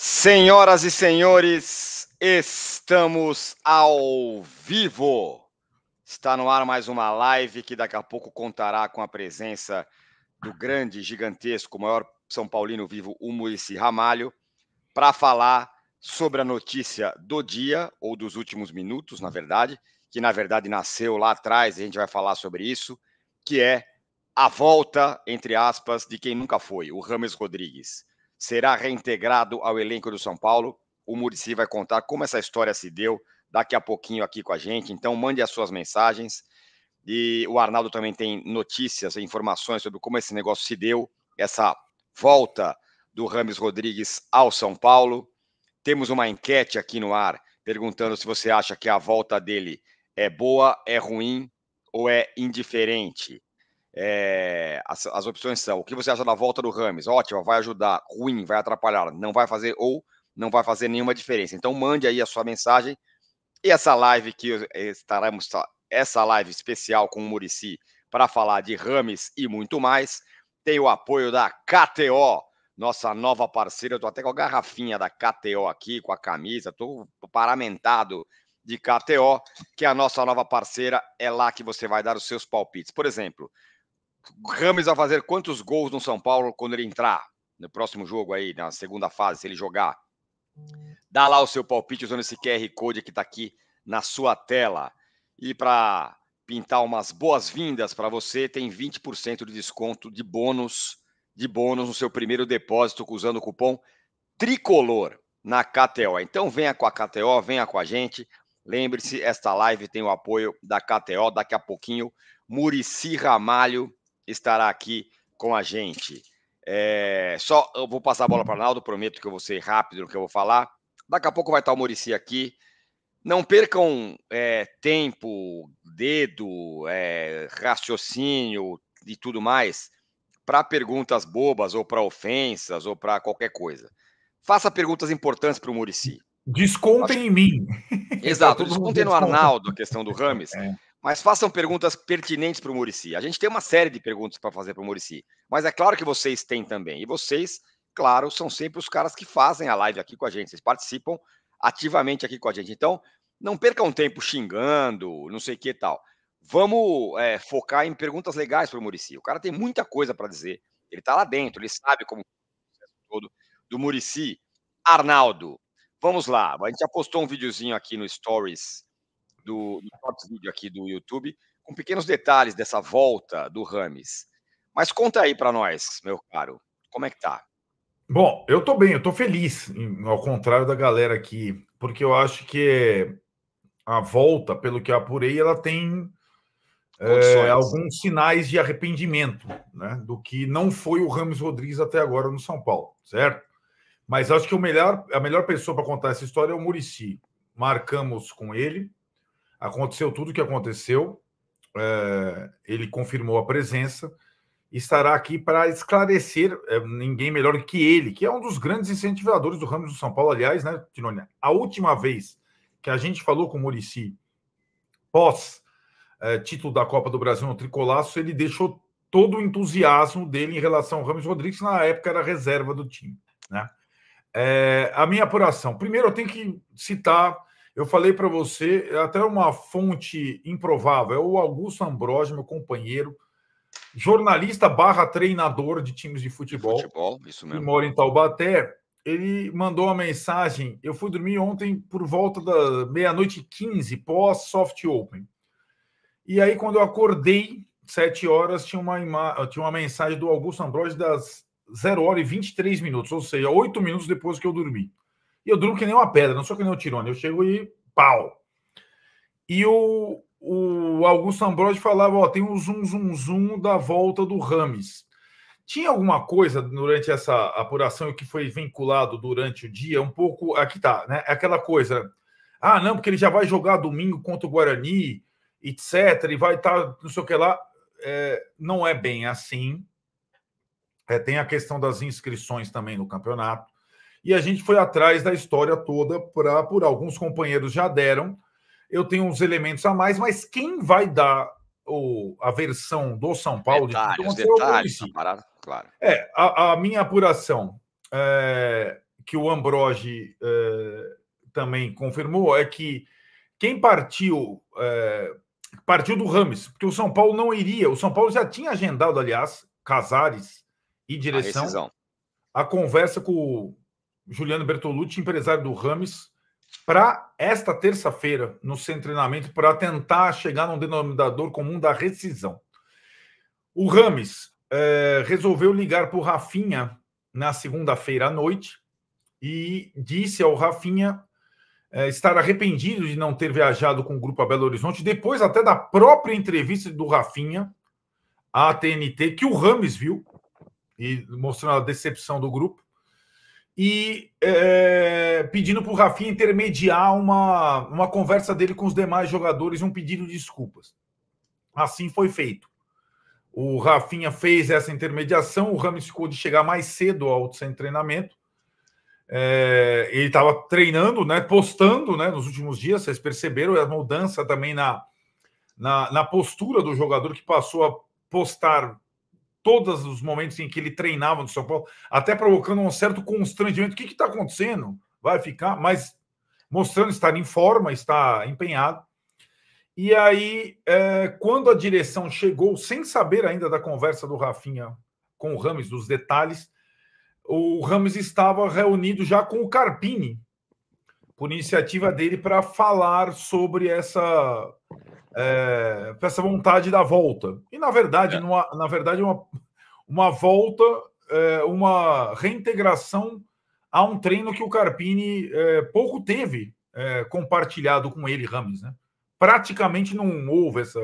Senhoras e senhores, estamos ao vivo. Está no ar mais uma live que daqui a pouco contará com a presença do grande, gigantesco, maior São Paulino vivo, o Murici Ramalho, para falar sobre a notícia do dia, ou dos últimos minutos, na verdade, que na verdade nasceu lá atrás, a gente vai falar sobre isso, que é a volta, entre aspas, de quem nunca foi, o Rames Rodrigues será reintegrado ao elenco do São Paulo. O Murici vai contar como essa história se deu daqui a pouquinho aqui com a gente. Então, mande as suas mensagens. E o Arnaldo também tem notícias e informações sobre como esse negócio se deu, essa volta do Rames Rodrigues ao São Paulo. Temos uma enquete aqui no ar perguntando se você acha que a volta dele é boa, é ruim ou é indiferente. É, as, as, opções são: o que você acha da volta do Rames? Ótima, vai ajudar. Ruim, vai atrapalhar. Não vai fazer ou não vai fazer nenhuma diferença. Então mande aí a sua mensagem e essa live que eh, estaremos essa live especial com o Murici para falar de Rames e muito mais tem o apoio da KTO, nossa nova parceira. Eu tô até com a garrafinha da KTO aqui, com a camisa, tô paramentado de KTO, que é a nossa nova parceira. É lá que você vai dar os seus palpites. Por exemplo, Rames vai fazer quantos gols no São Paulo quando ele entrar no próximo jogo aí, na segunda fase, se ele jogar? Dá lá o seu palpite usando esse QR Code que está aqui na sua tela. E para pintar umas boas-vindas para você, tem 20% de desconto de bônus, de bônus no seu primeiro depósito usando o cupom Tricolor na KTO. Então venha com a KTO, venha com a gente. Lembre-se, esta live tem o apoio da KTO. Daqui a pouquinho, Murici Ramalho estará aqui com a gente. É, só eu vou passar a bola para o Arnaldo, prometo que eu vou ser rápido no que eu vou falar. Daqui a pouco vai estar o Murici aqui. Não percam é, tempo, dedo, é, raciocínio e tudo mais para perguntas bobas ou para ofensas ou para qualquer coisa. Faça perguntas importantes para o Murici. Descontem Acho... em mim. Exato, descontem no Arnaldo a questão do Rames. É. Mas façam perguntas pertinentes para o Murici. A gente tem uma série de perguntas para fazer para o Murici, mas é claro que vocês têm também. E vocês, claro, são sempre os caras que fazem a live aqui com a gente. Vocês participam ativamente aqui com a gente. Então, não percam tempo xingando, não sei o que tal. Vamos é, focar em perguntas legais para o Murici. O cara tem muita coisa para dizer. Ele está lá dentro, ele sabe como todo do Murici. Arnaldo, vamos lá. A gente já postou um videozinho aqui no Stories do, do Shorts aqui do YouTube, com pequenos detalhes dessa volta do Rames. Mas conta aí para nós, meu caro, como é que tá? Bom, eu tô bem, eu tô feliz, ao contrário da galera aqui, porque eu acho que a volta, pelo que eu apurei, ela tem é, alguns sinais de arrependimento né, do que não foi o Ramos Rodrigues até agora no São Paulo, certo? Mas acho que o melhor, a melhor pessoa para contar essa história é o Murici. Marcamos com ele, Aconteceu tudo o que aconteceu, é, ele confirmou a presença, estará aqui para esclarecer, é, ninguém melhor que ele, que é um dos grandes incentivadores do Ramos do São Paulo. Aliás, né, Tinoni, a última vez que a gente falou com o Murici pós é, título da Copa do Brasil no Tricolaço, ele deixou todo o entusiasmo dele em relação ao Ramos Rodrigues, na época era reserva do time. Né? É, a minha apuração. Primeiro, eu tenho que citar eu falei para você, é até uma fonte improvável, é o Augusto Ambrosio, meu companheiro, jornalista barra treinador de times de futebol, de futebol isso mesmo. que mora em Taubaté. Ele mandou uma mensagem. Eu fui dormir ontem por volta da meia-noite 15, pós soft open. E aí, quando eu acordei, sete horas, tinha uma, ima... tinha uma mensagem do Augusto Ambrosio das 0 horas e 23 minutos, ou seja, oito minutos depois que eu dormi. E eu durmo que nem uma pedra, não sou que nem o Tirone, eu chego e pau. E o, o Augusto Ambrosio falava: ó, tem um zoom, zoom, zoom da volta do Rames. Tinha alguma coisa durante essa apuração que foi vinculado durante o dia? Um pouco. Aqui tá, né? É aquela coisa. Ah, não, porque ele já vai jogar domingo contra o Guarani, etc. E vai estar, tá, não sei o que lá. É, não é bem assim. É, tem a questão das inscrições também no campeonato. E a gente foi atrás da história toda para por alguns companheiros já deram. Eu tenho uns elementos a mais, mas quem vai dar o, a versão do São Paulo detalhes, de é detalhes, parado claro. É, a, a minha apuração é, que o Ambroge é, também confirmou é que quem partiu é, partiu do Rames, porque o São Paulo não iria. O São Paulo já tinha agendado, aliás, Casares e direção a, a conversa com Juliano Bertolucci, empresário do Rames, para esta terça-feira no seu treinamento para tentar chegar num denominador comum da rescisão. O Rames é, resolveu ligar para o Rafinha na segunda-feira à noite e disse ao Rafinha é, estar arrependido de não ter viajado com o grupo a Belo Horizonte, depois até da própria entrevista do Rafinha à TNT, que o Rames viu, e mostrando a decepção do grupo e é, pedindo para o Rafinha intermediar uma, uma conversa dele com os demais jogadores, um pedido de desculpas. Assim foi feito. O Rafinha fez essa intermediação, o Ramos ficou de chegar mais cedo ao sem treinamento. É, ele estava treinando, né, postando né, nos últimos dias, vocês perceberam a mudança também na, na, na postura do jogador que passou a postar todos os momentos em que ele treinava no São Paulo, até provocando um certo constrangimento. O que está acontecendo? Vai ficar, mas mostrando estar em forma, está empenhado. E aí, é, quando a direção chegou, sem saber ainda da conversa do Rafinha com o Rames, dos detalhes, o Rames estava reunido já com o Carpini, por iniciativa dele, para falar sobre essa é, para essa vontade da volta. E na verdade, é. numa, na verdade, uma, uma volta, é, uma reintegração a um treino que o Carpini é, pouco teve é, compartilhado com ele, Rames, né? Praticamente não houve essa.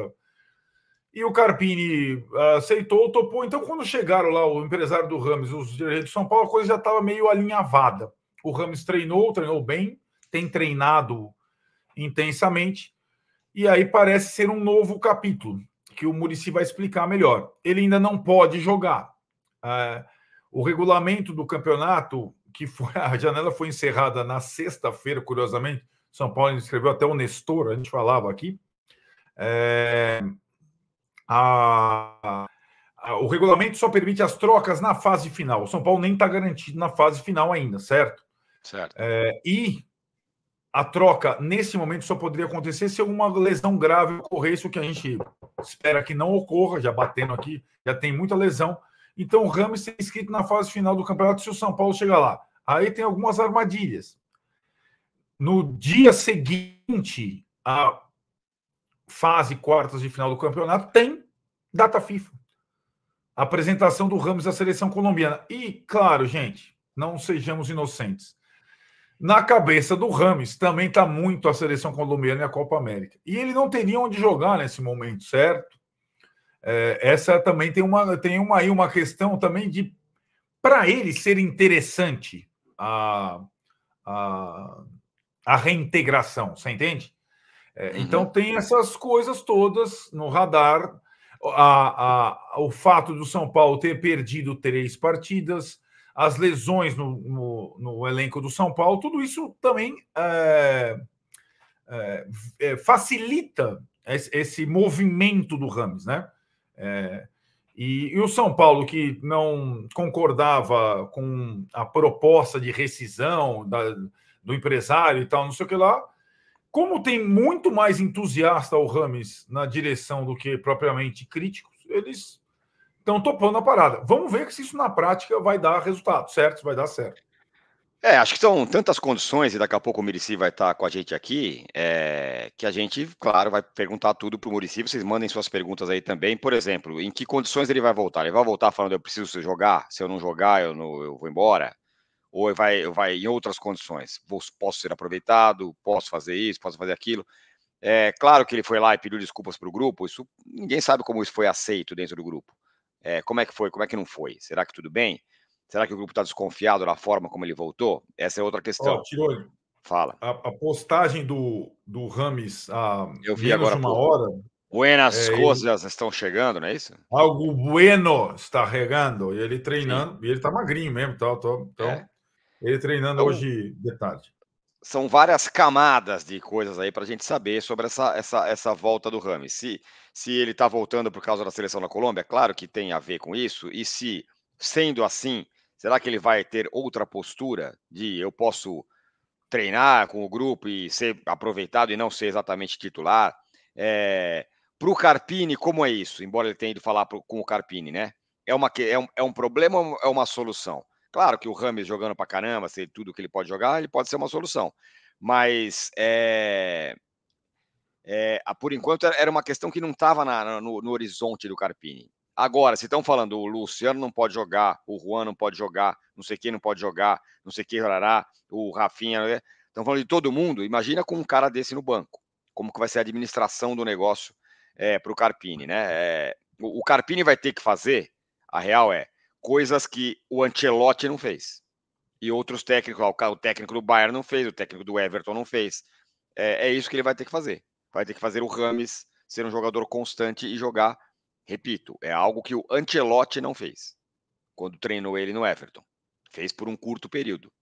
E o Carpini é, aceitou, topou. Então, quando chegaram lá o empresário do Rams os direitos de São Paulo, a coisa já estava meio alinhavada. O Rams treinou, treinou bem, tem treinado intensamente e aí parece ser um novo capítulo, que o Murici vai explicar melhor. Ele ainda não pode jogar. É, o regulamento do campeonato, que foi, a janela foi encerrada na sexta-feira, curiosamente, São Paulo escreveu até o Nestor, a gente falava aqui. É, a, a, o regulamento só permite as trocas na fase final. O São Paulo nem está garantido na fase final ainda, certo? Certo. É, e a troca, nesse momento, só poderia acontecer se alguma lesão grave ocorresse, o que a gente espera que não ocorra, já batendo aqui, já tem muita lesão. Então, o Ramos tem inscrito na fase final do campeonato se o São Paulo chegar lá. Aí tem algumas armadilhas. No dia seguinte à fase quartas de final do campeonato, tem data FIFA. apresentação do Ramos à seleção colombiana. E, claro, gente, não sejamos inocentes na cabeça do Rames. Também está muito a seleção colombiana e a Copa América. E ele não teria onde jogar nesse momento, certo? É, essa também tem uma tem uma aí uma questão também de para ele ser interessante a, a, a reintegração, você entende? É, uhum. Então tem essas coisas todas no radar. A, a, o fato do São Paulo ter perdido três partidas, as lesões no, no, no elenco do São Paulo, tudo isso também é, é, é facilita esse, esse, movimento do Rames, né? É, e, e, o São Paulo, que não concordava com a proposta de rescisão da, do empresário e tal, não sei o que lá, como tem muito mais entusiasta o Rames na direção do que propriamente críticos, eles estão topando a parada. Vamos ver se isso na prática vai dar resultado, certo? Se vai dar certo. É, acho que são tantas condições, e daqui a pouco o Murici vai estar tá com a gente aqui, é, que a gente, claro, vai perguntar tudo para o Murici. Vocês mandem suas perguntas aí também. Por exemplo, em que condições ele vai voltar? Ele vai voltar falando, eu preciso jogar, se eu não jogar, eu, não, eu vou embora? Ou vai, vai em outras condições? Vou, posso ser aproveitado? Posso fazer isso? Posso fazer aquilo? É claro que ele foi lá e pediu desculpas para o grupo, isso ninguém sabe como isso foi aceito dentro do grupo. É, como é que foi? Como é que não foi? Será que tudo bem? Será que o grupo está desconfiado da forma como ele voltou? Essa é outra questão. Oh, Fala. A, a, postagem do, do Rames há Eu vi agora uma hora. Buenas é, coisas ele... estão chegando, não é isso? Algo bueno está regando. E ele treinando, Sim. e ele está magrinho mesmo, tal, tá, tá, então é. ele treinando então, hoje de tarde. São várias camadas de coisas aí para a gente saber sobre essa, essa, essa volta do Rames. Se se ele está voltando por causa da seleção da Colômbia, claro que tem a ver com isso, e se, sendo assim, será que ele vai ter outra postura de eu posso treinar com o grupo e ser aproveitado e não ser exatamente titular? É, para o Carpini, como é isso? Embora ele tenha ido falar pro, com o Carpini, né? É, uma, é, um, é um problema ou é uma solução? Claro que o Rames jogando para caramba, se tudo que ele pode jogar, ele pode ser uma solução. Mas é, é, por enquanto era uma questão que não estava no, no, horizonte do Carpini. Agora, se estão falando o Luciano não pode jogar, o Juan não pode jogar, não sei quem não pode jogar, não sei quem rará, o Rafinha, estão né? falando de todo mundo. Imagina com um cara desse no banco, como que vai ser a administração do negócio é, eh, para o Carpini, né? Eh, o, o Carpini vai ter que fazer, a real é, coisas que o Ancelotti não fez e outros técnicos, o técnico do Bayern não fez, o técnico do Everton não fez. É, é isso que ele vai ter que fazer vai ter que fazer o Rames ser um jogador constante e jogar, repito, é algo que o Ancelotti não fez quando treinou ele no Everton. Fez por um curto período.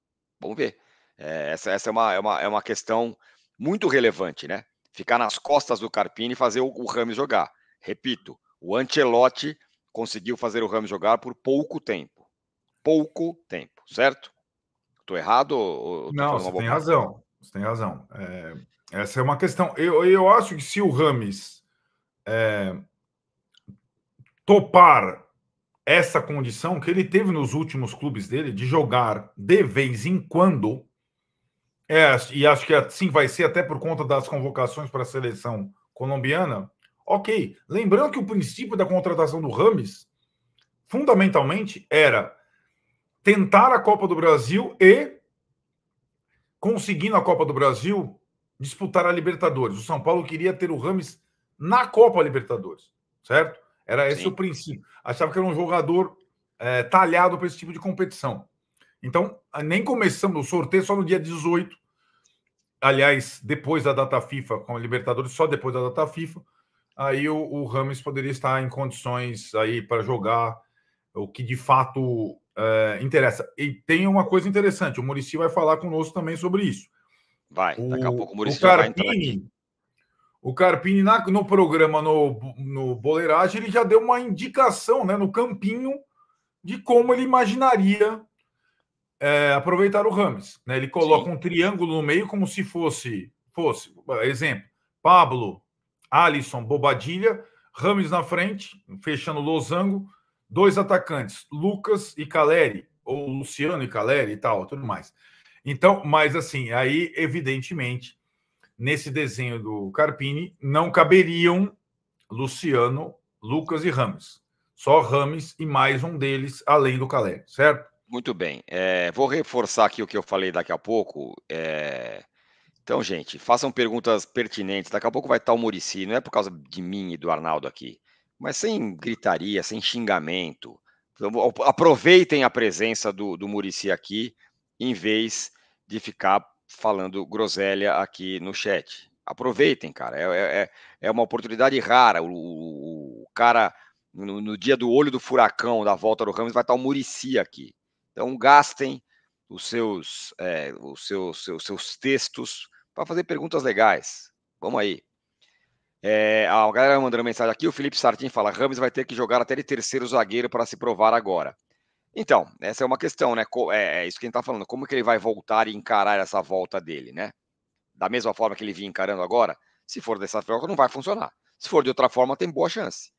Vamos ver. É, essa essa é, uma, é, uma, é uma questão muito relevante, né? Ficar nas costas do Carpini e fazer o, o Rames jogar. Repito, o Ancelotti conseguiu fazer o Rames jogar por pouco tempo. Pouco tempo, certo? Estou errado? Ou, ou Não, você tem razão. Você tem razão. É, essa é uma questão. Eu, eu acho que se o Rames é, topar essa condição que ele teve nos últimos clubes dele de jogar de vez em quando, é, e acho que assim vai ser até por conta das convocações para a seleção colombiana, ok. Lembrando que o princípio da contratação do Rames, fundamentalmente, era tentar a Copa do Brasil e, conseguindo a Copa do Brasil, disputar a Libertadores. O São Paulo queria ter o Rames na Copa Libertadores, certo? Era esse Sim. o princípio. Achava que era um jogador é, talhado para esse tipo de competição. Então, nem começamos o sorteio só no dia 18. Aliás, depois da data FIFA com a Libertadores, só depois da data FIFA, aí o, Rames poderia estar em condições aí para jogar o que de fato é, interessa. E tem uma coisa interessante, o Murici vai falar conosco também sobre isso. Vai, o, daqui a pouco o Murici vai entrar. Aqui. O Carpini, na, no programa no, no Boleiragem, ele já deu uma indicação né, no campinho de como ele imaginaria é, aproveitar o Rames. Né? Ele coloca Sim. um triângulo no meio como se fosse, fosse exemplo, Pablo, Alisson, Bobadilha, Rames na frente, fechando o losango, dois atacantes, Lucas e Caleri, ou Luciano e Caleri e tal, tudo mais. Então, mas assim, aí, evidentemente, nesse desenho do Carpini, não caberiam Luciano, Lucas e Rames. Só Rames e mais um deles, além do Calé, certo? Muito bem. É, vou reforçar aqui o que eu falei daqui a pouco. É... Então, gente, façam perguntas pertinentes. Daqui a pouco vai estar o Murici, não é por causa de mim e do Arnaldo aqui, mas sem gritaria, sem xingamento. Então, aproveitem a presença do, do Murici aqui em vez de ficar falando groselha aqui no chat. Aproveitem, cara. É, é, é, é uma oportunidade rara. O, o, o cara, no, no, dia do olho do furacão, da volta do Ramos, vai estar o Murici aqui. Então, gastem os seus, é, os seus, seus, seus textos para fazer perguntas legais. Vamos aí. É, a galera mandando mensagem aqui, o Felipe Sartin fala: Rames vai ter que jogar até de terceiro zagueiro para se provar agora. Então, essa é uma questão, né? É, é isso que a gente está falando. Como que ele vai voltar e encarar essa volta dele, né? Da mesma forma que ele vinha encarando agora, se for dessa forma, não vai funcionar. Se for de outra forma, tem boa chance.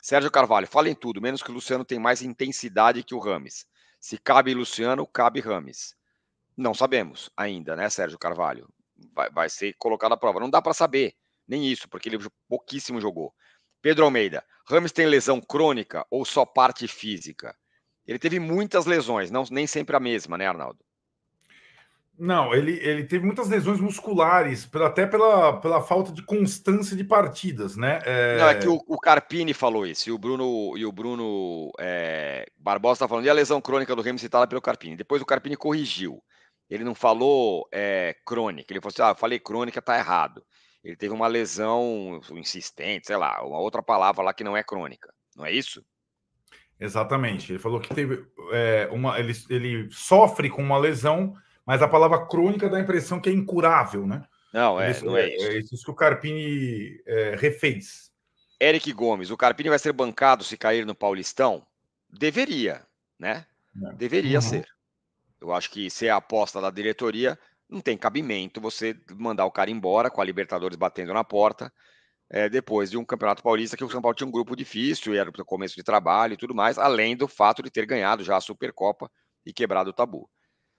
Sérgio Carvalho, em tudo, menos que o Luciano tem mais intensidade que o Rames. Se cabe Luciano, cabe Rames. Não sabemos ainda, né, Sérgio Carvalho? Vai, vai ser colocado à prova. Não dá para saber nem isso, porque ele pouquíssimo jogou. Pedro Almeida, Rames tem lesão crônica ou só parte física? Ele teve muitas lesões, não nem sempre a mesma, né, Arnaldo? Não, ele, ele teve muitas lesões musculares, até pela, pela falta de constância de partidas, né? É... Não, é que o, o, Carpini falou isso, e o Bruno, e o Bruno é, Barbosa está falando, e a lesão crônica do Remy citada pelo Carpini. Depois o Carpini corrigiu. Ele não falou é, crônica, ele falou assim: ah, falei crônica, tá errado. Ele teve uma lesão insistente, sei lá, uma outra palavra lá que não é crônica, não é isso? Exatamente. Ele falou que teve é, uma. Ele, ele sofre com uma lesão, mas a palavra crônica dá a impressão que é incurável, né? Não, é, isso, não é, é isso. É, é isso que o Carpini é, refez. Eric Gomes, o Carpini vai ser bancado se cair no Paulistão? Deveria, né? É. Deveria uhum. ser. Eu acho que se é a aposta da diretoria, não tem cabimento você mandar o cara embora com a Libertadores batendo na porta é, depois de um Campeonato Paulista que o São Paulo tinha um grupo difícil, e era o começo de trabalho e tudo mais, além do fato de ter ganhado já a Supercopa e quebrado o tabu.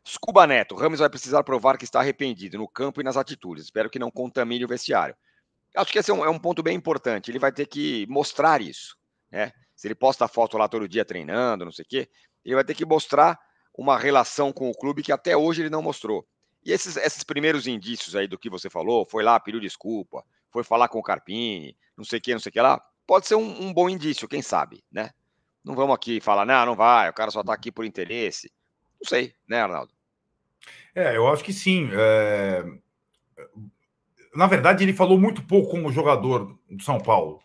Scuba Neto, Ramos vai precisar provar que está arrependido no campo e nas atitudes. Espero que não contamine o vestiário. Acho que esse é um, é um ponto bem importante. Ele vai ter que mostrar isso. Né? Se ele posta foto lá todo dia treinando, não sei o quê, ele vai ter que mostrar uma relação com o clube que até hoje ele não mostrou. E esses, esses primeiros indícios aí do que você falou, foi lá, pediu desculpa, foi falar com o Carpini, não sei o que, não sei o que lá, pode ser um, um, bom indício, quem sabe, né? Não vamos aqui falar, não, não vai, o cara só está aqui por interesse. Não sei, né, Arnaldo? É, eu acho que sim. É... Na verdade, ele falou muito pouco como jogador do São Paulo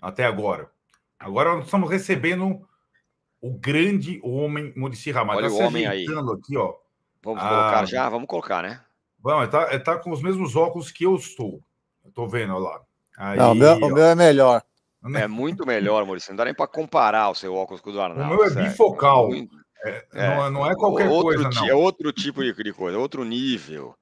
até agora. Agora nós estamos recebendo o grande homem Murici Ramalho. Olha tá o homem aí. Aqui, ó. Vamos ah, colocar já? Vamos colocar, né? Vamos, ele é, ele tá, é, tá com os mesmos óculos que eu estou. Estou vendo, olha lá. Aí, não, o meu, o meu, é melhor. Né? É muito melhor, Maurício. Não dá nem para comparar o seu óculos com o do Arnaldo. O meu é bifocal. É, é, é, não, é, não, é qualquer outro, coisa, não. É outro tipo de coisa, outro nível.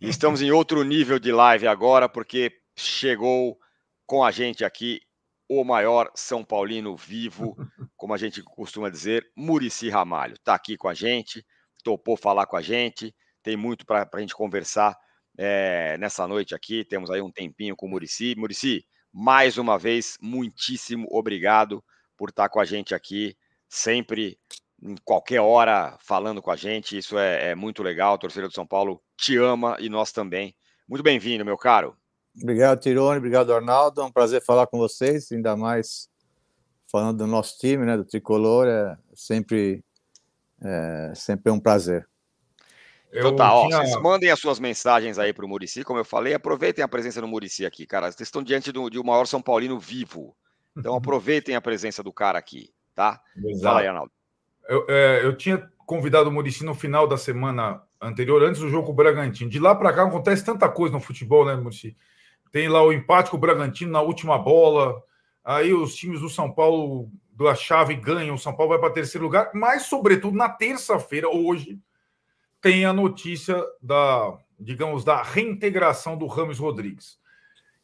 estamos em outro nível de live agora, porque chegou com a gente aqui o maior São Paulino vivo, como a gente costuma dizer, Murici Ramalho. Está aqui com a gente, topou falar com a gente, tem muito para a gente conversar é, nessa noite aqui. Temos aí um tempinho com o Murici. Murici, mais uma vez, muitíssimo obrigado por estar com a gente aqui, sempre, em qualquer hora, falando com a gente. Isso é, é muito legal. torcedor de do São Paulo te ama e nós também. Muito bem-vindo, meu caro. Obrigado, Tirone. Obrigado, Arnaldo. É um prazer falar com vocês, ainda mais falando do nosso time, né, do Tricolor. É sempre, é sempre um prazer então tá, ó, tinha... vocês mandem as suas mensagens aí para o Murici, como eu falei, aproveitem a presença do Murici aqui, cara. Vocês estão diante do, de um maior São Paulino vivo. Então aproveitem a presença do cara aqui, tá? Exato. Fala aí, Arnaldo. Eu, é, eu tinha convidado o Murici no final da semana anterior, antes do jogo com o Bragantino. De lá para cá acontece tanta coisa no futebol, né, Murici? Tem lá o empate com o Bragantino na última bola. Aí os times do São Paulo da chave ganham, o São Paulo vai para terceiro lugar, mas sobretudo na terça-feira, hoje tem a notícia da, digamos, da reintegração do Ramos Rodrigues.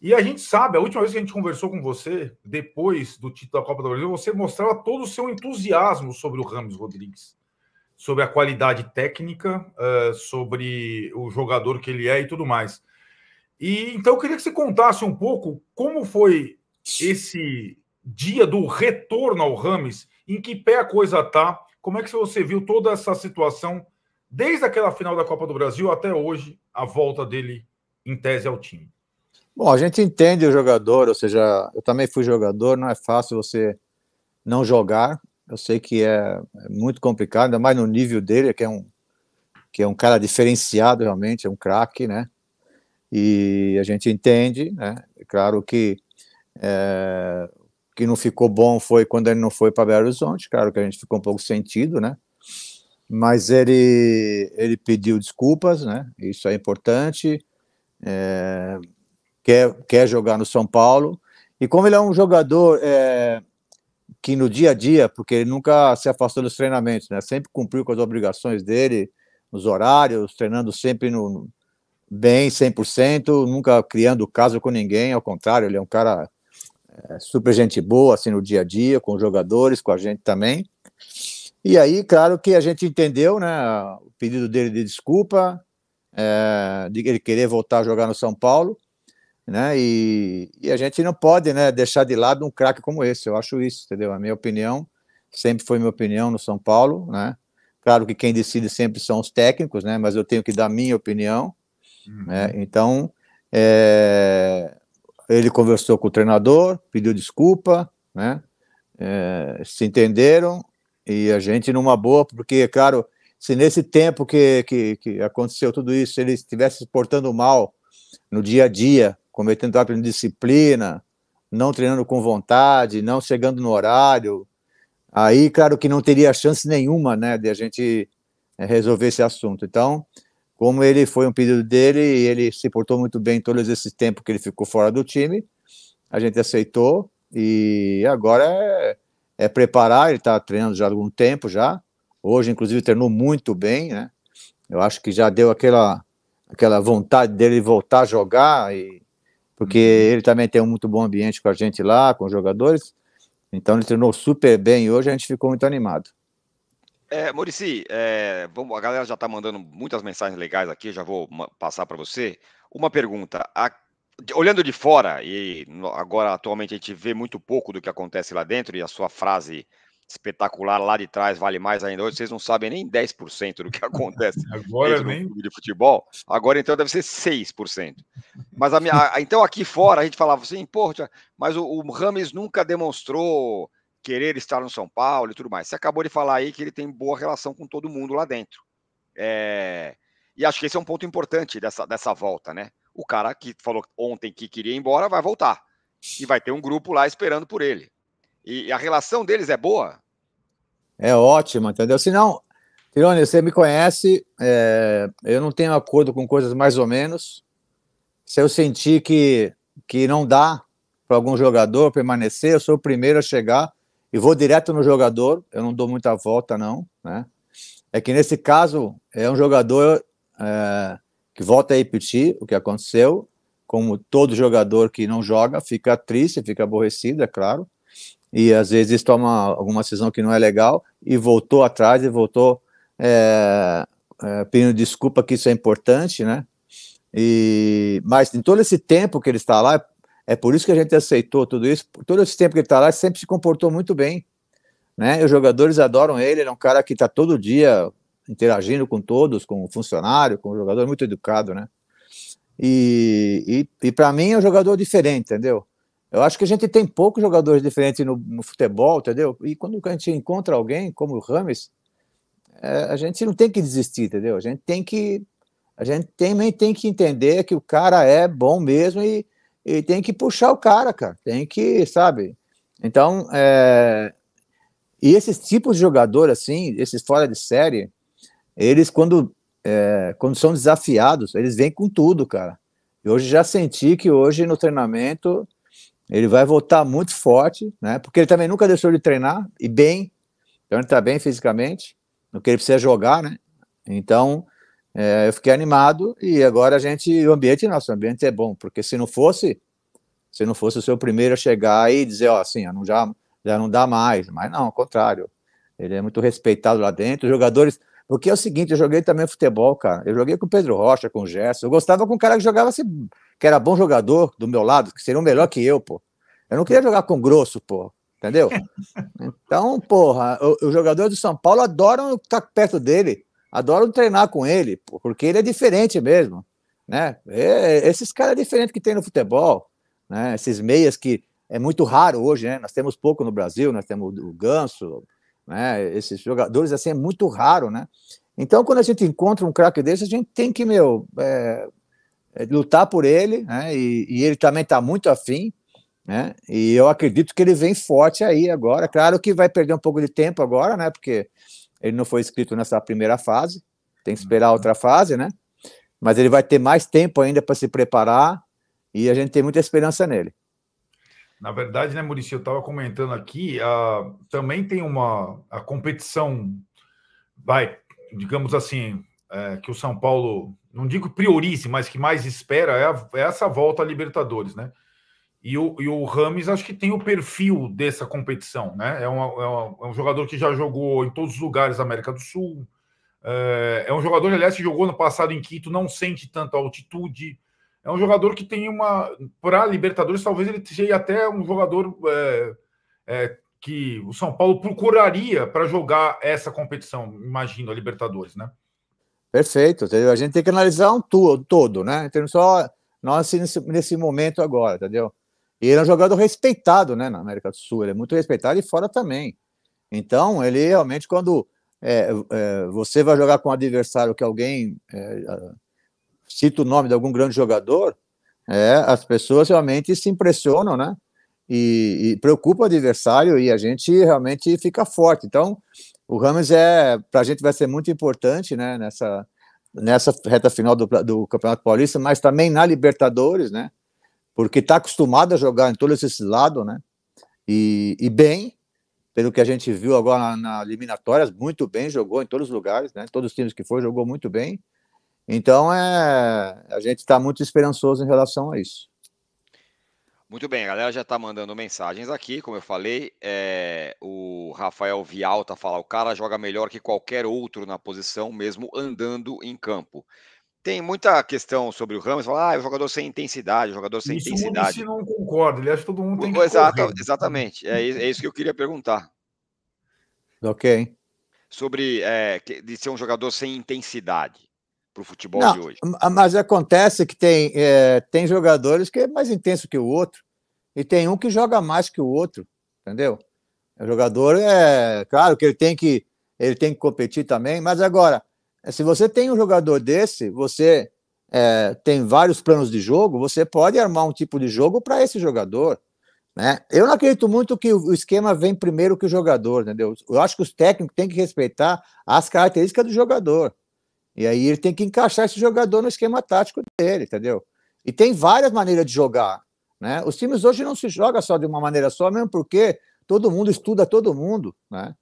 E a gente sabe, a última vez que a gente conversou com você, depois do título da Copa do Brasil, você mostrava todo o seu entusiasmo sobre o Ramos Rodrigues, sobre a qualidade técnica, eh, sobre o jogador que ele é e tudo mais. E então eu queria que você contasse um pouco como foi esse dia do retorno ao Rames, em que pé a coisa tá, como é que você viu toda essa situação desde aquela final da Copa do Brasil até hoje, a volta dele em tese ao time? Bom, a gente entende o jogador, ou seja, eu também fui jogador, não é fácil você não jogar. Eu sei que é, é muito complicado, ainda mais no nível dele, que é um, que é um cara diferenciado realmente, é um craque, né? E a gente entende, né? É claro que é, que não ficou bom foi quando ele não foi para Belo Horizonte, claro que a gente ficou um pouco sentido, né? mas ele, ele pediu desculpas, né? Isso é importante. É, quer, quer jogar no São Paulo. E como ele é um jogador é, que no dia a dia, porque ele nunca se afastou dos treinamentos, né? Sempre cumpriu com as obrigações dele, nos horários, treinando sempre no bem, 100%, nunca criando caso com ninguém, ao contrário, ele é um cara é, super gente boa, assim, no dia a dia, com os jogadores, com a gente também. E aí, claro que a gente entendeu, né, o pedido dele de desculpa, é, de ele querer voltar a jogar no São Paulo, né, e, e a gente não pode, né, deixar de lado um craque como esse, eu acho isso, entendeu? A minha opinião, sempre foi minha opinião no São Paulo, né, claro que quem decide sempre são os técnicos, né, mas eu tenho que dar minha opinião, né. uhum. né, então, é, ele conversou com o treinador, pediu desculpa, né, é, se entenderam, e a gente numa boa, porque, claro, se nesse tempo que, que, que aconteceu tudo isso, ele estivesse se portando mal no dia a dia, cometendo ato de disciplina, não treinando com vontade, não chegando no horário, aí, claro que não teria chance nenhuma, né, de a gente eh, resolver esse assunto. Então, como ele foi um pedido dele e ele se portou muito bem todos esses tempo que ele ficou fora do time, a gente aceitou e agora é é, preparar, ele está treinando já há algum tempo já, hoje inclusive treinou muito bem, né? Eu acho que já deu aquela, aquela vontade dele voltar a jogar, e, porque uhum. ele também tem um muito bom ambiente com a gente lá, com os jogadores, então ele treinou super bem e hoje a gente ficou muito animado. É, Murici, é, a galera já está mandando muitas mensagens legais aqui, já vou passar para você. Uma pergunta: a olhando de fora, e agora atualmente a gente vê muito pouco do que acontece lá dentro, e a sua frase espetacular lá de trás vale mais ainda hoje, vocês não sabem nem 10% do que acontece agora nem... no de futebol, agora então deve ser 6%. Mas a minha, a, então aqui fora a gente falava assim, poxa, mas o, o Rames nunca demonstrou querer estar no São Paulo e tudo mais. Você acabou de falar aí que ele tem boa relação com todo mundo lá dentro. É... E acho que esse é um ponto importante dessa, dessa volta, né? o cara que falou ontem que queria ir embora vai voltar. E vai ter um grupo lá esperando por ele. E a relação deles é boa? É ótima, entendeu? Se não, Tirone, você me conhece, é, eu não tenho acordo com coisas mais ou menos. Se eu sentir que, que não dá para algum jogador permanecer, eu sou o primeiro a chegar e vou direto no jogador, eu não dou muita volta, não. Né? É que nesse caso, é um jogador. É, que volta a repetir o que aconteceu, como todo jogador que não joga fica triste, fica aborrecido, é claro, e às vezes toma alguma decisão que não é legal e voltou atrás e voltou é, é, pedindo desculpa que isso é importante, né? E mas em todo esse tempo que ele está lá, é por isso que a gente aceitou tudo isso. Todo esse tempo que ele está lá, ele sempre se comportou muito bem. Né? Os jogadores adoram ele, ele é um cara que está todo dia interagindo com todos, com o funcionário, com o jogador, muito educado, né? E, e, e para mim é um jogador diferente, entendeu? Eu acho que a gente tem poucos jogadores diferentes no, no futebol, entendeu? E quando a gente encontra alguém como o Rames, é, a gente não tem que desistir, entendeu? A gente tem que a gente também tem que entender que o cara é bom mesmo e, e tem que puxar o cara, cara. Tem que, sabe? Então, é, e esses tipos de jogador assim, esses fora de série, eles, quando, é, quando são desafiados, eles vêm com tudo, cara. E hoje já senti que hoje no treinamento ele vai voltar muito forte, né? Porque ele também nunca deixou de treinar e bem. Então ele tá bem fisicamente, no que ele precisa jogar, né? Então é, eu fiquei animado e agora a gente, o ambiente é nosso, o ambiente é bom, porque se não fosse, se não fosse o seu primeiro a chegar e dizer, ó, assim, não já, já não dá mais, mas não, ao contrário, ele é muito respeitado lá dentro. Os jogadores, porque é o seguinte, eu joguei também futebol, cara. Eu joguei com o Pedro Rocha, com o Gerson. Eu gostava com um cara que jogava assim, que era bom jogador do meu lado, que seria o melhor que eu, pô. Eu não queria jogar com grosso, pô. Entendeu? Então, porra, os jogadores do São Paulo adoram estar perto dele, adoram treinar com ele, pô, porque ele é diferente mesmo, né? E, é, esses caras é diferentes que tem no futebol, né? Esses meias que é muito raro hoje, né? Nós temos pouco no Brasil, nós temos o Ganso, né? Esses jogadores assim é muito raro, né? Então, quando a gente encontra um craque desse, a gente tem que, meu, é, é lutar por ele, né? E, e ele também está muito afim, né? E eu acredito que ele vem forte aí agora. Claro que vai perder um pouco de tempo agora, né? Porque ele não foi inscrito nessa primeira fase, tem que esperar uhum. outra fase, né? Mas ele vai ter mais tempo ainda para se preparar e a gente tem muita esperança nele. Na verdade, né, Murici, eu estava comentando aqui, a, ah, também tem uma a competição, vai, digamos assim, é, que o São Paulo, não digo priorize, mas que mais espera é, a, é essa volta à Libertadores, né? E o, e o, Rames acho que tem o perfil dessa competição, né? É, uma, é, uma, é, um jogador que já jogou em todos os lugares da América do Sul. É, é um jogador, aliás, que jogou no passado em Quito, não sente tanta altitude é um jogador que tem uma. Para Libertadores, talvez ele seja até um jogador é, é, que o São Paulo procuraria para jogar essa competição, imagino, a Libertadores, né? Perfeito. Entendeu? A gente tem que analisar um todo, né? Então, só nós assim, nesse, nesse momento agora, entendeu? E ele é um jogador respeitado, né, na América do Sul. Ele é muito respeitado e fora também. Então, ele realmente, quando é, é você vai jogar com um adversário que alguém é, cito o nome de algum grande jogador, é, as pessoas realmente se impressionam, né? E, e preocupa o adversário e a gente realmente fica forte. Então, o Ramos é, para a gente vai ser muito importante, né? Nessa, nessa reta final do, do Campeonato Paulista, mas também na Libertadores, né? Porque está acostumado a jogar em todos esses lados, né? E, e bem, pelo que a gente viu agora na, na eliminatórias, muito bem, jogou em todos os lugares, né? Todos os times que foi, jogou muito bem. Então, é, a gente está muito esperançoso em relação a isso. Muito bem, a galera já está mandando mensagens aqui, como eu falei. É, o Rafael Vialta tá fala: o cara joga melhor que qualquer outro na posição, mesmo andando em campo. Tem muita questão sobre o Ramos, fala, ah, é um jogador sem intensidade, um jogador sem isso intensidade. Isso não concorda, ele acha que todo mundo tem que Exato, correr. Né? Exatamente, é, é, isso que eu queria perguntar. Ok. Sobre é, de ser um jogador sem intensidade para o futebol Não, de hoje. Mas acontece que tem, é, tem jogadores que é mais intenso que o outro, e tem um que joga mais que o outro, entendeu? O jogador é. Claro que ele tem que, ele tem que competir também, mas agora, se você tem um jogador desse, você é, tem vários planos de jogo, você pode armar um tipo de jogo para esse jogador. Né? Eu não acredito muito que o esquema vem primeiro que o jogador, entendeu? Eu acho que os técnicos têm que respeitar as características do jogador. E aí ele tem que encaixar esse jogador no esquema tático dele, entendeu? E tem várias maneiras de jogar. Né? Os times hoje não se joga só de uma maneira só, mesmo porque todo mundo estuda todo mundo. Né?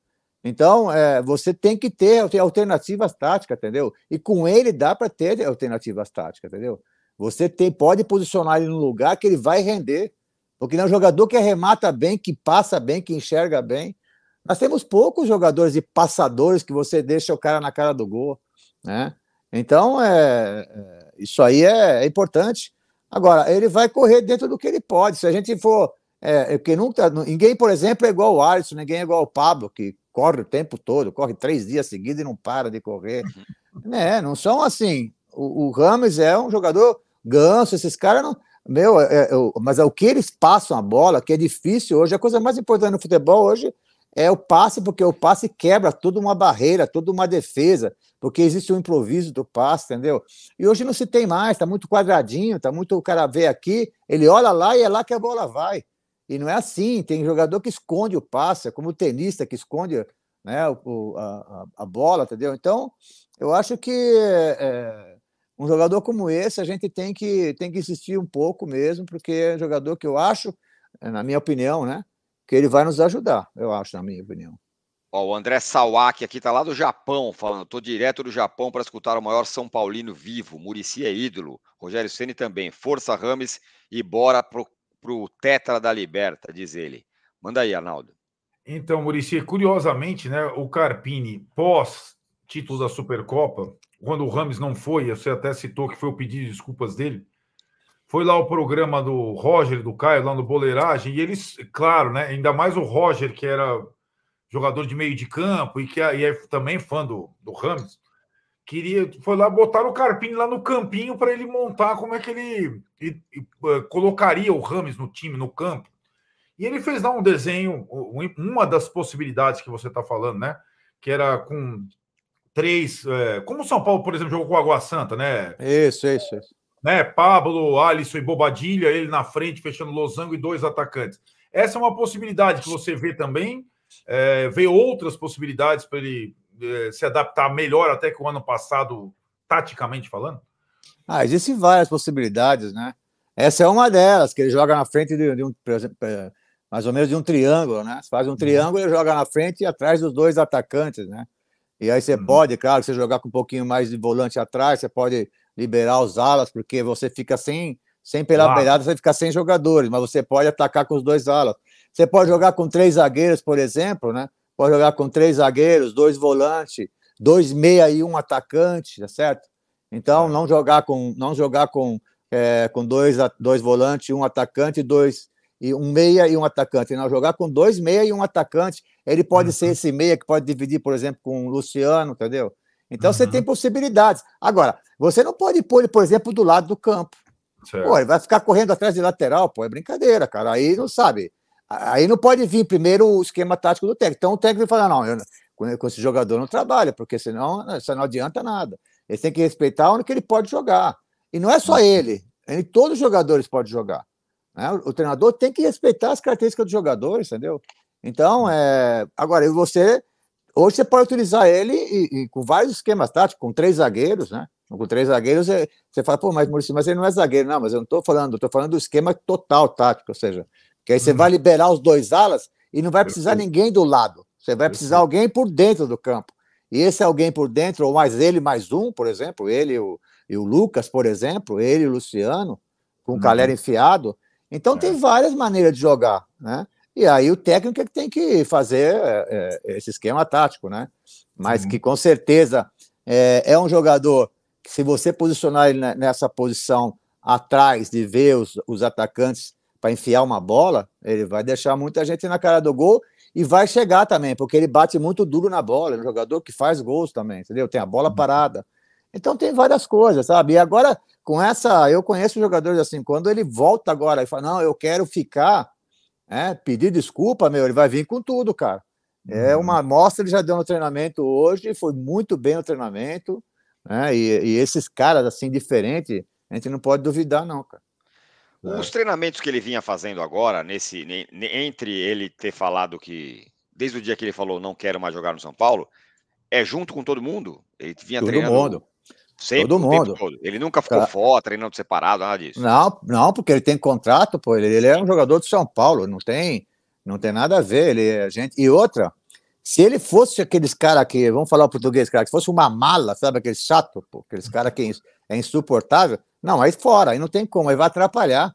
Então, é, você tem que ter alternativas táticas, entendeu? E com ele dá para ter alternativas táticas, entendeu? Você tem, pode posicionar ele no lugar que ele vai render. Porque não é um jogador que arremata bem, que passa bem, que enxerga bem. Nós temos poucos jogadores e passadores que você deixa o cara na cara do gol. Né? Então, é, é, isso aí é, é, importante. Agora, ele vai correr dentro do que ele pode. Se a gente for. É, é que nunca, ninguém, por exemplo, é igual o Alisson, ninguém é igual o Pablo, que corre o tempo todo, corre três dias seguidos e não para de correr. Uhum. Né? Não são assim. O, o é um jogador ganso, esses caras não. Meu, é, é mas é o que eles passam a bola, que é difícil hoje, a coisa mais importante no futebol hoje é o passe, porque o passe quebra toda uma barreira, toda uma defesa, porque existe o um improviso do passe, entendeu? E hoje não se tem mais, está muito quadradinho, está muito o cara vê aqui, ele olha lá e é lá que a bola vai. E não é assim, tem jogador que esconde o passe, é como o tenista que esconde né, o, a, a, bola, entendeu? Então, eu acho que é, é, um jogador como esse a gente tem que, tem que insistir um pouco mesmo, porque é um jogador que eu acho, na minha opinião, né? que ele vai nos ajudar, eu acho, na minha opinião. Ó, o André Sawaki aqui tá lá do Japão, falando: tô direto do Japão para escutar o maior São Paulino vivo. Murici é ídolo, Rogério Ceni também. Força Rames e bora pro, pro Tetra da Liberta, diz ele. Manda aí, Arnaldo. Então, Murici, curiosamente, né, o Carpini, pós título da Supercopa, quando o Rames não foi, você até citou que foi o pedido de desculpas dele. Foi lá o programa do Roger, do Caio, lá no Boleiragem, e eles, claro, né? Ainda mais o Roger, que era jogador de meio de campo e que e é também fã do, do Rams, queria, foi lá botar o Carpini lá no campinho para ele montar como é que ele e, e, eh, colocaria o Rams no time, no campo. E ele fez lá um desenho, uma das possibilidades que você está falando, né? Que era com três. É, como o São Paulo, por exemplo, jogou com o Água Santa, né? Isso, isso, isso né? Pablo, Alisson e Bobadilha, ele na frente, fechando losango e dois atacantes. Essa é uma possibilidade que você vê também, é, vê outras possibilidades para ele é, se adaptar melhor até que o ano passado, taticamente falando? Ah, existem várias possibilidades, né? Essa é uma delas, que ele joga na frente de, de um, exemplo, é, mais ou menos de um triângulo, né? Você faz um uhum. triângulo, ele joga na frente e atrás dos dois atacantes, né? E aí você uhum. pode, claro, você jogar com um pouquinho mais de volante atrás, você pode liberar os alas, porque você fica sem, sem pela ah. beirada, você fica sem jogadores, mas você pode atacar com os dois alas. Você pode jogar com três zagueiros, por exemplo, né? Pode jogar com três zagueiros, dois volantes, dois meia e um atacante, tá certo? Então, é. não jogar com, não jogar com, é, com dois, dois volantes, um atacante, dois e um meia e um atacante. Não jogar com dois meia e um atacante. Ele pode uhum. ser esse meia que pode dividir, por exemplo, com o Luciano, entendeu? Então uhum. você tem possibilidades. Agora, você não pode pôr ele, por exemplo, do lado do campo. Certo. Pô, ele vai ficar correndo atrás de lateral, pô, é brincadeira, cara. Aí não sabe. Aí não pode vir primeiro o esquema tático do técnico. Então o técnico vai falar: não, eu, com esse jogador não trabalha, porque senão né, isso não adianta nada. Ele tem que respeitar onde que ele pode jogar. E não é só uhum. ele, é ele todos os jogadores podem jogar. Né? O treinador tem que respeitar as características dos jogadores, entendeu? Então, uhum. é... agora, você Hoje você pode utilizar ele e, e com vários esquemas táticos, com três zagueiros, né? Com três zagueiros, você, você fala, pô, mas Maurício, mas ele não é zagueiro. Não, mas eu não estou falando, estou falando do esquema total tático, ou seja, que aí você uhum. vai liberar os dois alas e não vai precisar Perfeito. ninguém do lado. Você vai precisar alguém por dentro do campo. E esse alguém por dentro, ou mais ele, mais um, por exemplo, ele o, e o Lucas, por exemplo, ele e o Luciano, com o uhum. Calera enfiado. Então é. tem várias maneiras de jogar, né? E aí o técnico é que tem que fazer é, esse esquema tático, né? Mas que com certeza é, é, um jogador que, se você posicionar ele nessa posição atrás de ver os, os atacantes para enfiar uma bola, ele vai deixar muita gente na cara do gol e vai chegar também, porque ele bate muito duro na bola, é um jogador que faz gols também, entendeu? Tem a bola uhum. parada. Então tem várias coisas, sabe? E agora, com essa, eu conheço jogadores assim, quando ele volta agora e fala, não, eu quero ficar é, pedir desculpa, meu, ele vai vir com tudo, cara. É uhum. uma amostra ele já deu no treinamento hoje, foi muito bem o treinamento, né? E, e esses caras assim diferente, a gente não pode duvidar não, cara. Os é. treinamentos que ele vinha fazendo agora, nesse entre ele ter falado que desde o dia que ele falou não quero mais jogar no São Paulo, é junto com todo mundo. Ele vinha todo treinando. Todo mundo. Sempre, todo mundo. Ele nunca ficou tá. fora, treinando separado, nada disso. Não, não, porque ele tem contrato, pô. Ele, ele é um jogador de São Paulo, não tem, não tem nada a ver. Ele, é gente, e outra, se ele fosse aqueles cara que, vamos falar o português, cara, que fosse uma mala, sabe, aquele chato, pô, aqueles uhum. cara que é, é insuportável, não, aí fora, aí não tem como, aí vai atrapalhar.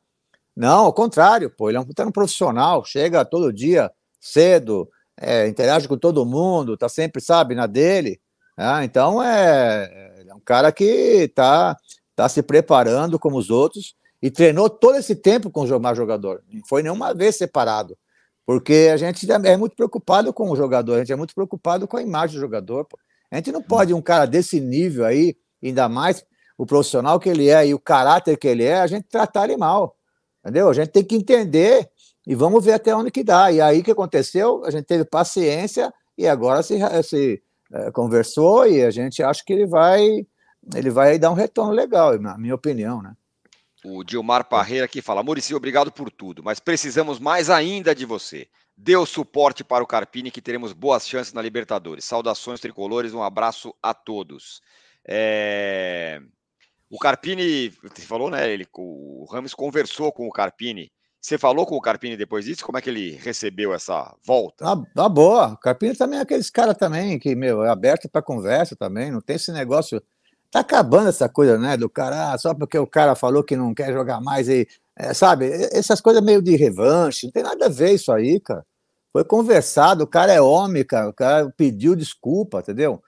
Não, ao contrário, pô, ele é um, tá um profissional, chega todo dia cedo, é, interage com todo mundo, tá sempre, sabe, na dele. Né? Então é, é cara que tá, tá se preparando como os outros e treinou todo esse tempo com o mais jogador. Não foi nenhuma vez separado. Porque a gente é muito preocupado com o jogador, a gente é muito preocupado com a imagem do jogador. A gente não hum. pode um cara desse nível aí, ainda mais o profissional que ele é e o caráter que ele é, a gente tratar ele mal. Entendeu? A gente tem que entender e vamos ver até onde que dá. E aí o que aconteceu? A gente teve paciência e agora se, se é, conversou e a gente acha que ele vai ele vai dar um retorno legal, na minha opinião, né? O Dilmar Parreira aqui fala: Murici, obrigado por tudo, mas precisamos mais ainda de você. Dê o suporte para o Carpini que teremos boas chances na Libertadores. Saudações tricolores, um abraço a todos. É... O Carpini, você falou, né? Ele, o Ramos conversou com o Carpini. Você falou com o Carpini depois disso? Como é que ele recebeu essa volta? Na, tá, tá boa. O Carpini também é aqueles cara também que, meu, é aberto para conversa também. Não tem esse negócio Tá acabando essa coisa, né? Do cara, ah, só porque o cara falou que não quer jogar mais e. É, sabe, essas coisas meio de revanche, não tem nada a ver isso aí, cara. Foi conversado, o cara é homem, cara, o cara pediu desculpa, entendeu?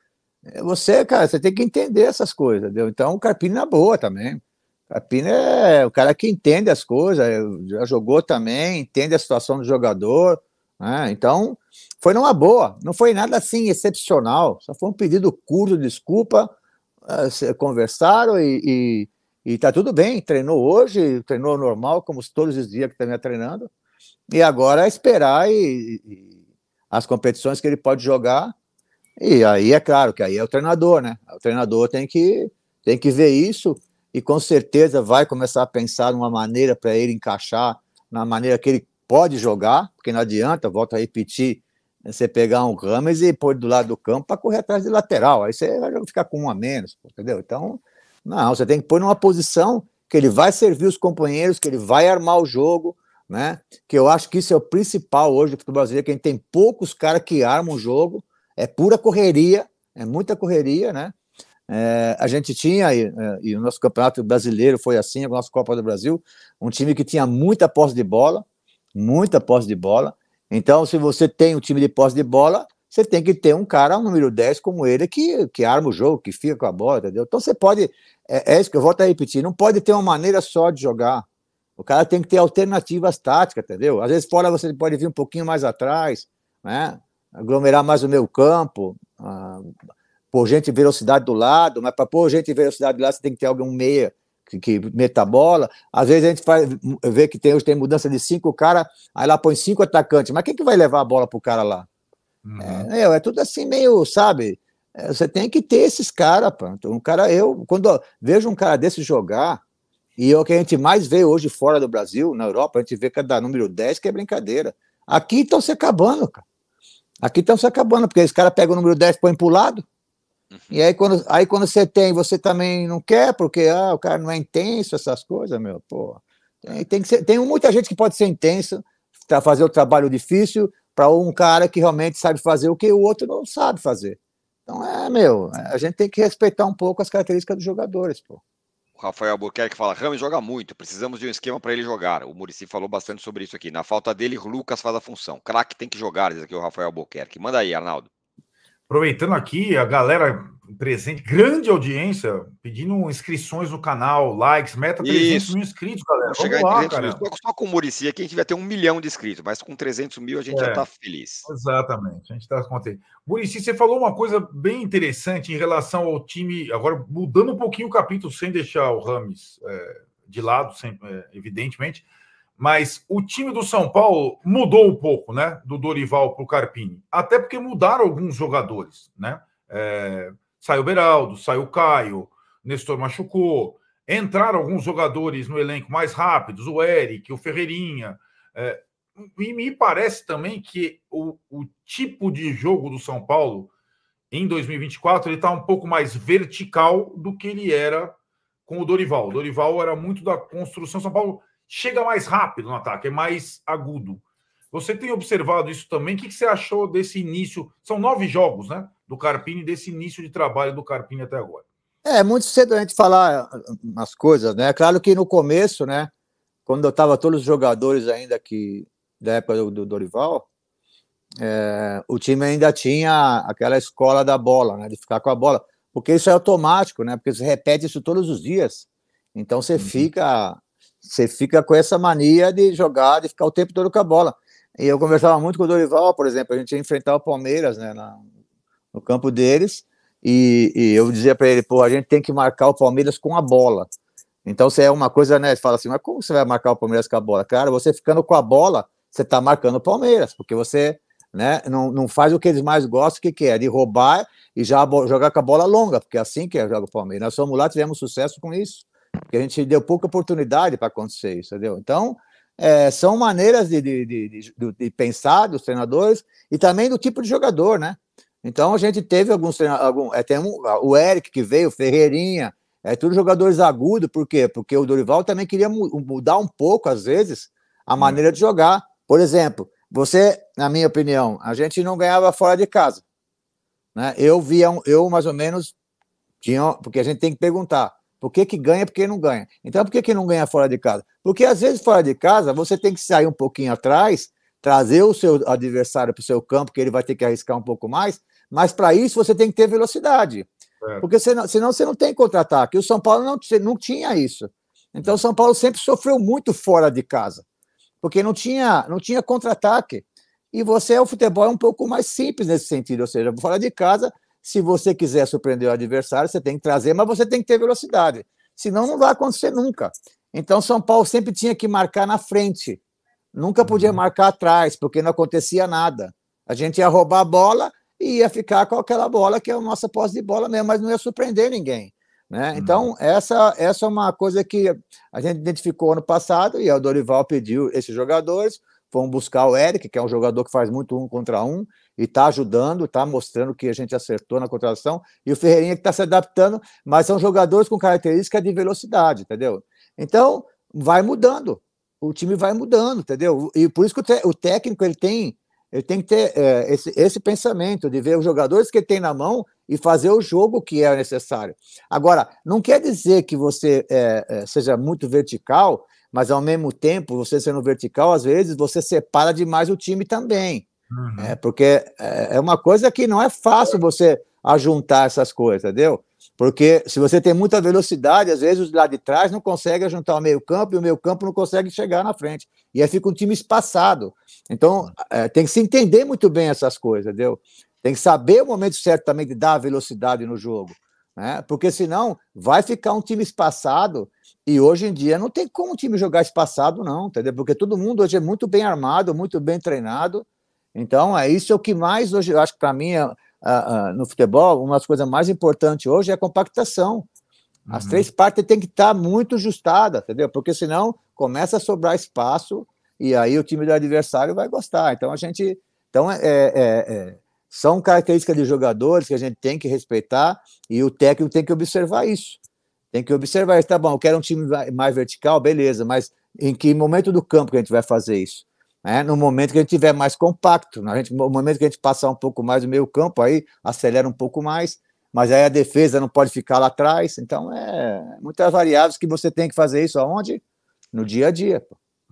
É, você, cara, você tem que entender essas coisas, entendeu? Então o Carpini na é boa também. Carpini é o cara que entende as coisas, é, já jogou também, entende a situação do jogador, né? Então, foi numa boa, não foi nada assim excepcional, só foi um pedido curto, desculpa ah, conversaram e, e, e tá tudo bem. Treinou hoje, treinou normal, como todos os dias que também tá treinando. E agora é esperar e, e as competições que ele pode jogar. E aí é claro que aí é o treinador, né? O treinador tem que, tem que ver isso e com certeza vai começar a pensar numa maneira para ele encaixar, na maneira que ele pode jogar, porque não adianta, volto a repetir, né? Você pegar um Rames e pôr do lado do campo para correr atrás de lateral. Aí você vai ficar com um a menos, entendeu? Então, não, você tem que pôr numa posição que ele vai servir os companheiros, que ele vai armar o jogo, né? Que eu acho que isso é o principal hoje do futebol brasileiro, que a gente tem poucos caras que armam o jogo, é pura correria, é muita correria, né? É, a gente tinha, e, é, e, o nosso campeonato brasileiro foi assim, a nossa Copa do Brasil, um time que tinha muita posse de bola, muita posse de bola, então, se você tem um time de posse de bola, você tem que ter um cara, um número 10 como ele, que, que arma o jogo, que fica com a bola, entendeu? Então você pode. É, é isso que eu volto a repetir, não pode ter uma maneira só de jogar. O cara tem que ter alternativas táticas, entendeu? Às vezes fora você pode vir um pouquinho mais atrás, né? aglomerar mais o meio campo, uh, pôr gente velocidade do lado, mas para pôr gente velocidade do lado você tem que ter algum meia que, que meta a bola. Às vezes a gente faz, vê que tem, hoje tem mudança de cinco cara, aí lá põe cinco atacantes. Mas quem que vai levar a bola pro cara lá? É, uhum. É, é, é, tudo assim meio, sabe? É, você tem que ter esses caras, então, um cara eu quando eu vejo um cara desse jogar e é o que a gente mais vê hoje fora do Brasil, na Europa, a gente vê cada número 10 que é brincadeira. Aqui estão se acabando, cara. Aqui estão se acabando, porque esse cara pega o número 10 e põe pro lado. E aí quando, aí quando você tem, você também não quer, porque ah, o cara não é intenso, essas coisas, meu, pô. Tem, tem, que ser, tem muita gente que pode ser intenso, para fazer o trabalho difícil, para um cara que realmente sabe fazer o que o outro não sabe fazer. Então é, meu, é, a gente tem que respeitar um pouco as características dos jogadores, pô. O Rafael Albuquerque fala: Ramos joga muito, precisamos de um esquema para ele jogar. O Murici falou bastante sobre isso aqui. Na falta dele, Lucas faz a função. Craque tem que jogar, diz aqui o Rafael Albuquerque. Manda aí, Arnaldo. Aproveitando aqui, a galera presente, grande audiência, pedindo inscrições no canal, likes, meta 300 Isso. mil inscritos, galera. Vamos chegar lá, em 300 cara. Mil. Só, com o Murici aqui a gente vai ter um milhão de inscritos, mas com 300 mil a gente é, já está feliz. Exatamente, a gente está contente. Murici, você falou uma coisa bem interessante em relação ao time, agora mudando um pouquinho o capítulo, sem deixar o Rames é, de lado, sem, é, evidentemente, mas o time do São Paulo mudou um pouco, né? Do Dorival para o Carpini. Até porque mudaram alguns jogadores, né? É, saiu Beraldo, saiu Caio, Nestor machucou. Entraram alguns jogadores no elenco mais rápidos, o Eric, o Ferreirinha. É, e me parece também que o, o tipo de jogo do São Paulo em 2024 ele está um pouco mais vertical do que ele era com o Dorival. O Dorival era muito da construção. São Paulo chega mais rápido no ataque, é mais agudo. Você tem observado isso também? O que, você achou desse início? São nove jogos, né? Do Carpini, desse início de trabalho do Carpini até agora. É, muito cedo a gente falar ah, as coisas, né? Claro que no começo, né? Quando eu estava todos os jogadores ainda que da época do, do Dorival, é, o time ainda tinha aquela escola da bola, né? De ficar com a bola. Porque isso é automático, né? Porque você repete isso todos os dias. Então você uhum. fica você fica com essa mania de jogar, de ficar o tempo todo com a bola. E eu conversava muito com o Dorival, por exemplo, a gente ia enfrentar o Palmeiras, né, na, no campo deles, e, e eu dizia para ele, pô, a gente tem que marcar o Palmeiras com a bola. Então, se é uma coisa, né, você fala assim, mas como você vai marcar o Palmeiras com a bola? Cara, você ficando com a bola, você está marcando o Palmeiras, porque você, né, não, não faz o que eles mais gostam, que que é, de roubar e já jogar com a bola longa, porque é assim que joga é o Palmeiras. Nós fomos lá, tivemos sucesso com isso. Porque a gente deu pouca oportunidade para acontecer isso, entendeu? Então, é, são maneiras de, de, de, de, pensar dos treinadores e também do tipo de jogador, né? Então, a gente teve alguns é, tem um, o Eric que veio, Ferreirinha, é tudo jogadores agudos, por quê? Porque o Dorival também queria mudar um pouco, às vezes, a hum. maneira de jogar. Por exemplo, você, na minha opinião, a gente não ganhava fora de casa. Né? Eu via, eu mais ou menos, tinha, porque a gente tem que perguntar, o que, que ganha e é que não ganha? Então, por que, que não ganha fora de casa? Porque às vezes fora de casa você tem que sair um pouquinho atrás, trazer o seu adversário para o seu campo, que ele vai ter que arriscar um pouco mais, mas para isso você tem que ter velocidade. É. Porque senão, senão você não tem contra-ataque. O São Paulo não, não tinha isso. Então, o São Paulo sempre sofreu muito fora de casa, porque não tinha, não tinha contra-ataque. E você, o futebol é um pouco mais simples nesse sentido, ou seja, fora de casa, se você quiser surpreender o adversário, você tem que trazer, mas você tem que ter velocidade. Senão não vai acontecer nunca. Então São Paulo sempre tinha que marcar na frente. Nunca podia uhum. marcar atrás, porque não acontecia nada. A gente ia roubar a bola e ia ficar com aquela bola que é a nossa posse de bola mesmo, mas não ia surpreender ninguém. Né? Uhum. Então, essa, essa é uma coisa que a gente identificou ano passado e o Dorival pediu esses jogadores vão buscar o Eric, que é um jogador que faz muito um contra um e está ajudando, está mostrando que a gente acertou na contratação. E o Ferreirinha que está se adaptando, mas são jogadores com característica de velocidade, entendeu? Então, vai mudando. O time vai mudando, entendeu? E por isso que o, o técnico ele tem ele tem que ter é, esse, esse, pensamento de ver os jogadores que ele tem na mão e fazer o jogo que é necessário. Agora, não quer dizer que você é, é seja muito vertical mas ao mesmo tempo, você sendo vertical, às vezes você separa demais o time também. Uhum. Né? É, porque é uma coisa que não é fácil você ajuntar essas coisas, entendeu? Porque se você tem muita velocidade, às vezes os lá de trás não conseguem juntar o meio-campo e o meio-campo não consegue chegar na frente. E aí fica um time espaçado. Então, uhum. é, tem que se entender muito bem essas coisas, entendeu? Tem que saber o momento certo também de dar velocidade no jogo. Né? Porque senão vai ficar um time espaçado e hoje em dia não tem como o time jogar espaçado, não, entendeu? Porque todo mundo hoje é muito bem armado, muito bem treinado. Então, é isso é o que mais hoje, eu acho que para mim, é, no futebol, uma das coisas mais importantes hoje é a compactação. As uhum. três partes têm que estar tá muito ajustadas, entendeu? Porque senão começa a sobrar espaço e aí o time do adversário vai gostar. Então, a gente. Então, é, é, é, é são características de jogadores que a gente tem que respeitar e o técnico tem que observar isso. Tem que observar isso. Tá bom, eu quero um time mais vertical, beleza, mas em que momento do campo que a gente vai fazer isso? É, no momento que a gente tiver mais compacto, né? no momento que a gente passar um pouco mais o meio campo, aí acelera um pouco mais, mas aí a defesa não pode ficar lá atrás. Então, é muitas variáveis que você tem que fazer isso aonde? No dia a dia.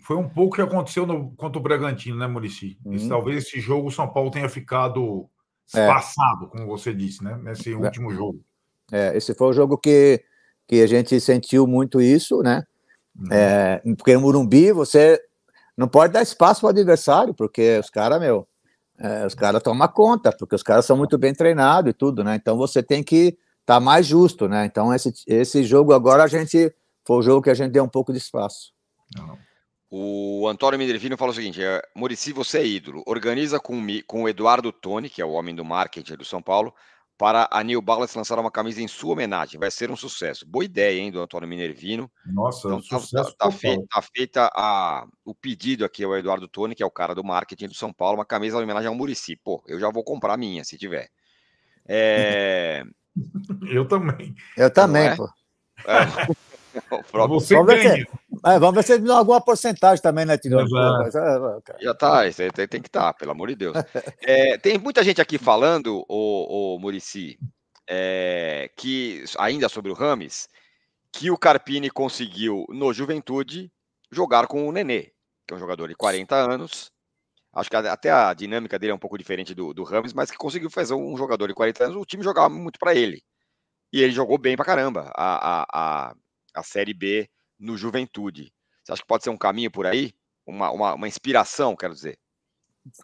Foi um pouco que aconteceu no, contra o Bragantino, né, Murici? Uhum. Talvez esse jogo o São Paulo tenha ficado é. espaçado, é. como você disse, né? Nesse é. último é. jogo. É, esse foi o jogo que que a gente sentiu muito isso, né? Uhum. É, porque no Murumbi você não pode dar espaço para o adversário, porque os caras, meu, é, os caras tomam conta, porque os caras são muito bem treinados e tudo, né? Então você tem que estar tá mais justo, né? Então esse, esse jogo agora a gente foi o jogo que a gente deu um pouco de espaço. Uhum. O Antônio Minervino fala o seguinte: é, Murici, você é ídolo. Organiza com, com o Eduardo Toni, que é o homem do marketing do São Paulo, para a New Balance lançar uma camisa em sua homenagem. Vai ser um sucesso. Boa ideia, hein, do Antônio Minervino. Nossa, então, é um tá, sucesso. Tá, tá feita, tá feita a, o pedido aqui ao Eduardo Tony, que é o cara do marketing do São Paulo, uma camisa em homenagem ao Murici. Pô, eu já vou comprar a minha, se tiver. É... Eu também. Eu também, é? pô. É vamos Ver se, é, vamos ver se ele dá alguma porcentagem também, né, Tidão? É, é, é, Já tá, tem, tem que estar, tá, pelo amor de Deus. é, tem muita gente aqui falando, o, o Murici, é, que ainda sobre o Rames, que o Carpini conseguiu, no Juventude, jogar com o Nenê, que é um jogador de 40 anos. Acho que até a dinâmica dele é um pouco diferente do, do Rames, mas que conseguiu fazer um jogador de 40 anos, o time jogava muito para ele. E ele jogou bem pra caramba. A, a, a a Série B no Juventude. Você acha que pode ser um caminho por aí? Uma, uma, uma inspiração, quero dizer.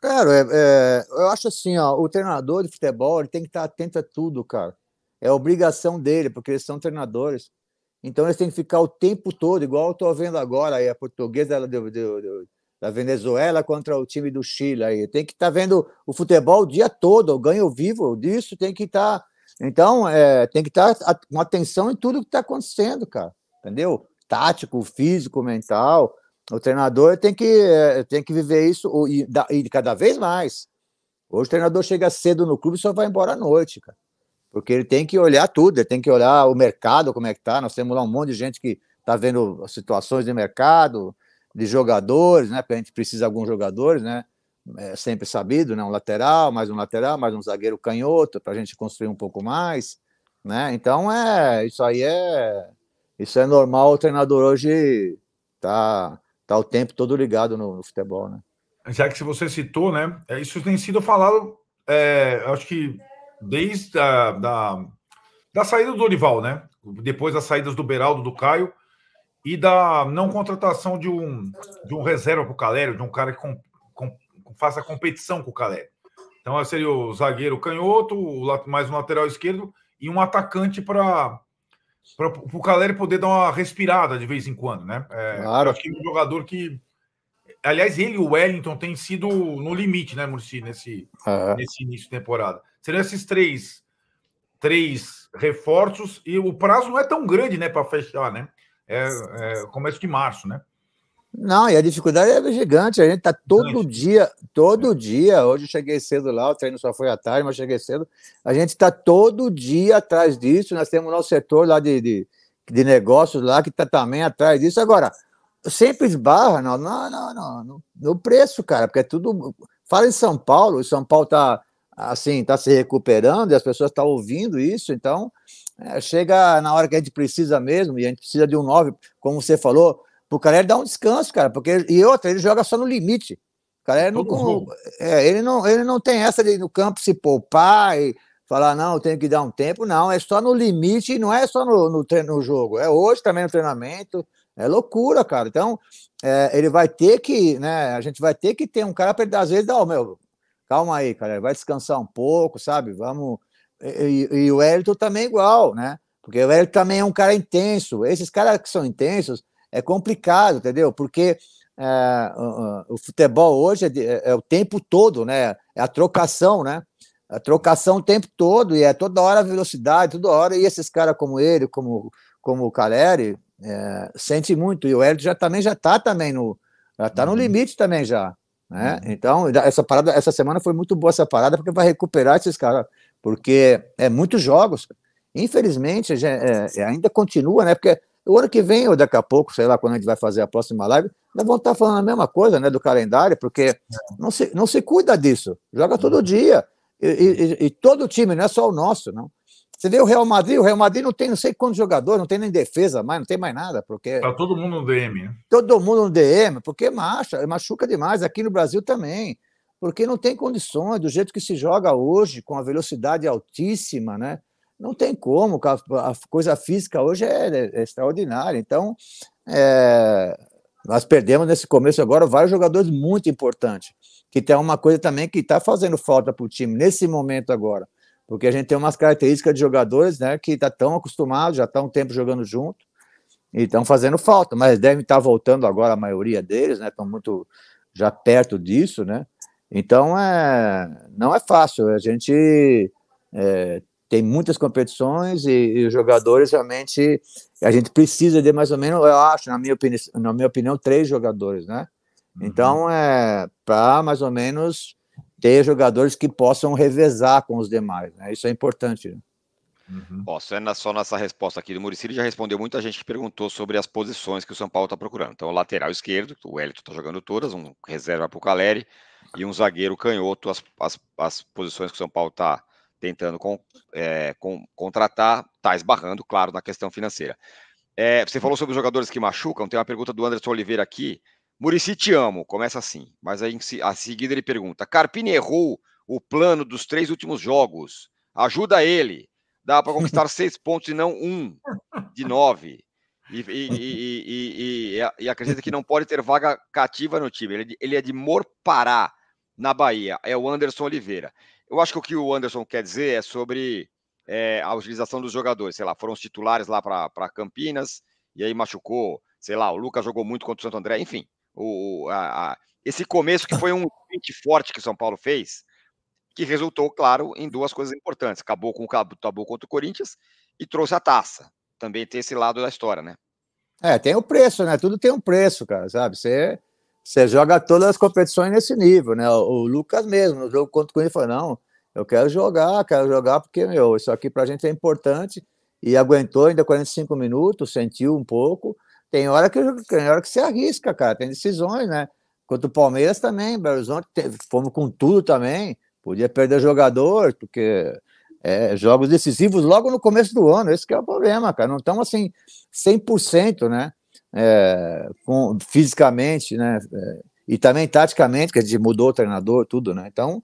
Cara, é, é, eu acho assim, ó, o treinador de futebol ele tem que estar atento a tudo, cara. É obrigação dele, porque eles são treinadores. Então eles têm que ficar o tempo todo, igual eu estou vendo agora aí, a portuguesa de, da Venezuela contra o time do Chile aí. Tem que estar vendo o futebol o dia todo, o ganho vivo disso, tem que estar. Então, é, tem que estar com atenção em tudo que está acontecendo, cara entendeu? Tático, físico, mental. O treinador tem que, eh, tem que viver isso e, e cada vez mais. Hoje o treinador chega cedo no clube e só vai embora à noite, cara. Porque ele tem que olhar tudo, ele tem que olhar o mercado, como é que tá. Nós temos lá um monte de gente que tá vendo situações de mercado, de jogadores, né? Porque a gente precisa de alguns jogadores, né? É sempre sabido, né? Um lateral, mais um lateral, mais um zagueiro canhoto, para a gente construir um pouco mais, né? Então é isso aí é isso é normal, o treinador hoje tá, tá o tempo todo ligado no, no futebol, né? Já que você citou, né? É, isso tem sido falado, é, acho que desde a da, da saída do Dorival, né? Depois das saídas do Beraldo, do Caio e da não contratação de um, de um reserva para o Calério, de um cara que com, com, faça competição com o Calério. Então seria o zagueiro canhoto, mais um lateral esquerdo e um atacante para para o Caleri poder dar uma respirada de vez em quando, né? É, claro. Acho que é um jogador que. Aliás, ele e o Wellington têm sido no limite, né, Murci, nesse, é. nesse início de temporada. Seriam esses três, três reforços e o prazo não é tão grande, né, para fechar, né? É, é começo de março, né? Não, e a dificuldade é gigante. A gente tá todo dia, todo dia. Hoje eu cheguei cedo lá, o treino só foi à tarde, mas cheguei cedo. A gente está todo dia atrás disso. Nós temos o nosso setor lá de, de, de negócios lá que está também atrás disso. Agora, sempre esbarra não, não, não, não, no, no preço, cara, porque é tudo. Fala em São Paulo, São Paulo está assim, está se recuperando e as pessoas estão tá ouvindo isso, então é, chega na hora que a gente precisa mesmo, e a gente precisa de um 9, como você falou, pro Caleri dar um descanso, cara, porque e outra, ele joga só no limite. O Caleri é não, é, ele não, ele não tem essa de no campo se poupar e falar, não, eu tenho que dar um tempo, não, é só no limite e não é só no, no, treino, no jogo, é hoje também no treinamento, é loucura, cara. Então, é, ele vai ter que, né, a gente vai ter que ter um cara para às vezes, dar, oh, meu, calma aí, cara, vai descansar um pouco, sabe, vamos, e, e, e o Elton também é igual, né, porque o Elton também é um cara intenso, esses caras que são intensos, é complicado, entendeu? Porque é, o, futebol hoje é, é, é, o tempo todo, né? É a trocação, né? A trocação o tempo todo, e é toda hora velocidade, toda hora. E esses caras como ele, como, como o Caleri, é, sente muito. E o Hélio já também tá, já tá também no. Já tá uhum. no limite também já. Né? Uhum. Então, essa parada, essa semana foi muito boa essa parada, porque vai recuperar esses caras. Porque é muitos jogos. Infelizmente, já, é, eh, ainda continua, né? Porque o ano que vem, ou daqui a pouco, sei lá, quando a gente vai fazer a próxima live, nós vamos estar tá falando a mesma coisa, né, do calendário, porque é. não se, não se cuida disso. Joga todo uhum. dia. E, e, e todo time, não é só o nosso, não. Você vê o Real Madrid, o Real Madrid não tem não sei quantos jogadores, não tem nem defesa mais, não tem mais nada, porque... Tá todo mundo no DM. Né? Todo mundo no DM, porque macha, machuca demais, aqui no Brasil também, porque não tem condições, do jeito que se joga hoje, com a velocidade altíssima, né? Não tem como, a coisa física hoje é, é, é extraordinária. Então, é, nós perdemos nesse começo agora vários jogadores muito importantes, que tem uma coisa também que está fazendo falta para o time nesse momento agora, porque a gente tem umas características de jogadores né, que estão tá tão acostumados, já estão tá um tempo jogando junto, e estão fazendo falta, mas devem estar tá voltando agora a maioria deles, né? Estão muito já perto disso, né? Então é, não é fácil. A gente é, tem muitas competições e, e, os jogadores realmente a gente precisa de mais ou menos, eu acho, na minha opinião, na minha opinião três jogadores, né? Uhum. Então é para mais ou menos ter jogadores que possam revezar com os demais, né? Isso é importante. Né? Uhum. Ó, só nessa resposta aqui do Muricy ele já respondeu muita gente que perguntou sobre as posições que o São Paulo está procurando. Então, lateral esquerdo, o Wellington está jogando todas, um reserva para o Caleri, e um zagueiro canhoto, as, as, as posições que o São Paulo está tentando com, é, eh, com, contratar, está esbarrando, claro, na questão financeira. É, você falou sobre os jogadores que machucam, tem uma pergunta do Anderson Oliveira aqui. Murici, te amo, começa assim, mas aí a seguida ele pergunta: Carpini errou o plano dos três últimos jogos, ajuda ele, dá para conquistar seis pontos e não um de nove. E, e, e, e, acredita que não pode ter vaga cativa no time. Ele, é ele é de Morpará, na Bahia. É o Anderson Oliveira. Eu acho que o que o Anderson quer dizer é sobre é, a utilização dos jogadores. Sei lá, foram os titulares lá para Campinas e aí machucou. Sei lá, o Lucas jogou muito contra o Santo André. Enfim, o, a, a, esse começo que foi um pente forte que o São Paulo fez, que resultou, claro, em duas coisas importantes. Acabou com o tabu contra o Corinthians e trouxe a taça. Também tem esse lado da história, né? É, tem o preço, né? Tudo tem um preço, cara, sabe? Você você joga todas as competições nesse nível, né? O, Lucas mesmo, no jogo contra o Corinthians, falou, não, eu quero jogar, quero jogar porque, meu, isso aqui pra gente é importante. E aguentou ainda 45 minutos, sentiu um pouco. Tem hora que, tem hora que se arrisca, cara, tem decisões, né? Quanto o Palmeiras também, Belo Horizonte, teve, fomos com tudo também. Podia perder jogador, porque é, jogos decisivos logo no começo do ano, esse que é o problema, cara. Não estamos assim 100%, né? é, com, fisicamente, né? É, e também taticamente, que a gente mudou o treinador, tudo, né? Então,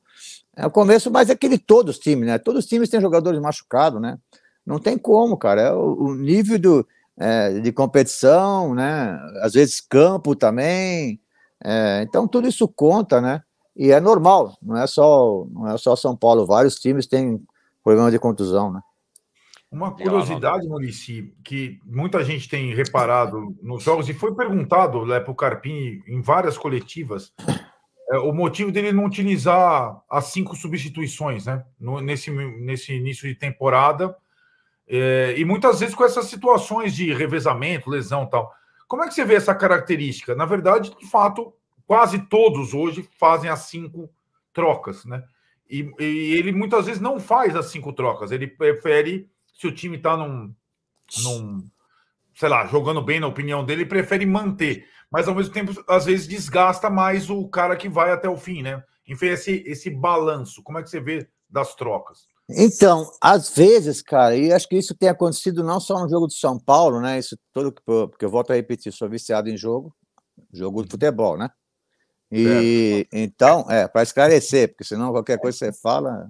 é o começo, mas é aquele todos os times, né? Todos os times têm jogadores machucados, né? Não tem como, cara. É o, o nível do, é, de competição, né? Às vezes campo também. É, então tudo isso conta, né? E é normal. Não é só, não é só São Paulo. Vários times têm problema de contusão, né? Uma curiosidade, Maurici, que muita gente tem reparado nos jogos, e foi perguntado lá né, para o Carpini em várias coletivas, é, o motivo dele não utilizar as cinco substituições né, no, nesse, nesse início de temporada, é, e muitas vezes com essas situações de revezamento, lesão e tal. Como é que você vê essa característica? Na verdade, de fato, quase todos hoje fazem as cinco trocas, né? E, e ele muitas vezes não faz as cinco trocas, ele prefere se o time está num, num, sei lá, jogando bem na opinião dele, prefere manter. Mas ao mesmo tempo, às vezes desgasta mais o cara que vai até o fim, né? Enfim, esse, esse balanço, como é que você vê das trocas? Então, às vezes, cara, e acho que isso tem acontecido não só no jogo do São Paulo, né? Isso todo porque eu volto a repetir, sou viciado em jogo, jogo de futebol, né? E então, é, para esclarecer, porque senão qualquer coisa que você fala,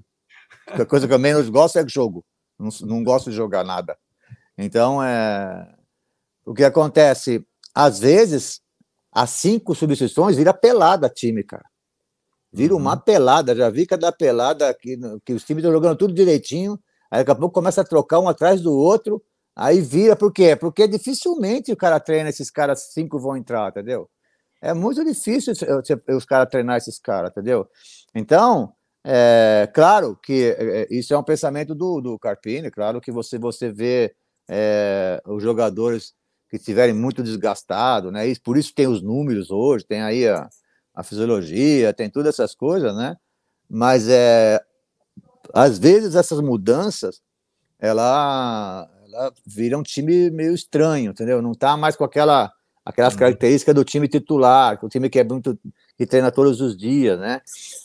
a coisa que eu menos gosto é jogo. Não, não gosto de jogar nada. Então, é... o que acontece? Às vezes, as cinco substituições vira pelada time, cara. Vira uhum. uma pelada. Já vi cada pelada que, que os times estão jogando tudo direitinho. Aí daqui a pouco começa a trocar um atrás do outro. Aí vira, por quê? Porque dificilmente o cara treina esses caras cinco vão entrar, entendeu? É muito difícil os caras treinar esses caras, entendeu? Então, é, claro que é, é, isso é um pensamento do, do Carpini, claro que você, você vê é, os jogadores que estiverem muito desgastados, né? por isso tem os números hoje, tem aí a, a fisiologia, tem todas essas coisas, né? Mas é, às vezes essas mudanças ela, ela vira um time meio estranho, entendeu? Não está mais com aquela aquelas uhum. características do time titular, que o time que é muito e treina todos os dias, né?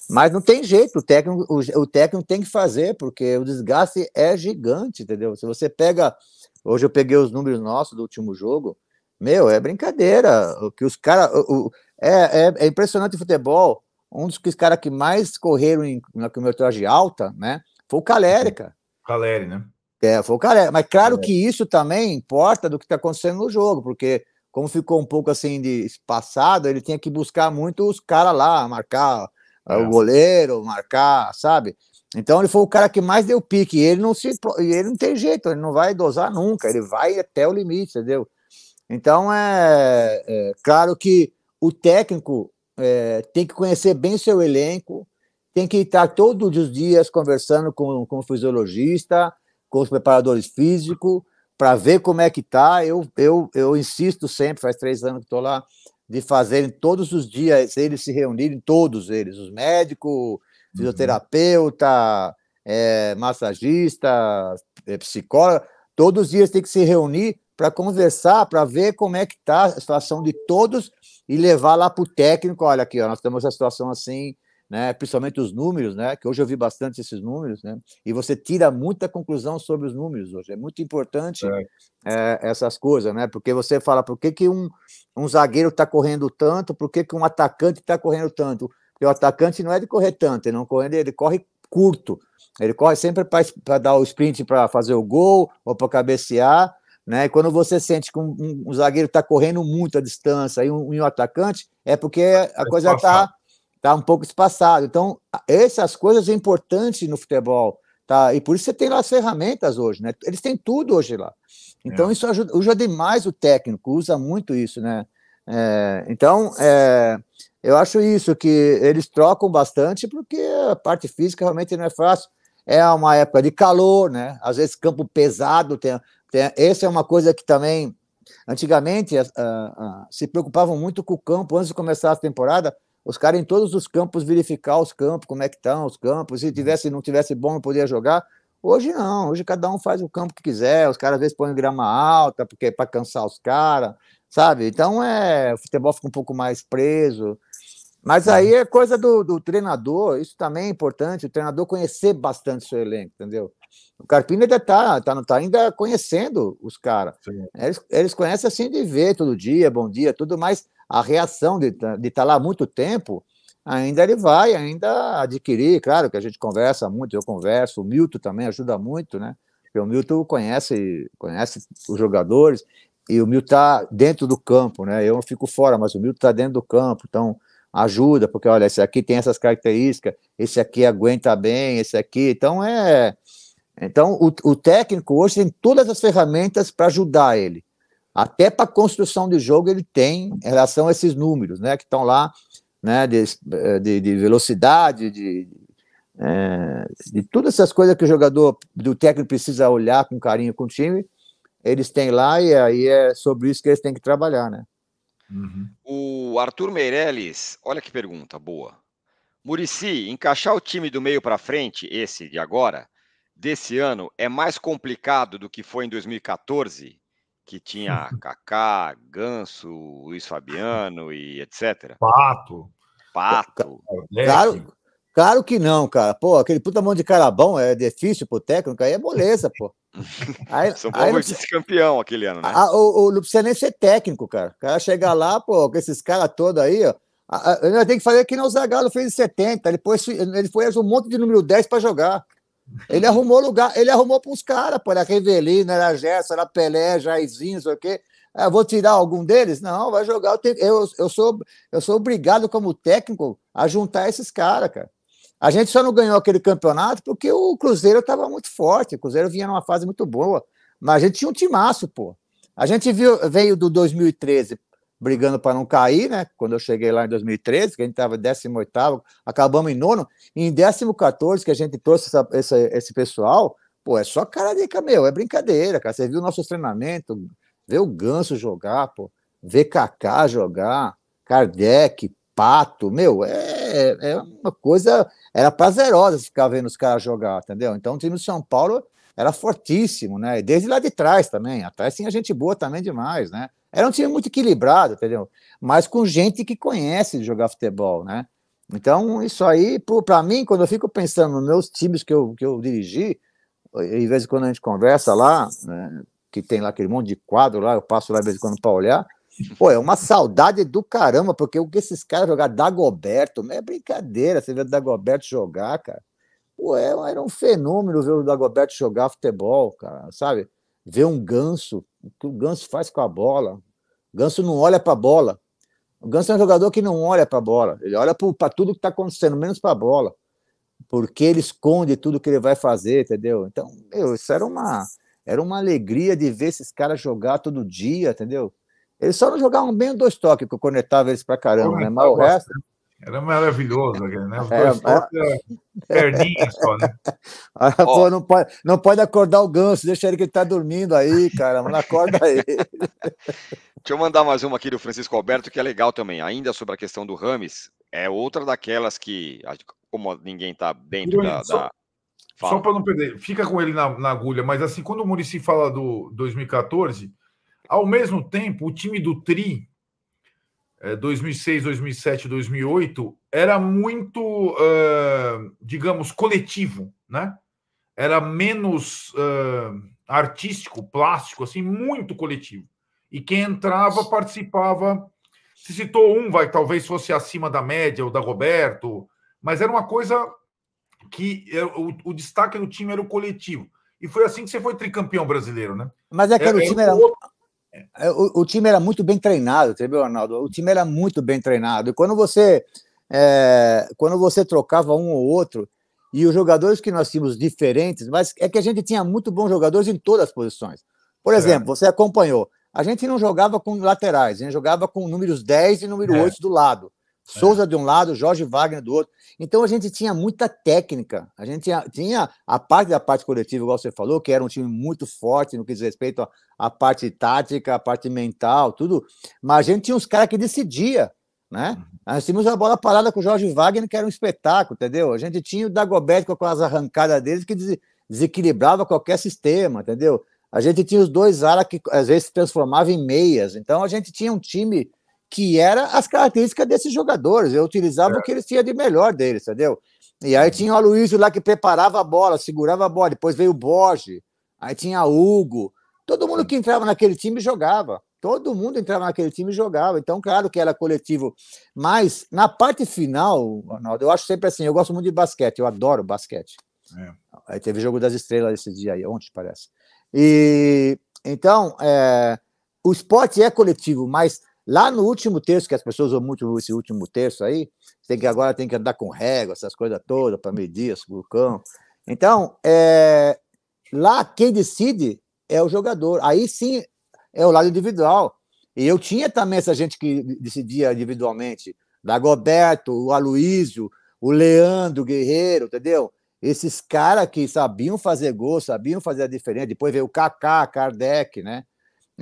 Mas não tem jeito, o técnico, o, o, técnico tem que fazer, porque o desgaste é gigante, entendeu? Se você pega. Hoje eu peguei os números nossos do último jogo, meu, é brincadeira. O que os caras. É, é, é, impressionante o futebol. Um dos caras que mais correram em, na quilometragem alta, né? Foi o Calérica. cara. Caleri, né? É, foi o Caleri. Mas claro é. que isso também importa do que está acontecendo no jogo, porque como ficou um pouco assim de espaçado, ele tinha que buscar muito os caras lá, marcar é. o goleiro, marcar, sabe? Então ele foi o cara que mais deu pique. E ele não se, ele não tem jeito, ele não vai dosar nunca. Ele vai até o limite, entendeu? Então é, é claro que o técnico é, tem que conhecer bem seu elenco, tem que estar todos os dias conversando com, com o fisiologista, com os preparadores físicos, para ver como é que tá. Eu, eu, eu insisto sempre, faz três anos que estou lá, de fazerem todos os dias, eles se reunirem, todos eles, os médicos, uhum. fisioterapeuta, é, massagista, é, psicólogo, todos os dias tem que se reunir para conversar, para ver como é que está a situação de todos e levar lá para o técnico, olha aqui, ó, nós temos a situação assim, né? principalmente os números, né? que hoje eu vi bastante esses números, né? e você tira muita conclusão sobre os números hoje. É muito importante é. É, essas coisas, né? porque você fala por que, que um, um zagueiro está correndo tanto, por que, que um atacante está correndo tanto. Porque o atacante não é de correr tanto, ele não corre, ele corre curto. Ele corre sempre para dar o sprint para fazer o gol ou para cabecear. Né? E quando você sente que um, um, um zagueiro está correndo muito a distância e um, um atacante, é porque a é coisa está Tá um pouco espaçado. Então, essas coisas são é importantes no futebol. Tá? E por isso você tem lá as ferramentas hoje, né? Eles têm tudo hoje lá. Então, é. isso ajuda, ajuda demais o técnico, usa muito isso, né? É, então, é, eu acho isso, que eles trocam bastante, porque a parte física realmente não é fácil. É uma época de calor, né? Às vezes campo pesado. Tem, tem, essa é uma coisa que também, antigamente, se preocupavam muito com o campo antes de começar a temporada, os caras em todos os campos verificar os campos, como é que estão os campos, se uhum. tivesse não tivesse bom não podia jogar. Hoje não, hoje cada um faz o campo que quiser, os caras às vezes põem grama alta porque é para cansar os caras, sabe? Então é, o futebol fica um pouco mais preso. Mas aí uhum. é coisa do, do treinador, isso também é importante, o treinador conhecer bastante seu elenco, entendeu? O Carpini ainda está tá, tá ainda conhecendo os caras. Eles, eles conhecem assim de ver todo dia, bom dia, tudo mais a reação de, tá, de estar tá lá há muito tempo, ainda ele vai ainda adquirir, claro que a gente conversa muito, eu converso, o Milton também ajuda muito, né? Porque o Milton conhece, conhece os jogadores e o Milton está dentro do campo, né? Eu fico fora, mas o Milton está dentro do campo, então ajuda, porque olha, esse aqui tem essas características, esse aqui aguenta bem, esse aqui, então é então o, o técnico hoje tem todas as ferramentas para ajudar ele. Até para construção de jogo ele tem em relação a esses números, né? Que estão lá, né? De, eh, de, de velocidade, de, é, de todas essas coisas que o jogador, do técnico precisa olhar com carinho com o time, eles têm lá e aí é sobre isso que eles têm que trabalhar, né? Uhum. O Arthur Meirelles, olha que pergunta boa. Murici, encaixar o time do meio para frente, esse de agora, desse ano, é mais complicado do que foi em 2014? que tinha Kaká, Ganso, Luiz Fabiano e etc. Pato. Pato. Claro, claro que não, cara. Pô, aquele puta mão de carabão é difícil pro técnico, aí é moleza, pô. Aí, São Paulo foi vice-campeão aquele ano, né? A, ah, o, o, não precisa nem ser técnico, cara. O cara chegar lá, pô, com esses caras todos aí, ó. Eu tenho que fazer que não o Zagallo fez em 70. Ele, pôs, ele foi um monte de número 10 para jogar. Ele arrumou lugar, ele arrumou para uns caras, pô, era Revelino, era Gerson, era Pelé, Jairzinho, não sei o quê. Ah, vou tirar algum deles? Não, vai jogar. Eu, eu, eu, sou, eu sou obrigado, como técnico, a juntar esses caras, cara. A gente só não ganhou aquele campeonato porque o Cruzeiro estava muito forte, o Cruzeiro vinha numa fase muito boa. Mas a gente tinha um timaço, pô. A gente viu, veio do 2013 brigando para não cair, né? Quando eu cheguei lá em 2013, que a gente estava em 18, acabamos em nono, em 14, que a gente trouxe essa, essa, esse pessoal, pô, é só cara de meu, é brincadeira, cara. Você viu nossos treinamentos, vê o Ganso jogar, pô, vê Kaká jogar, Kardec, Pato, meu, é, é uma coisa, era prazerosa ficar vendo os caras jogar, entendeu? Então o time do São Paulo era fortíssimo, né? E desde lá de trás também, atrás tinha gente boa também demais, né? Era um time muito equilibrado, entendeu? Mas com gente que conhece jogar futebol, né? Então, isso aí, para mim, quando eu fico pensando nos meus times que eu, que eu dirigi, de vez em quando a gente conversa lá, né, que tem lá aquele monte de quadro lá, eu passo lá de vez em quando para olhar. Pô, é uma saudade do caramba, porque o que esses caras jogaram, Dagoberto, é brincadeira, você vê o Dagoberto jogar, cara. Pô, é, era um fenômeno ver o Dagoberto jogar futebol, cara, sabe? vê um ganso, o que o ganso faz com a bola. O ganso não olha para a bola. O ganso é um jogador que não olha para a bola. Ele olha para tudo que está acontecendo, menos para a bola. Porque ele esconde tudo que ele vai fazer, entendeu? Então, meu, isso era uma, era uma alegria de ver esses caras jogar todo dia, entendeu? Eles só não jogavam bem dois toques, que eu conectava eles pra caramba, é né? Mas tá o resto. Era maravilhoso, aquele né? Os é, dois é, perninhas só, né? Ah, pô, não, pode, não pode acordar o ganso, deixa ele que ele tá dormindo aí, cara. Não acorda ele. Deixa eu mandar mais uma aqui do Francisco Alberto, que é legal também. Ainda sobre a questão do Rames, é outra daquelas que, como ninguém tá dentro da. Só, da... só para não perder, fica com ele na, na agulha, mas assim, quando o Murici fala do 2014, ao mesmo tempo, o time do Tri 2006, 2007, 2008 era muito, uh, digamos, coletivo, né? Era menos uh, artístico, plástico, assim, muito coletivo. E quem entrava participava. Se citou um, vai, talvez fosse acima da média ou da Roberto, mas era uma coisa que é, o, o, destaque do time era o coletivo. E foi assim que você foi tricampeão brasileiro, né? Mas aquele é, é, é, time era, é, o, o, time era muito bem treinado, entendeu, Arnaldo? O time era muito bem treinado. E quando você, é, quando você trocava um ou outro, e os jogadores que nós tínhamos diferentes, mas é que a gente tinha muito bons jogadores em todas as posições. Por exemplo, é. você acompanhou. A gente não jogava com laterais, a gente jogava com números 10 e número é. 8 do lado. Souza de um lado, Jorge Wagner do outro. Então a gente tinha muita técnica. A gente tinha, tinha, a parte da parte coletiva, igual você falou, que era um time muito forte no que diz respeito à, parte tática, à parte mental, tudo. Mas a gente tinha uns caras que decidia, né? Nós uhum. tínhamos a bola parada com o Jorge Wagner, que era um espetáculo, entendeu? A gente tinha o Dagobert com as arrancadas deles que desequilibrava qualquer sistema, entendeu? A gente tinha os dois alas que às vezes se transformavam em meias. Então a gente tinha um time que era as características desses jogadores. Eu utilizava é. o que eles tinham de melhor deles, entendeu? E aí tinha o Aloysio lá que preparava a bola, segurava a bola, depois veio o Borges, aí tinha o Hugo. Todo mundo que entrava naquele time jogava. Todo mundo entrava naquele time e jogava. Então, claro que era coletivo. Mas na parte final, Ronaldo, eu acho sempre assim, eu gosto muito de basquete, eu adoro basquete. É. Aí teve jogo das estrelas esse dia aí, ontem, parece. E então, é, o esporte é coletivo, mas Lá no último terço, que as pessoas usam muito esse último terço aí, tem que agora tem que andar com régua, essas coisas todas, para medir esse vulcão. Então, é, lá quem decide é o jogador. Aí sim é o lado individual. E eu tinha também essa gente que decidia individualmente. Dagoberto, o Aloísio, o Leandro Guerreiro, entendeu? Esses caras que sabiam fazer gol, sabiam fazer a diferença. Depois veio o Kaká, Kardec, né?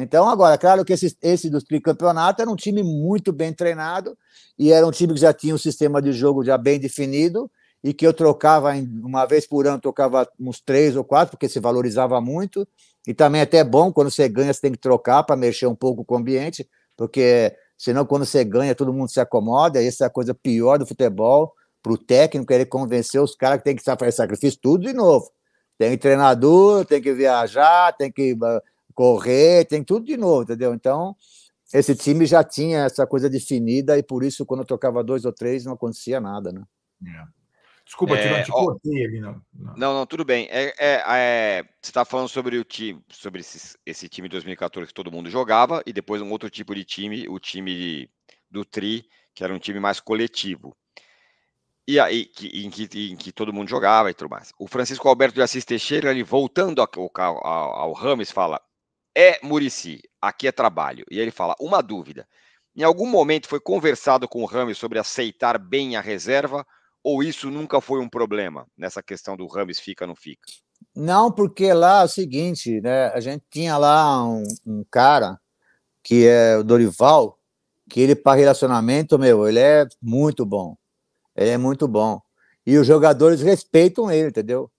Então, agora, claro que esse, esse do tricampeonato era um time muito bem treinado e era um time que já tinha um sistema de jogo já bem definido e que eu trocava uma vez por ano, trocava uns três ou quatro, porque se valorizava muito. E também é até bom, quando você ganha, você tem que trocar para mexer um pouco com o ambiente, porque senão quando você ganha, todo mundo se acomoda, e essa é a coisa pior do futebol, para o técnico ele convencer os caras que tem que fazer sacrifício tudo de novo. Tem treinador, tem que viajar, tem que ah, correr, tem tudo de novo, entendeu? Então, esse time já tinha essa coisa definida e por isso, quando eu tocava dois ou três, não acontecia nada, né? É. Desculpa, é, não ó, ali, não. não. Não, não, tudo bem. É, é, é você está falando sobre o time, sobre esse, esse time de 2014 que todo mundo jogava, e depois um outro tipo de time, o time do Tri, que era um time mais coletivo. E aí, que, em, que, em que todo mundo jogava e tudo mais. O Francisco Alberto de Assis Teixeira, ele voltando ao, ao, ao Rames, fala: é, Murici, aqui é trabalho. E ele fala: uma dúvida. Em algum momento foi conversado com o Rames sobre aceitar bem a reserva, ou isso nunca foi um problema nessa questão do Rames fica ou não fica? Não, porque lá é o seguinte, né? A gente tinha lá um, um cara que é o Dorival, que ele para relacionamento, meu, ele é muito bom. Ele é muito bom. E os jogadores respeitam ele, entendeu?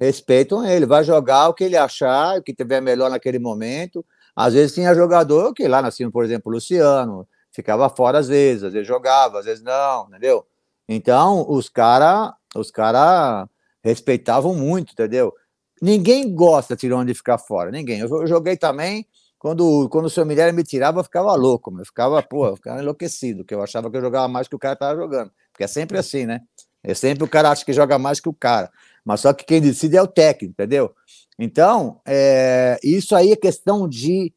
respeitam ele, vai jogar o que ele achar, o que tiver melhor naquele momento. Às vezes tinha jogador que lá nasciam, por exemplo, o Luciano, ficava fora às vezes, às vezes jogava, às vezes não, entendeu? Então, os caras os cara respeitavam muito, entendeu? Ninguém gosta tirando de ficar fora, ninguém. Eu, joguei também, quando, quando o seu Minério me tirava, eu ficava louco, eu ficava, pô, eu ficava enlouquecido, que eu achava que eu jogava mais que o cara estava jogando, porque é sempre assim, né? É sempre o cara acha que joga mais que o cara mas só que quem decide é o técnico, entendeu? Então, é, isso aí é questão de,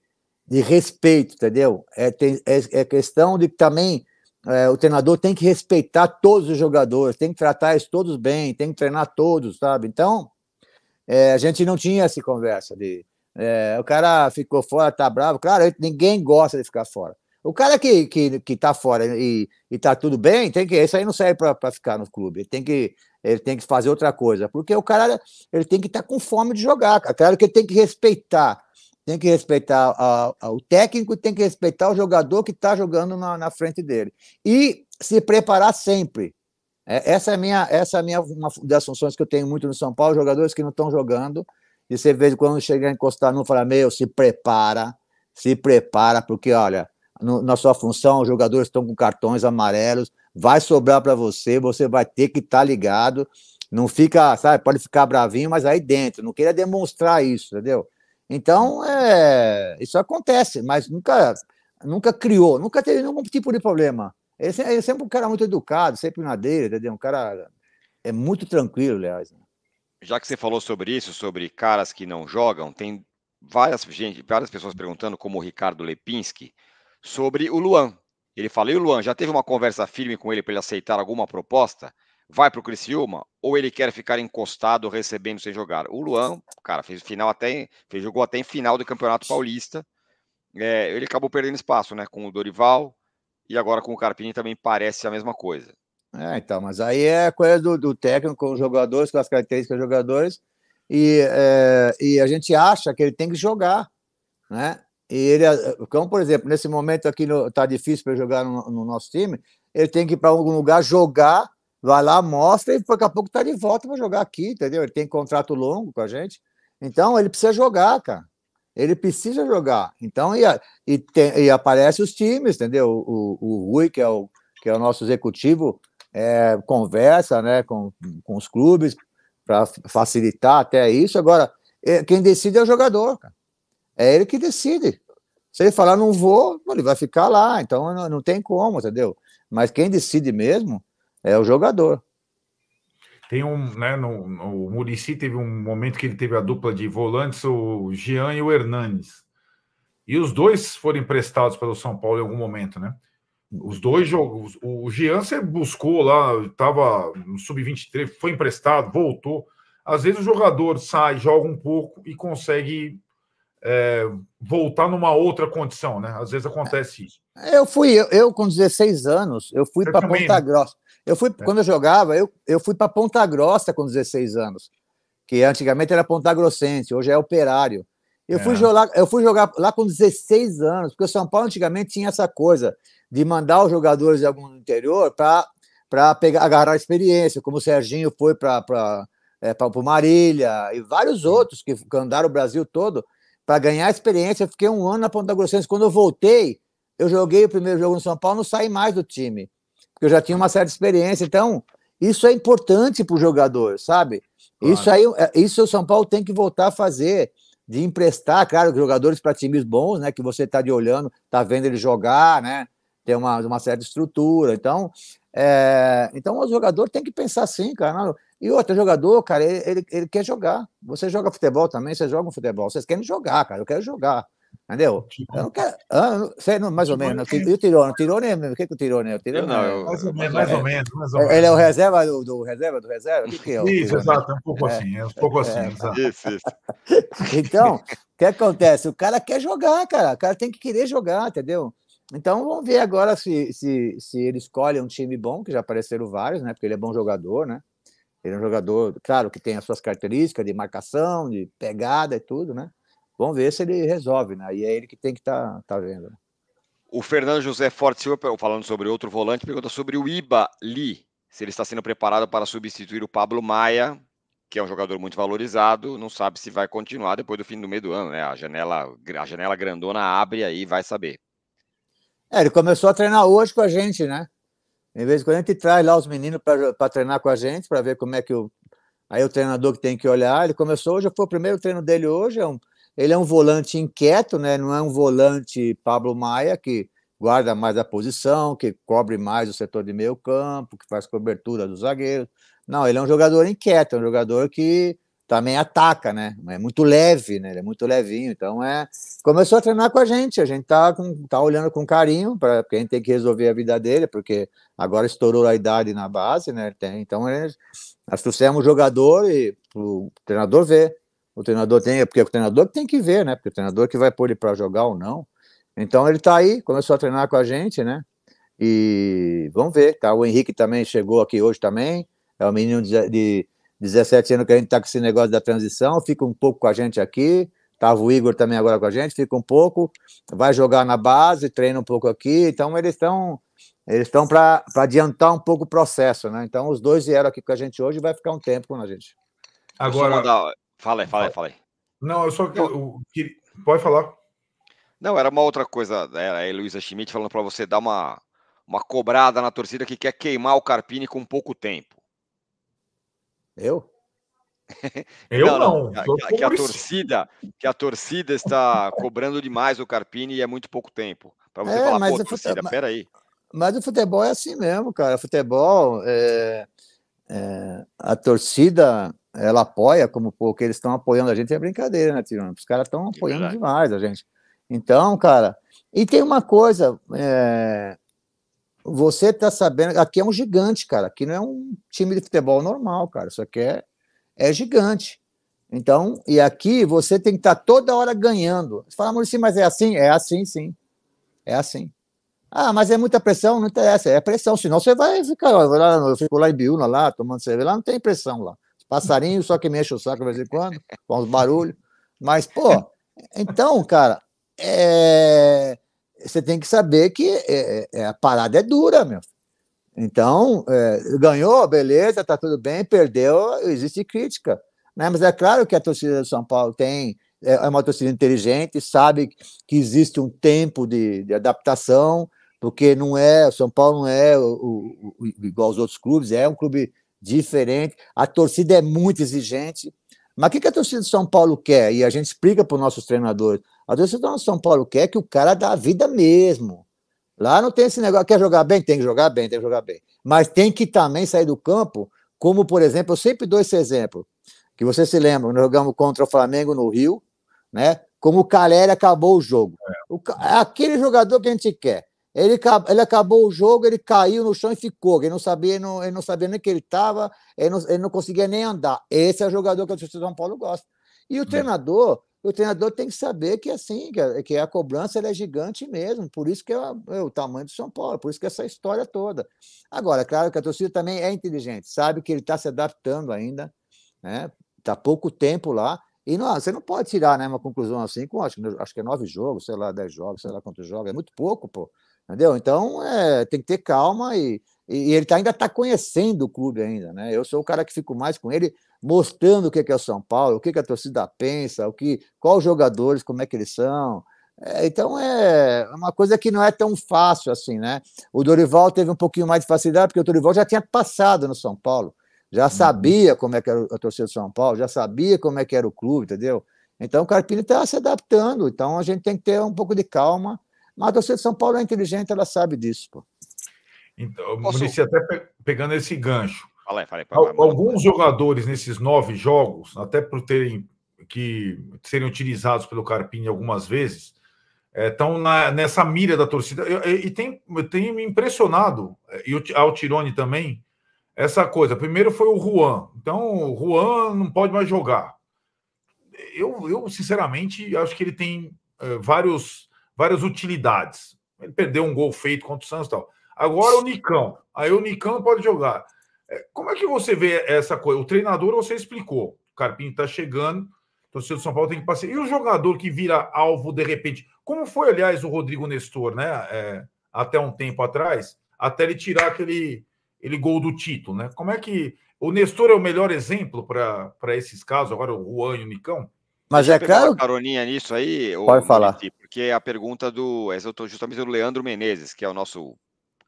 de respeito, entendeu? É, tem, é, é questão de que também é, o treinador tem que respeitar todos os jogadores, tem que tratar eles todos bem, tem que treinar todos, sabe? Então, é, a gente não tinha essa conversa de é, o cara ficou fora, tá bravo. Claro, ninguém gosta de ficar fora. O cara que, que, que tá fora e, e tá tudo bem, tem que. Isso aí não serve para ficar no clube. tem que ele tem que fazer outra coisa, porque o cara ele tem que estar tá com fome de jogar, claro que ele tem que respeitar, tem que respeitar a, a, o técnico, tem que respeitar o jogador que está jogando na, na, frente dele e se preparar sempre. É, essa é minha, essa é minha uma das funções que eu tenho muito no São Paulo, jogadores que não estão jogando e você vê quando chega a encostar não fala meu, se prepara, se prepara porque olha no, na sua função, os jogadores estão com cartões amarelos, vai sobrar para você, você vai ter que estar tá ligado. Não fica, sabe, pode ficar bravinho, mas aí dentro, não queira demonstrar isso, entendeu? Então, é, isso acontece, mas nunca, nunca criou, nunca teve nenhum tipo de problema. Ele, é sempre um cara muito educado, sempre na dele, entendeu? Um cara é muito tranquilo, aliás. Né? Já que você falou sobre isso, sobre caras que não jogam, tem várias, gente, várias pessoas perguntando, como o Ricardo Lepinski, sobre o Luan, ele fala: e o Luan, já teve uma conversa firme com ele para ele aceitar alguma proposta? Vai para o Criciúma? Ou ele quer ficar encostado recebendo sem jogar? O Luan, cara, fez final até fez, jogou até em final do Campeonato Paulista. É, ele acabou perdendo espaço, né? Com o Dorival e agora com o Carpini também parece a mesma coisa. É, então, mas aí é coisa do, do técnico com os jogadores, com as características dos jogadores, e, é, e a gente acha que ele tem que jogar, né? E ele, então, por exemplo, nesse momento aqui está difícil para jogar no, no, nosso time, ele tem que ir para algum lugar jogar, vai lá, mostra e daqui a pouco está de volta para jogar aqui, entendeu? Ele tem contrato longo com a gente. Então, ele precisa jogar, cara. Ele precisa jogar. Então, e, e, tem, e aparece os times, entendeu? O, o, o Rui, que é o, que é o nosso executivo, é, conversa né, com, com os clubes para facilitar até isso. Agora, é, quem decide é o jogador, cara. É ele que decide. Se ele falar não vou, ele vai ficar lá, então não, não tem como, entendeu? Mas quem decide mesmo é o jogador. Tem um, né, no, no Murici teve um momento que ele teve a dupla de volantes, o Jean e o Hernandes. E os dois foram emprestados pelo São Paulo em algum momento, né? Os dois jogos, o Jean você buscou lá, estava no sub-23, foi emprestado, voltou. Às vezes o jogador sai, joga um pouco e consegue é, voltar numa outra condição, né? Às vezes acontece isso. Eu fui, eu, eu com 16 anos, eu fui para Ponta né? Grossa. Eu fui, é. quando eu jogava, eu, eu fui para Ponta Grossa com 16 anos, que antigamente era Ponta Grossense, hoje é Operário. Eu, é. fui jogar, eu fui jogar lá com 16 anos, porque o São Paulo antigamente tinha essa coisa de mandar os jogadores de algum interior para agarrar experiência, como o Serginho foi para é, para o Marília e vários outros que andaram o Brasil todo para ganhar experiência. Fiquei um ano na Ponta Grossense. Quando eu voltei, eu joguei o primeiro jogo no São Paulo, não saí mais do time, porque eu já tinha uma certa experiência. Então, isso é importante para o jogador, sabe? Claro. Isso aí, é, isso o São Paulo tem que voltar a fazer, de emprestar, claro, jogadores para times bons, né? Que você está de olhando, está vendo ele jogar, né? Tem uma, uma certa estrutura. Então, é, então o jogador tem que pensar assim, cara. E outro jogador, cara, ele, ele, ele, quer jogar. Você joga futebol também, você joga um futebol. Vocês querem jogar, cara. Eu quero jogar. Entendeu? Eu não quero. Ah, sei, não, mais ou menos. Né? E o Tirone? Tirone é mesmo. O que, que o Tirone é? O Tirone não, é- eu, mais, ou menos, mais, ou menos, mais ou menos. Ele é o reserva do, do reserva do reserva? que é isso, exato. É um pouco é. assim. É um pouco assim. É. Isso, isso. Então, o que acontece? O cara quer jogar, cara. O cara tem que querer jogar, entendeu? Então vamos ver agora se, se, se ele escolhe um time bom, que já apareceram vários, né? Porque ele é bom jogador, né? Ele é um jogador, claro, que tem as suas características de marcação, de pegada e tudo, né? Vamos ver se ele resolve, né? E é ele que tem que estar tá, tá vendo. Né? O Fernando José Forte Silva, falando sobre outro volante, pergunta sobre o Iba Lee, se ele está sendo preparado para substituir o Pablo Maia, que é um jogador muito valorizado, não sabe se vai continuar depois do fim do meio do ano, né? A janela, a janela grandona abre aí, vai saber. É, ele começou a treinar hoje com a gente, né? em vez de quando a gente traz lá os meninos para treinar com a gente, para ver como é que o. Aí o treinador que tem que olhar, ele começou hoje, foi o primeiro treino dele hoje. É um, ele é um volante inquieto, né? Não é um volante Pablo Maia, que guarda mais a posição, que cobre mais o setor de meio campo, que faz cobertura dos zagueiros. Não, ele é um jogador inquieto, é um jogador que também ataca, né? É muito leve, né? Ele é muito levinho. Então é. Começou a treinar com a gente, a gente tá, com, tá olhando com carinho, pra, porque a gente tem que resolver a vida dele, porque agora estourou a idade na base, né? Tem, então é, nós trouxemos o jogador e o treinador vê. O treinador tem, é porque é o treinador que tem que ver, né? Porque o treinador que vai pôr ele para jogar ou não. Então ele tá aí, começou a treinar com a gente, né? E vamos ver, tá? O Henrique também chegou aqui hoje também. É um menino de, de 17 anos que a gente está com esse negócio da transição, fica um pouco com a gente aqui. Tava o Igor também agora com a gente, fica um pouco, vai jogar na base, treina um pouco aqui. Então eles estão eles estão para adiantar um pouco o processo, né? Então os dois vieram aqui com a gente hoje e vai ficar um tempo com a gente. Agora, mandar... fala aí, fala aí, fala aí. Não, eu só eu... pode falar. Não, era uma outra coisa, era é, a Heloísa Schmidt falando para você dar uma, uma cobrada na torcida que quer queimar o Carpini com pouco tempo. Eu? Eu não. não. Que, que, a torcida, que a torcida está cobrando demais o Carpini e é muito pouco tempo. Para você é, falar, pô, torcida, peraí. Mas o futebol é assim mesmo, cara. O futebol, é, é, a torcida, ela apoia como pouco. Eles estão apoiando a gente, é brincadeira, né, Tirona? Os caras estão é apoiando demais a gente. Então, cara, e tem uma coisa, é, você tá sabendo. Aqui é um gigante, cara. Aqui não é um time de futebol normal, cara. Isso aqui é, é gigante. Então, e aqui você tem que estar tá toda hora ganhando. Você fala, Murici, mas é assim? É assim, sim. É assim. Ah, mas é muita pressão? Não interessa, é pressão, senão você vai ficar. Lá, eu fico lá em Biúna, lá, tomando cerveja, lá não tem pressão lá. Passarinho só que mexe o saco de vez em quando, com os barulhos. Mas, pô, então, cara, é você tem que saber que é, é, é a parada é dura, meu. Então, é, ganhou, beleza, tá tudo bem, perdeu, existe crítica. Né? Mas é claro que a torcida do São Paulo tem é, é uma torcida inteligente, sabe que existe um tempo de, de adaptação, porque não é, o São Paulo não é o, o, o, igual aos outros clubes, é um clube diferente. A torcida é muito exigente, mas o que, que a torcida de São Paulo quer? E a gente explica para os nossos treinadores. A torcida de São Paulo quer que o cara dá a vida mesmo. Lá não tem esse negócio. Quer jogar bem? Tem que jogar bem, tem que jogar bem. Mas tem que também sair do campo, como, por exemplo, eu sempre dou esse exemplo, que você se lembra, nós jogamos contra o Flamengo no Rio, né? Como o Caleri acabou o jogo. É. O, é aquele jogador que a gente quer. Ele, ele acabou o jogo, ele caiu no chão e ficou. Ele não sabia, ele não, ele não sabia nem que ele estava, ele não, ele não conseguia nem andar. Esse é o jogador que o São Paulo gosta. E o é. treinador, o treinador tem que saber que é assim, que é, a cobrança é gigante mesmo, por isso que é, o tamanho do São Paulo, por isso que é essa história toda. Agora, claro que a torcida também é inteligente, sabe que ele está se adaptando ainda, né? Está pouco tempo lá. E não, você não pode tirar né, uma conclusão assim, com acho, acho que é nove jogos, sei lá, dez jogos, sei lá quantos jogos, é muito pouco, pô. Entendeu? Então, é, tem que ter calma e, e ele tá, ainda está conhecendo o clube ainda, né? Eu sou o cara que fico mais com ele, mostrando o que é, é o São Paulo, o é que a torcida pensa, o que, qual os jogadores, como é que eles são. É, então é, é uma coisa que não é tão fácil assim, né? O Dorival teve um pouquinho mais de facilidade, porque o Dorival já tinha passado no São Paulo, já uhum. sabia como é que era a torcida do São Paulo, já sabia como é que era o clube, entendeu? Então o Carpini está se adaptando, então a gente tem que ter um pouco de calma mas a torcida de São Paulo é inteligente, ela sabe disso. Pô. Então, Posso... Munici, até pe pegando esse gancho. Alguns jogadores nesses nove jogos, até por terem que serem utilizados pelo Carpini algumas vezes, estão eh, é, nessa mira da torcida. E, e tem, tem me impressionado, eh, e o Altirone também, essa coisa. Primeiro foi o Juan. Então, o Juan não pode mais jogar. Eu, eu sinceramente, acho que ele tem é, vários várias utilidades. Ele perdeu um gol feito contra o Santos e tal. Agora o Nicão. Aí o Nicão pode jogar. É, como é que você vê essa coisa? O treinador você explicou. O Carpinho está chegando, torcedor do São Paulo tem que passar. E o jogador que vira alvo de repente? Como foi, aliás, o Rodrigo Nestor, né? É, até um tempo atrás, até ele tirar aquele ele gol do título, né? Como é que. O Nestor é o melhor exemplo para esses casos, agora o Juan e o Nicão? Mas Deixa é claro. Uma caroninha nisso aí, pode falar. porque a pergunta do. eu é estou justamente do Leandro Menezes, que é o nosso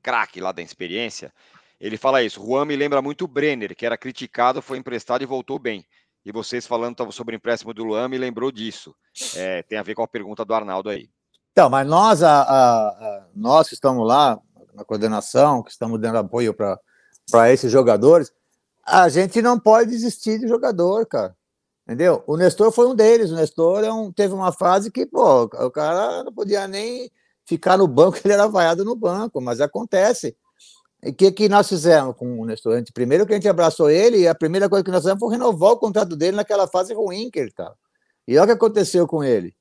craque lá da experiência. Ele fala isso. Juan me lembra muito o Brenner, que era criticado, foi emprestado e voltou bem. E vocês falando sobre o empréstimo do Luan me lembrou disso. É, tem a ver com a pergunta do Arnaldo aí. Então, mas nós, a, a, a, nós que estamos lá na coordenação, que estamos dando apoio para esses jogadores, a gente não pode desistir de jogador, cara. Entendeu? O Nestor foi um deles. O Nestor é um, teve uma fase que, pô, o cara não podia nem ficar no banco, ele era vaiado no banco, mas acontece. E o que, que nós fizemos com o Nestor? Gente, primeiro que a gente abraçou ele, e a primeira coisa que nós fizemos foi renovar o contrato dele naquela fase ruim que ele estava. E olha o que aconteceu com ele.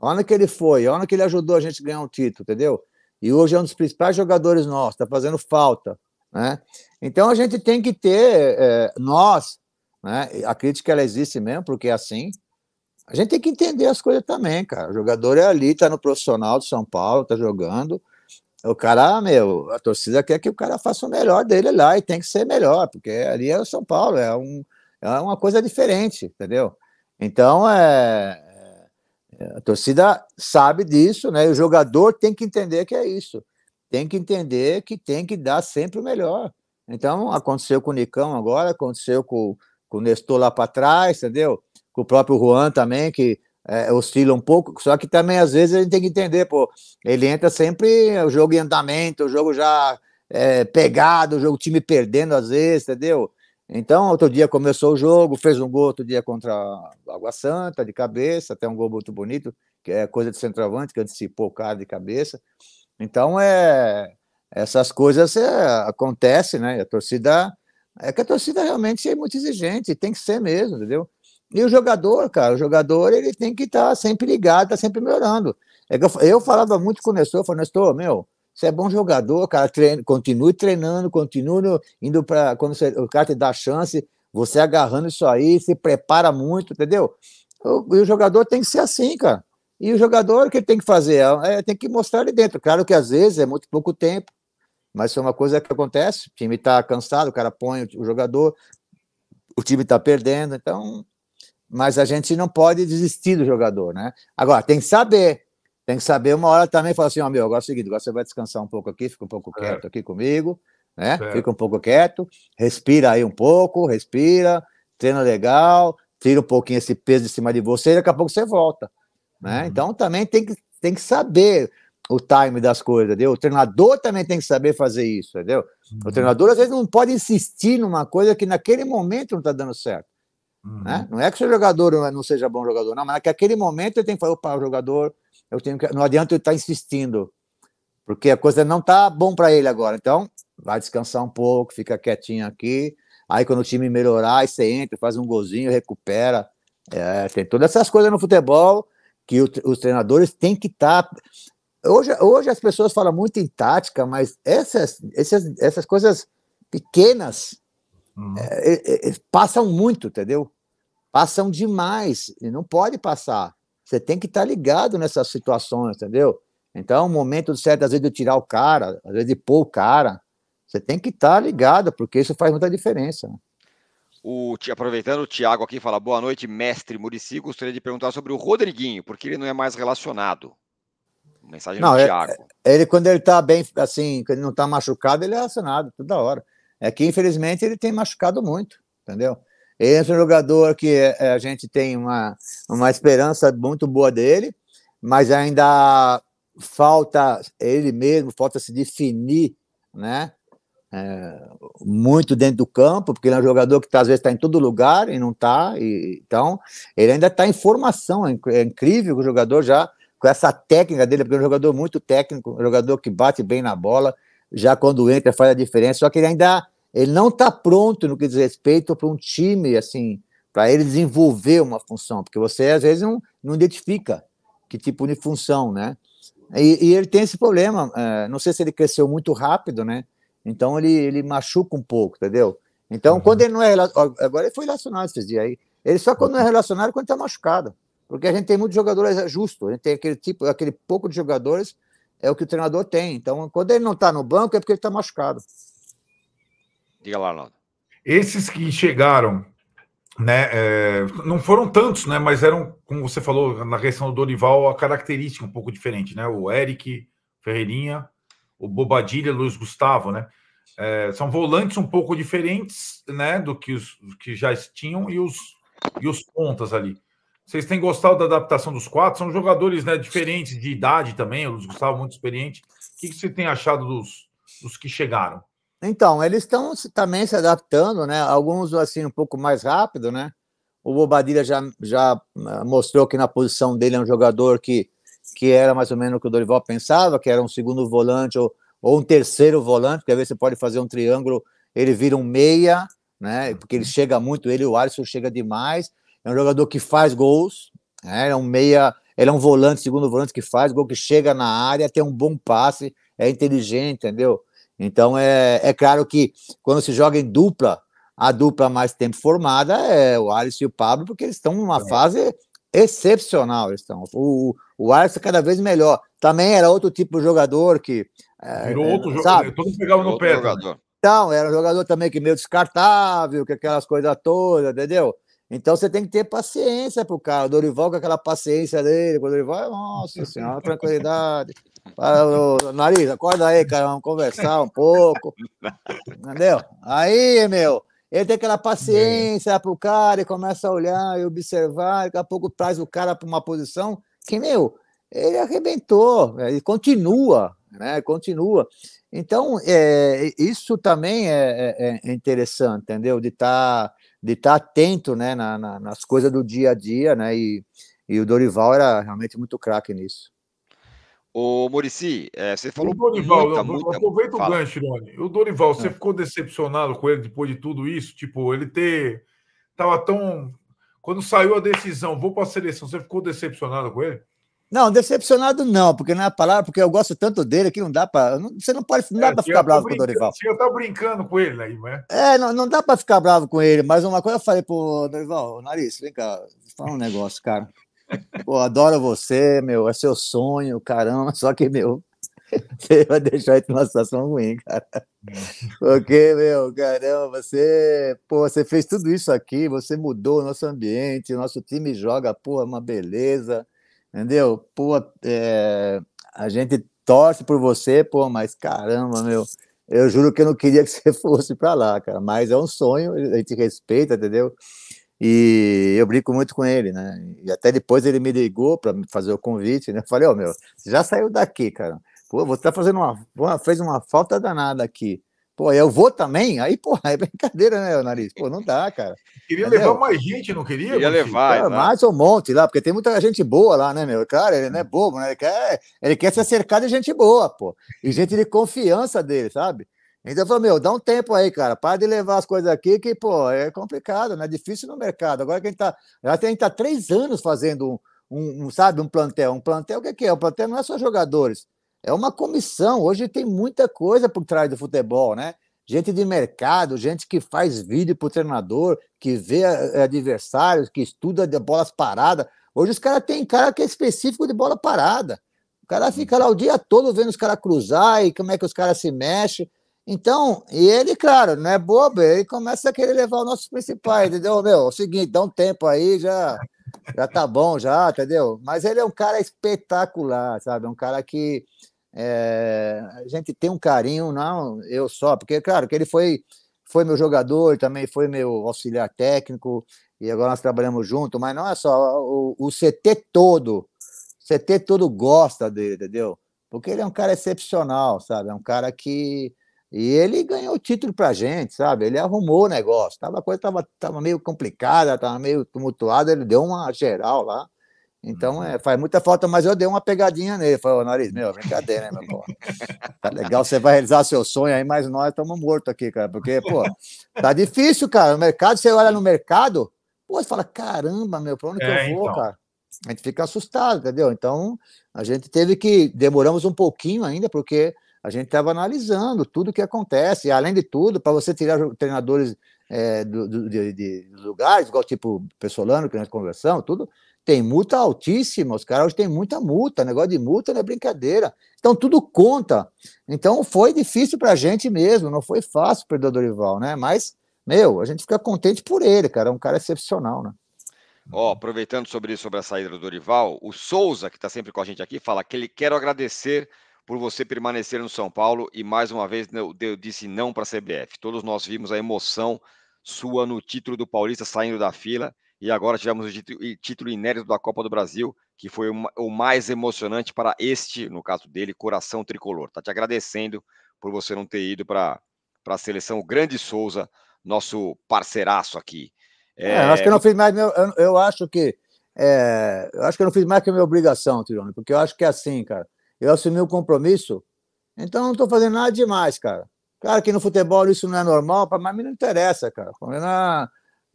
Olha que ele foi, olha que ele ajudou a gente a ganhar um título, entendeu? E hoje é um dos principais jogadores nossos, está fazendo falta. Né? Então a gente tem que ter, é, nós, né? A crítica ela existe mesmo, porque é assim. A gente tem que entender as coisas também, cara. O jogador é ali, tá no profissional do São Paulo, tá jogando. O cara, meu, a torcida quer que o cara faça o melhor dele lá e tem que ser melhor, porque ali é o São Paulo, é, um, é uma coisa diferente, entendeu? Então, é, é a torcida sabe disso, né? E o jogador tem que entender que é isso. Tem que entender que tem que dar sempre o melhor. Então, aconteceu com o Nicão agora, aconteceu com com o Nestor lá para trás, entendeu? Com o próprio Juan também, que é, oscila um pouco, só que também às vezes a gente tem que entender, pô, ele entra sempre o jogo em andamento, o jogo já é, pegado, o jogo time perdendo às vezes, entendeu? Então, outro dia começou o jogo, fez um gol outro dia contra a Água Santa, de cabeça, até um gol muito bonito, que é coisa de centroavante, que antecipou o cara de cabeça. Então, é, essas coisas é, acontecem, né? A torcida é que a torcida realmente é muito exigente, tem que ser mesmo, entendeu? E o jogador, cara, o jogador ele tem que estar tá sempre ligado, tá sempre melhorando. É que eu, eu falava muito com o Nestor, falando, Nestor, meu, você é bom jogador, cara, continue treinando, continue indo para quando você, o cara te dá chance, você agarrando isso aí, se prepara muito, entendeu? O, e o jogador tem que ser assim, cara. E o jogador, o que ele tem que fazer? É, é tem que mostrar ali dentro. Claro que às vezes é muito pouco tempo, mas é uma coisa que acontece, o time está cansado, o cara põe o jogador, o time está perdendo, então. Mas a gente não pode desistir do jogador, né? Agora, tem que saber. Tem que saber uma hora também falar assim, ó, oh, meu, agora é o seguinte, agora você vai descansar um pouco aqui, fica um pouco é. quieto aqui comigo, né? É. Fica um pouco quieto, respira aí um pouco, respira, treina legal, tira um pouquinho esse peso de cima de você e daqui a pouco você volta. Né? Uhum. Então também tem que, tem que saber o time das coisas, entendeu? O treinador também tem que saber fazer isso, entendeu? Uhum. O treinador às vezes não pode insistir numa coisa que naquele momento não está dando certo. Uhum. Né? Não é que o seu jogador não é, seja bom jogador, não, mas naquele momento ele tem que falar, opa, o jogador, eu tenho que, não adianta eu estar tá insistindo, porque a coisa não está bom para ele agora. Então, vai descansar um pouco, fica quietinho aqui. Aí quando o time melhorar, aí você entra, faz um golzinho, recupera. É, tem todas essas coisas no futebol que o, os treinadores têm que estar tá Hoje, hoje as pessoas falam muito em tática, mas essas, essas, essas coisas pequenas uhum. é, é, é, é passam muito, entendeu? Passam demais e não pode passar. Você tem que estar tá ligado nessas situações, entendeu? Então, o momento certo, às vezes, de tirar o cara, às vezes, de pôr o cara, você tem que estar tá ligado, porque isso faz muita diferença. O, aproveitando, o Tiago aqui fala: boa noite, mestre Murici. Gostaria de perguntar sobre o Rodriguinho, porque ele não é mais relacionado. Mensagem não, do é, Thiago. É, ele, quando ele tá bem, assim, quando ele não tá machucado, ele é acionado toda hora. É que, infelizmente, ele tem machucado muito, entendeu? Ele é um jogador que é, a gente tem uma, uma esperança muito boa dele, mas ainda falta ele mesmo, falta se definir, né? É, muito dentro do campo, porque ele é um jogador que tá, às vezes está em todo lugar e não está, então ele ainda está em formação, é incrível que o jogador já com essa técnica dele, porque é um jogador muito técnico, um jogador que bate bem na bola, já quando entra faz a diferença, só que ele ainda ele não está pronto no que diz respeito para um time, assim, para ele desenvolver uma função, porque você às vezes não, não identifica que tipo de função, né? E, e ele tem esse problema, é, não sei se ele cresceu muito rápido, né? Então ele, ele machuca um pouco, entendeu? Então, uhum. quando ele não é. Agora ele foi relacionado esses dias aí. Ele só quando não é uhum. relacionado é quando está machucado. Porque a gente tem muitos jogadores é justos, a gente tem aquele tipo, aquele pouco de jogadores é o que o treinador tem. Então, quando ele não está no banco, é porque ele está machucado. Diga lá, Arnaldo. Esses que chegaram, né, é, não foram tantos, né, mas eram, como você falou na questão do Dorival, a característica um pouco diferente, né? O Eric Ferreirinha, o Bobadilha, Luiz Gustavo, né? É, são volantes um pouco diferentes, né, do que os que já tinham e os e os pontas ali. Vocês têm gostado da adaptação dos quatro? São jogadores né, diferentes de idade também, o Luiz Gustavo muito experiente. O que, que você tem achado dos, dos que chegaram? Então, eles estão também se adaptando, né? Alguns assim um pouco mais rápido, né? O Bobadilha já, já eh, mostrou que na posição dele é um jogador que, que era mais ou menos o que o Dorival pensava, que era um segundo volante ou, ou um terceiro volante, porque às vezes você pode fazer um triângulo, ele vira um meia, né? Porque ele uhum. chega muito, ele e o Alisson chega demais é um jogador que faz gols, né? é um meia, ele é um volante, segundo volante que faz gol, que chega na área, tem um bom passe, é inteligente, entendeu? Então é, é claro que quando se joga em dupla, a dupla mais tempo formada é o Alisson e o Pablo, porque eles estão numa é. fase excepcional. Eles estão. O, o Alisson é cada vez melhor. Também era outro tipo de jogador que. É, Virou é, outro jogador. É, todos pegavam no pé. Né? Jogador. Então, era um jogador também que meio descartável, que aquelas coisas todas, entendeu? Então você tem que ter paciência pro cara. O Dorival com aquela paciência dele, o Dorival, nossa senhora, tranquilidade. Fala, nariz, acorda aí, cara, vamos conversar um pouco. Entendeu? Aí, meu, ele tem aquela paciência pro cara e começa a olhar e observar, daqui a pouco traz o cara para uma posição que, meu, ele arrebentou, né? ele continua, né? Continua. Então, é, isso também é, é, é interessante, entendeu? De estar. Tá de estar tá atento né, na, na, nas coisas do dia a dia, né? E, e o Dorival era realmente muito craque nisso. Ô, Murici, é, você falou. O Dorival, muita, não, muita, aproveita muita... o gancho, Irone. O Dorival, é. você ah. ficou decepcionado com ele depois de tudo isso? Tipo, ele ter. Tava tão. Quando saiu a decisão, vou para a seleção, você ficou decepcionado com ele? Não, decepcionado não, porque não é a palavra, porque eu gosto tanto dele que não dá para. Você não pode, não é, dá é, para ficar bravo com o Dorival. Eu tô brincando com ele aí, né? É, não, não dá para ficar bravo com ele, mas uma coisa eu falei pro Dorival, nariz, vem cá, fala um negócio, cara. Pô, adoro você, meu, é seu sonho, caramba, só que, meu, você vai deixar ele numa situação ruim, cara. Porque, meu, caramba, você, pô, você fez tudo isso aqui, você mudou o nosso ambiente, o nosso time joga, porra, é uma beleza. Entendeu? Pô, é, a gente torce por você, pô, mas caramba, meu. Eu juro que eu não queria que você fosse para lá, cara. Mas é um sonho, a gente respeita, entendeu? E eu brinco muito com ele, né? E até depois ele me ligou para fazer o convite, né? Eu falei, ó, oh, meu, você já saiu daqui, cara. Pô, você tá fazendo uma, uma. fez uma falta danada aqui. Pô, eu vou também? Aí, pô, é brincadeira, né, Nariz? Pô, não dá, cara. Queria Entendeu? levar mais gente, não queria? Queria assim, levar. Cara, mais um monte lá, porque tem muita gente boa lá, né, meu? Cara, ele não é bobo, né? Ele quer, ele quer ser cercado de gente boa, pô. E gente de confiança dele, sabe? Então eu falei, meu, dá um tempo aí, cara. Para de levar as coisas aqui, que, pô, é complicado, né? difícil no mercado. Agora que a gente tá. A gente tá três anos fazendo um, um, um sabe, um plantel. Um plantel, o que, é? o plantel não é só jogadores. É uma comissão. Hoje tem muita coisa por trás do futebol, né? Gente de mercado, gente que faz vídeo para o treinador, que vê eh, adversários, que estuda de bolas paradas. Hoje os caras têm cara que é específico de bola parada. O cara fica lá o dia todo vendo os caras cruzar e como é que os caras se mexem. Então, e ele, claro, não é bobo, ele começa a querer levar o nosso principal, entendeu? Meu, é o seguinte, dá um tempo aí, já, já tá bom, já, entendeu? Mas ele é um cara espetacular, sabe? É um cara que é, a gente tem um carinho, não eu só, porque, claro, que ele foi, foi meu jogador, também foi meu auxiliar técnico, e agora nós trabalhamos junto, mas não é só, o, o CT todo, CT todo gosta dele, entendeu? Porque ele é um cara excepcional, sabe? É um cara que. E ele ganhou o título pra gente, sabe? Ele arrumou o negócio. Tava, a coisa tava, tava meio complicada, tava meio tumultuada, ele deu uma geral lá. Então, uhum. é, faz muita falta, mas eu dei uma pegadinha nele. Falei, ô, nariz, meu, brincadeira, né, meu pô? Tá legal, você vai realizar seu sonho aí, mas nós estamos mortos aqui, cara, porque, pô, tá difícil, cara. No mercado, você olha no mercado, pô, você fala, caramba, meu, pra onde é, que eu vou, então. cara? A gente fica assustado, entendeu? Então, a gente teve que. Demoramos um pouquinho ainda, porque a gente estava analisando tudo o que acontece. E, além de tudo, para você tirar treinadores é, do, do, de, de lugares, igual tipo Pessolano, que nós conversamos, tudo tem multa altíssima, os caras hoje têm muita multa, negócio de multa não é brincadeira. Então tudo conta. Então foi difícil para a gente mesmo, não foi fácil perder o Dorival, né? Mas, meu, a gente fica contente por ele, cara, é um cara excepcional, né? Ó, oh, aproveitando sobre isso, sobre a saída do Dorival, o Souza, que está sempre com a gente aqui, fala que ele quer agradecer por você permanecer no São Paulo e mais uma vez eu disse não para a CBF. Todos nós vimos a emoção sua no título do Paulista saindo da fila e agora tivemos o título inédito da Copa do Brasil, que foi o mais emocionante para este, no caso dele, coração tricolor. Está te agradecendo por você não ter ido para a seleção. O Grande Souza, nosso parceiraço aqui. É... É, acho que eu não fiz mais. Meu, eu, eu acho que. É, eu acho que eu não fiz mais que a minha obrigação, Tirone, porque eu acho que é assim, cara. Eu assumi o um compromisso, então não estou fazendo nada demais, cara. Claro que no futebol isso não é normal, mas me não interessa, cara.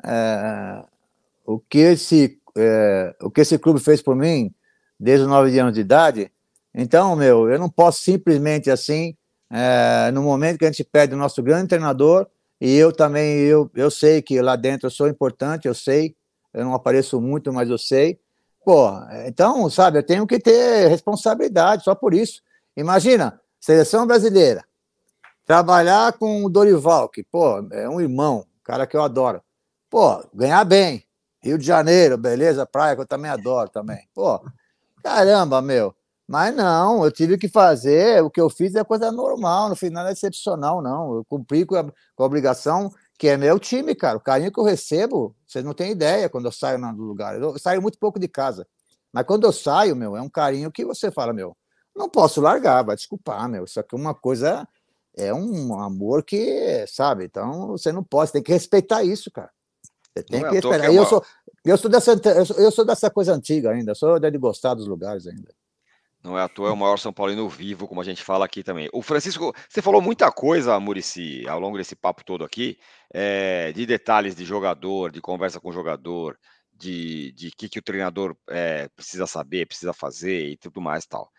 É, é o que esse, é, o que esse clube fez por mim desde os nove anos de idade. Então, meu, eu não posso simplesmente assim, é, no momento que a gente perde o nosso grande treinador, e eu também, eu, eu sei que lá dentro eu sou importante, eu sei, eu não apareço muito, mas eu sei. Pô, então, sabe, eu tenho que ter responsabilidade só por isso. Imagina, seleção brasileira, trabalhar com o Dorival, que, pô, é um irmão, cara que eu adoro. Pô, ganhar bem, Rio de Janeiro, beleza, praia, que eu também adoro também. Pô, caramba, meu. Mas não, eu tive que fazer, o que eu fiz é coisa normal, no final é excepcional, não. Eu cumpri com a, com a obrigação, que é meu time, cara. O carinho que eu recebo, vocês não têm ideia quando eu saio do lugar. Eu saio muito pouco de casa. Mas quando eu saio, meu, é um carinho que você fala, meu, não posso largar, vai desculpar, meu. Isso aqui é uma coisa, é um amor que, sabe? Então, você não pode, você tem que respeitar isso, cara. Você tem não é que é esperar. Que é eu, sou, eu, sou dessa, eu, sou, eu sou dessa coisa antiga ainda, sou de gostar dos lugares ainda. Não é à toa, é o maior São Paulino vivo, como a gente fala aqui também. O Francisco, você falou muita coisa, Murici, ao longo desse papo todo aqui, é, de detalhes de jogador, de conversa com o jogador, de o de que, que o treinador é, precisa saber, precisa fazer e tudo mais tal.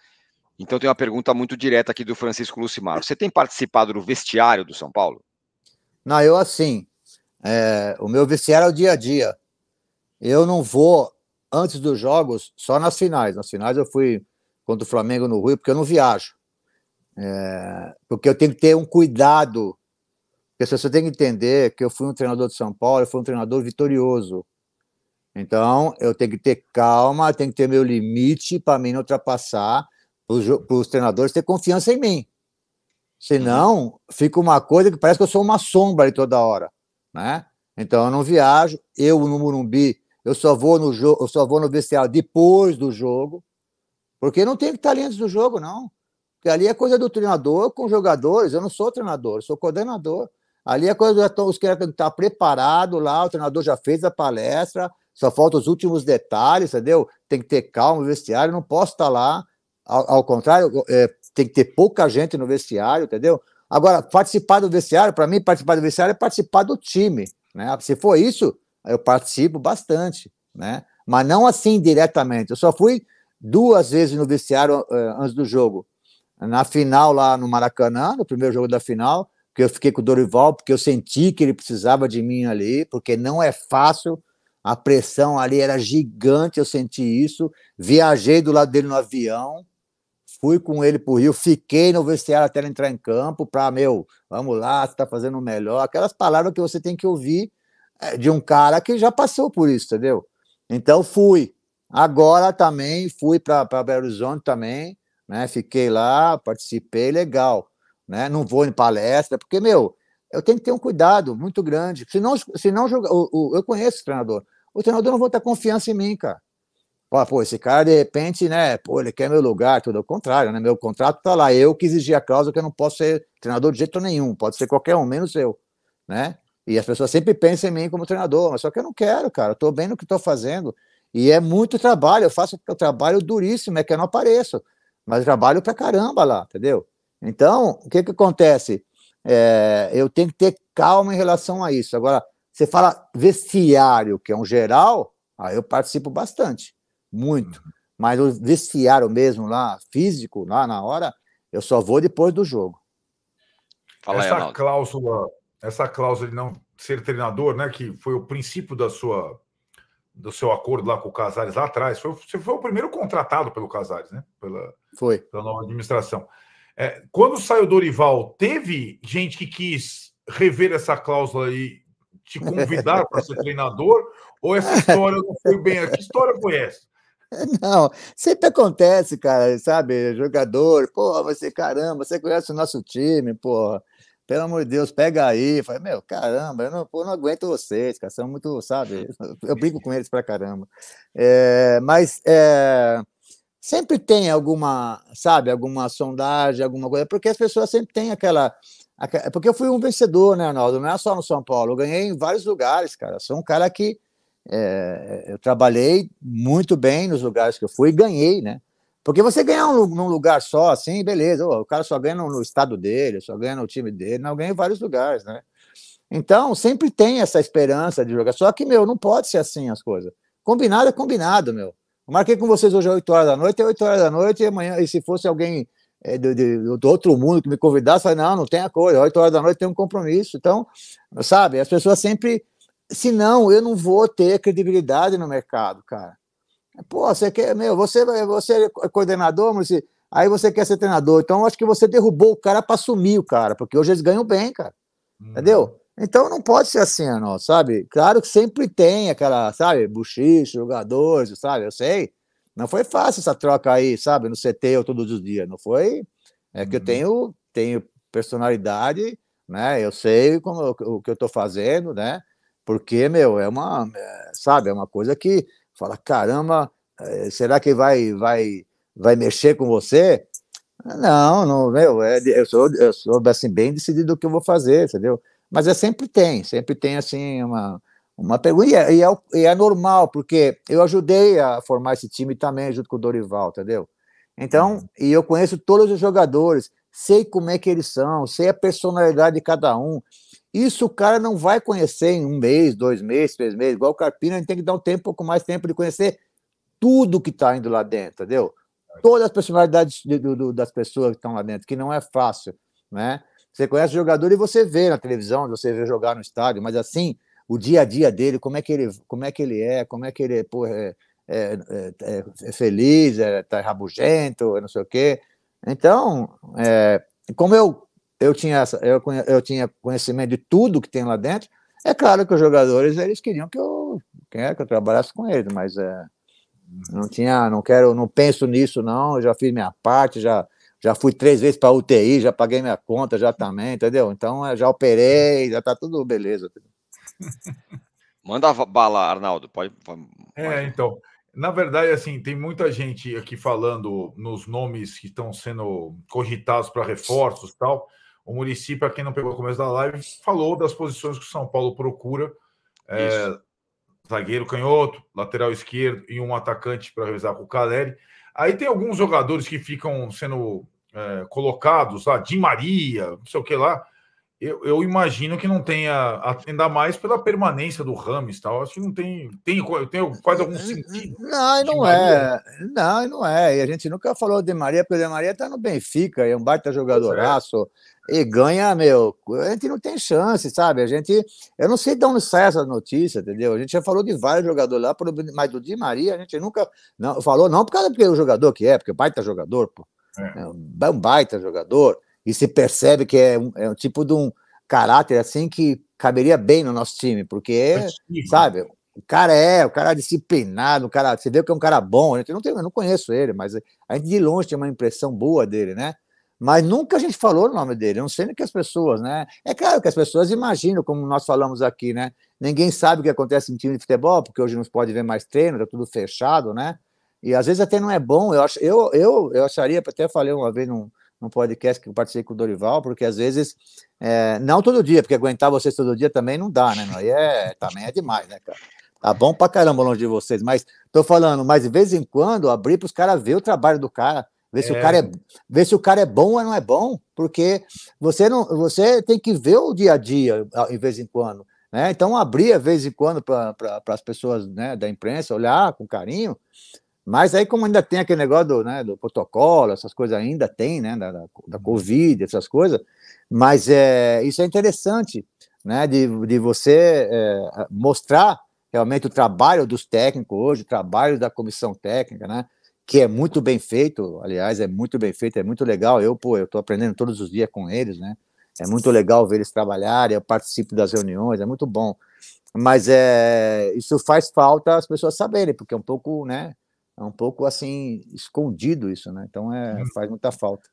Então tem uma pergunta muito direta aqui do Francisco Lucimar. Você tem participado do vestiário do São Paulo? Não, eu assim, é, o meu vice é o dia a dia. Eu não vou antes dos jogos, só nas finais. Nas finais eu fui contra o Flamengo no Rio, porque eu não viajo. É, porque eu tenho que ter um cuidado. Porque você tem que entender que eu fui um treinador de São Paulo, eu fui um treinador vitorioso. Então, eu tenho que ter calma, tenho que ter meu limite para mim não ultrapassar, para os treinadores ter confiança em mim. Senão, uhum. fica uma coisa que parece que eu sou uma sombra ali toda hora né? Então eu não viajo, eu no Murumbi, eu só vou no jogo, eu só vou no vestiário depois do jogo, porque não tem que estar ali antes do jogo, não. Porque ali é coisa do treinador com os jogadores, eu não sou treinador, eu sou coordenador. Ali é coisa dos que têm que estar preparado lá, o treinador já fez a palestra, só faltam os últimos detalhes, entendeu? Tem que ter calma no vestiário, não posso estar lá. Ao, ao contrário, é, tem que ter pouca gente no vestiário, entendeu? Agora, participar do vestiário, para mim, participar do vestiário é participar do time. Né? Se for isso, eu participo bastante, né? mas não assim diretamente. Eu só fui duas vezes no vestiário uh, antes do jogo. Na final, lá no Maracanã, no primeiro jogo da final, que eu fiquei com o Dorival, porque eu senti que ele precisava de mim ali, porque não é fácil. A pressão ali era gigante, eu senti isso. Viajei do lado dele no avião, Fui com ele o Rio, fiquei no vestiário até ele entrar em campo para, meu, vamos lá, você está fazendo o melhor. Aquelas palavras que você tem que ouvir eh, de um cara que já passou por isso, entendeu? Então fui. Agora também fui para Belo Horizonte também, né? Fiquei lá, participei, legal, né? Não vou em palestra, porque, meu, eu tenho que ter um cuidado muito grande. não senão eu conheço o treinador. O treinador não vai ter confiança em mim, cara pô, esse cara de repente, né, pô, ele quer meu lugar, tudo ao contrário, né? Meu contrato tá lá, eu que exigi a cláusula que eu não posso ser treinador de jeito nenhum, pode ser qualquer um, menos eu, né? E as pessoas sempre pensam em mim como treinador, mas só que eu não quero, cara, eu tô bem no que tô fazendo, e é muito trabalho, eu faço o trabalho duríssimo, é que eu não apareço, mas trabalho pra caramba lá, entendeu? Então, o que que acontece? É, eu tenho que ter calma em relação a isso. Agora, você fala vestiário, que é um geral, aí eu participo bastante muito. Uhum. Mas os mesmo lá, físico, lá na hora, eu só vou depois do jogo. Fala essa aí, cláusula, essa cláusula de não ser treinador, né? Que foi o princípio da sua do seu acordo lá com o Casares lá atrás. Foi, você foi o primeiro contratado pelo Casares, né? Pela, foi. Pela nova administração. É, quando saiu Dorival, teve gente que quis rever essa cláusula e te convidar para ser treinador? Ou essa história não foi bem? Que história foi essa? Não, sempre acontece, cara, sabe? Jogador, pô, você caramba, você conhece o nosso time, pô, pelo amor de Deus, pega aí. Falei, meu, caramba, eu não, pô, não aguento vocês, cara, são muito, sabe? Eu brinco com eles pra caramba. É, mas é, sempre tem alguma, sabe, alguma sondagem, alguma coisa, porque as pessoas sempre têm aquela. Porque eu fui um vencedor, né, Arnaldo? Não é só no São Paulo, eu ganhei em vários lugares, cara. Sou um cara que é, é, eu trabalhei muito bem nos lugares que eu fui e ganhei, né? Porque você ganhar um, num lugar só, assim, beleza, o cara só ganha no, no estado dele, só ganha no time dele, não ganha em vários lugares, né? Então, sempre tem essa esperança de jogar. Só que, meu, não pode ser assim as coisas. Combinado é combinado, meu. Eu marquei com vocês hoje às 8 horas da noite, é 8 horas da noite, e amanhã, e se fosse alguém é, do, do, outro mundo que me convidasse, eu falei, não, não tem a coisa, 8 horas da noite tem um compromisso. Então, sabe, as pessoas sempre senão eu não vou ter credibilidade no mercado, cara. Pô, você quer, meu, você, você é coordenador, aí você quer ser treinador. Então acho que você derrubou o cara para assumir o cara, porque hoje eles ganham bem, cara. Hum. Entendeu? Então não pode ser assim, não, sabe? Claro que sempre tem aquela, sabe, buchiche, jogadores, sabe? Eu sei. Não foi fácil essa troca aí, sabe, no CT ou todos os dias, não foi? É que eu uhum. tenho, tenho personalidade, né? Eu sei como, o que eu estou fazendo, né? Porque, meu, é uma, é, sabe, é uma coisa que fala, caramba, eh, será que vai, vai, vai mexer com você? Não, não, meu, é, eu sou, eu sou assim, bem decidido o que eu vou fazer, entendeu? Mas é sempre tem, sempre tem, assim, uma, uma pergunta, e é, e, é, é normal, porque eu ajudei a formar esse time também, junto com o Dorival, entendeu? Então, uhum. e eu conheço todos os jogadores, sei como é que eles são, sei a personalidade de cada um, isso o cara não vai conhecer em um mês, dois meses, três meses. Igual o Carpina, a gente tem que dar um tempo, um pouco mais tempo de conhecer tudo que está indo lá dentro, entendeu? Todas as personalidades do, do, das pessoas que estão lá dentro, que não é fácil, né? Você conhece o jogador e você vê na televisão, você vê jogar no estádio, mas assim, o dia a dia dele, como é que ele, como é, que ele é, como é que ele porra, é, é, é, é, feliz, é, tá rabugento, é não sei o quê. Então, é, como eu eu tinha, essa, eu, eu tinha conhecimento de tudo que tem lá dentro. É claro que os jogadores eles queriam que eu, quem é que eu trabalhasse com eles, mas é, não tinha, não quero, não penso nisso não. Eu já fiz minha parte, já já fui três vezes para UTI, já paguei minha conta, já também, entendeu? Então é, já operei, já tá tudo beleza. Manda bala, Arnaldo, pode, é, pode. É, então. Na verdade, assim, tem muita gente aqui falando nos nomes que estão sendo cogitados para reforços e tal. O município, para quem não pegou o começo da live, falou das posições que o São Paulo procura. É, zagueiro canhoto, lateral esquerdo e um atacante para revisar com o Caleri. Aí tem alguns jogadores que ficam sendo é, colocados lá, ah, Di Maria, não sei o que lá, eu, eu, imagino que não tenha, ainda mais pela permanência do Rames tal. Acho que não tem, tem, tem quase algum sentido. Não, não é. Não, não é. E a gente nunca falou de Maria, porque o de Maria está no Benfica, é um baita é. jogadoraço. É. E ganha, meu, a gente não tem chance, sabe? A gente. Eu não sei de onde sai essa notícia, entendeu? A gente já falou de vários jogadores lá, mas do Di Maria a gente nunca não, falou, não por causa do jogador que é, porque o é baita jogador, pô. É. é um baita jogador e se percebe que é um, é um tipo de um caráter assim que caberia bem no nosso time, porque, é sabe, o cara é, o cara é disciplinado, o cara, você vê que é um cara bom, né? eu não, tenho, eu não conheço ele, mas a gente de longe tem uma impressão boa dele, né? Mas nunca a gente falou o nome dele, não sei nem que as pessoas, né? É claro que as pessoas imaginam, como nós falamos aqui, né? Ninguém sabe o que acontece em time de futebol, porque hoje não pode ver mais treino, tá tudo fechado, né? E às vezes até não é bom, eu, acho, eu, eu, eu acharia, até falei uma vez num, num podcast que eu participei com o Dorival, porque às vezes, é, não todo dia, porque aguentar vocês todo dia também não dá, né? Aí é, também é demais, né, cara? Tá bom pra caramba longe de vocês, mas tô falando, mas de vez em quando abrir para os caras ver o trabalho do cara, ver se é. o cara é, ver se o cara é bom ou não é bom, porque você não, você tem que ver o dia a dia de vez em quando, né? Então abrir de vez em quando para pra, pra as pessoas, né, da imprensa olhar com carinho, mas aí, como ainda tem aquele negócio do, né, do protocolo, essas coisas ainda tem, né, da, da uhum. Covid, essas coisas, mas é, isso é interessante, né, de, de você é, mostrar realmente o trabalho dos técnicos hoje, o trabalho da comissão técnica, né, que é muito bem feito, aliás, é muito bem feito, é muito legal, eu, pô, eu tô aprendendo todos os dias com eles, né, é muito legal ver eles trabalharem, eu participo das reuniões, é muito bom, mas é, isso faz falta as pessoas saberem, porque é um pouco, né, é um pouco assim escondido isso, né? Então é, uhum. faz muita falta.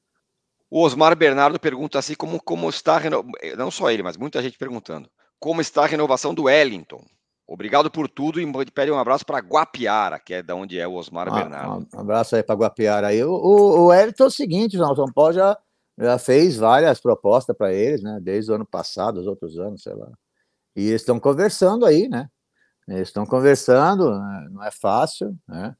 O Osmar Bernardo pergunta assim como como está reno... Eh, não só ele, mas muita gente perguntando como está a renovação do Wellington. Obrigado por tudo e pede um abraço para Guapiara, que é da onde é o Osmar ah, Bernardo. Um abraço aí para Guapiara. Aí o, Wellington é o seguinte, o São Paulo já, já fez várias propostas para eles, né? Desde o ano passado, os outros anos, sei lá. E eles estão conversando aí, né? Eles estão conversando, né? não é fácil, né?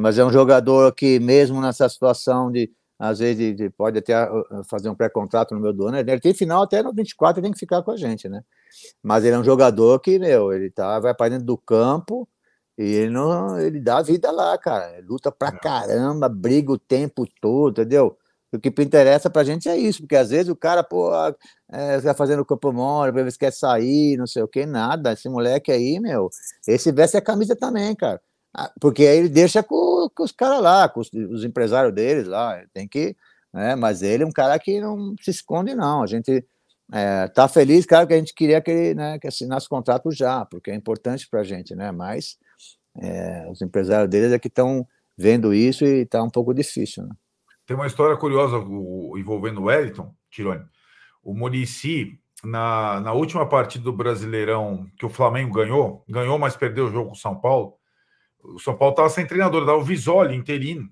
mas é um jogador que, mesmo nessa situação de, às vezes, de, de pode até ah, ah, fazer um pré-contrato no meu do ano, né? ele tem final até no 24, tem que ficar com a gente, né? Mas ele é um jogador que, meu, ele tá, vai para dentro do campo e ele, não, ele dá a vida lá, cara. Ele luta pra caramba, briga o tempo todo, entendeu? O que interessa pra gente é isso, porque às vezes o cara, pô, ah, é, tá fazendo corpo mole, às vezes quer sair, não sei o que, nada. Esse moleque aí, meu, esse veste a é camisa também, cara. Ah, porque aí ele deixa com, com os caras lá, com os, os, empresários deles lá, tem que, né? Mas ele é um cara que não se esconde não. A gente é, tá feliz, claro que a gente queria que ele, né, que assinasse o contrato já, porque é importante para a gente, né? Mas é, os empresários deles é que estão vendo isso e está um pouco difícil, né? Tem uma história curiosa envolvendo o Wellington, Tirone. O Murici, na, na última partida do Brasileirão que o Flamengo ganhou, ganhou, mas perdeu o jogo com o São Paulo, o São Paulo estava sem treinador, estava o Visoli interino.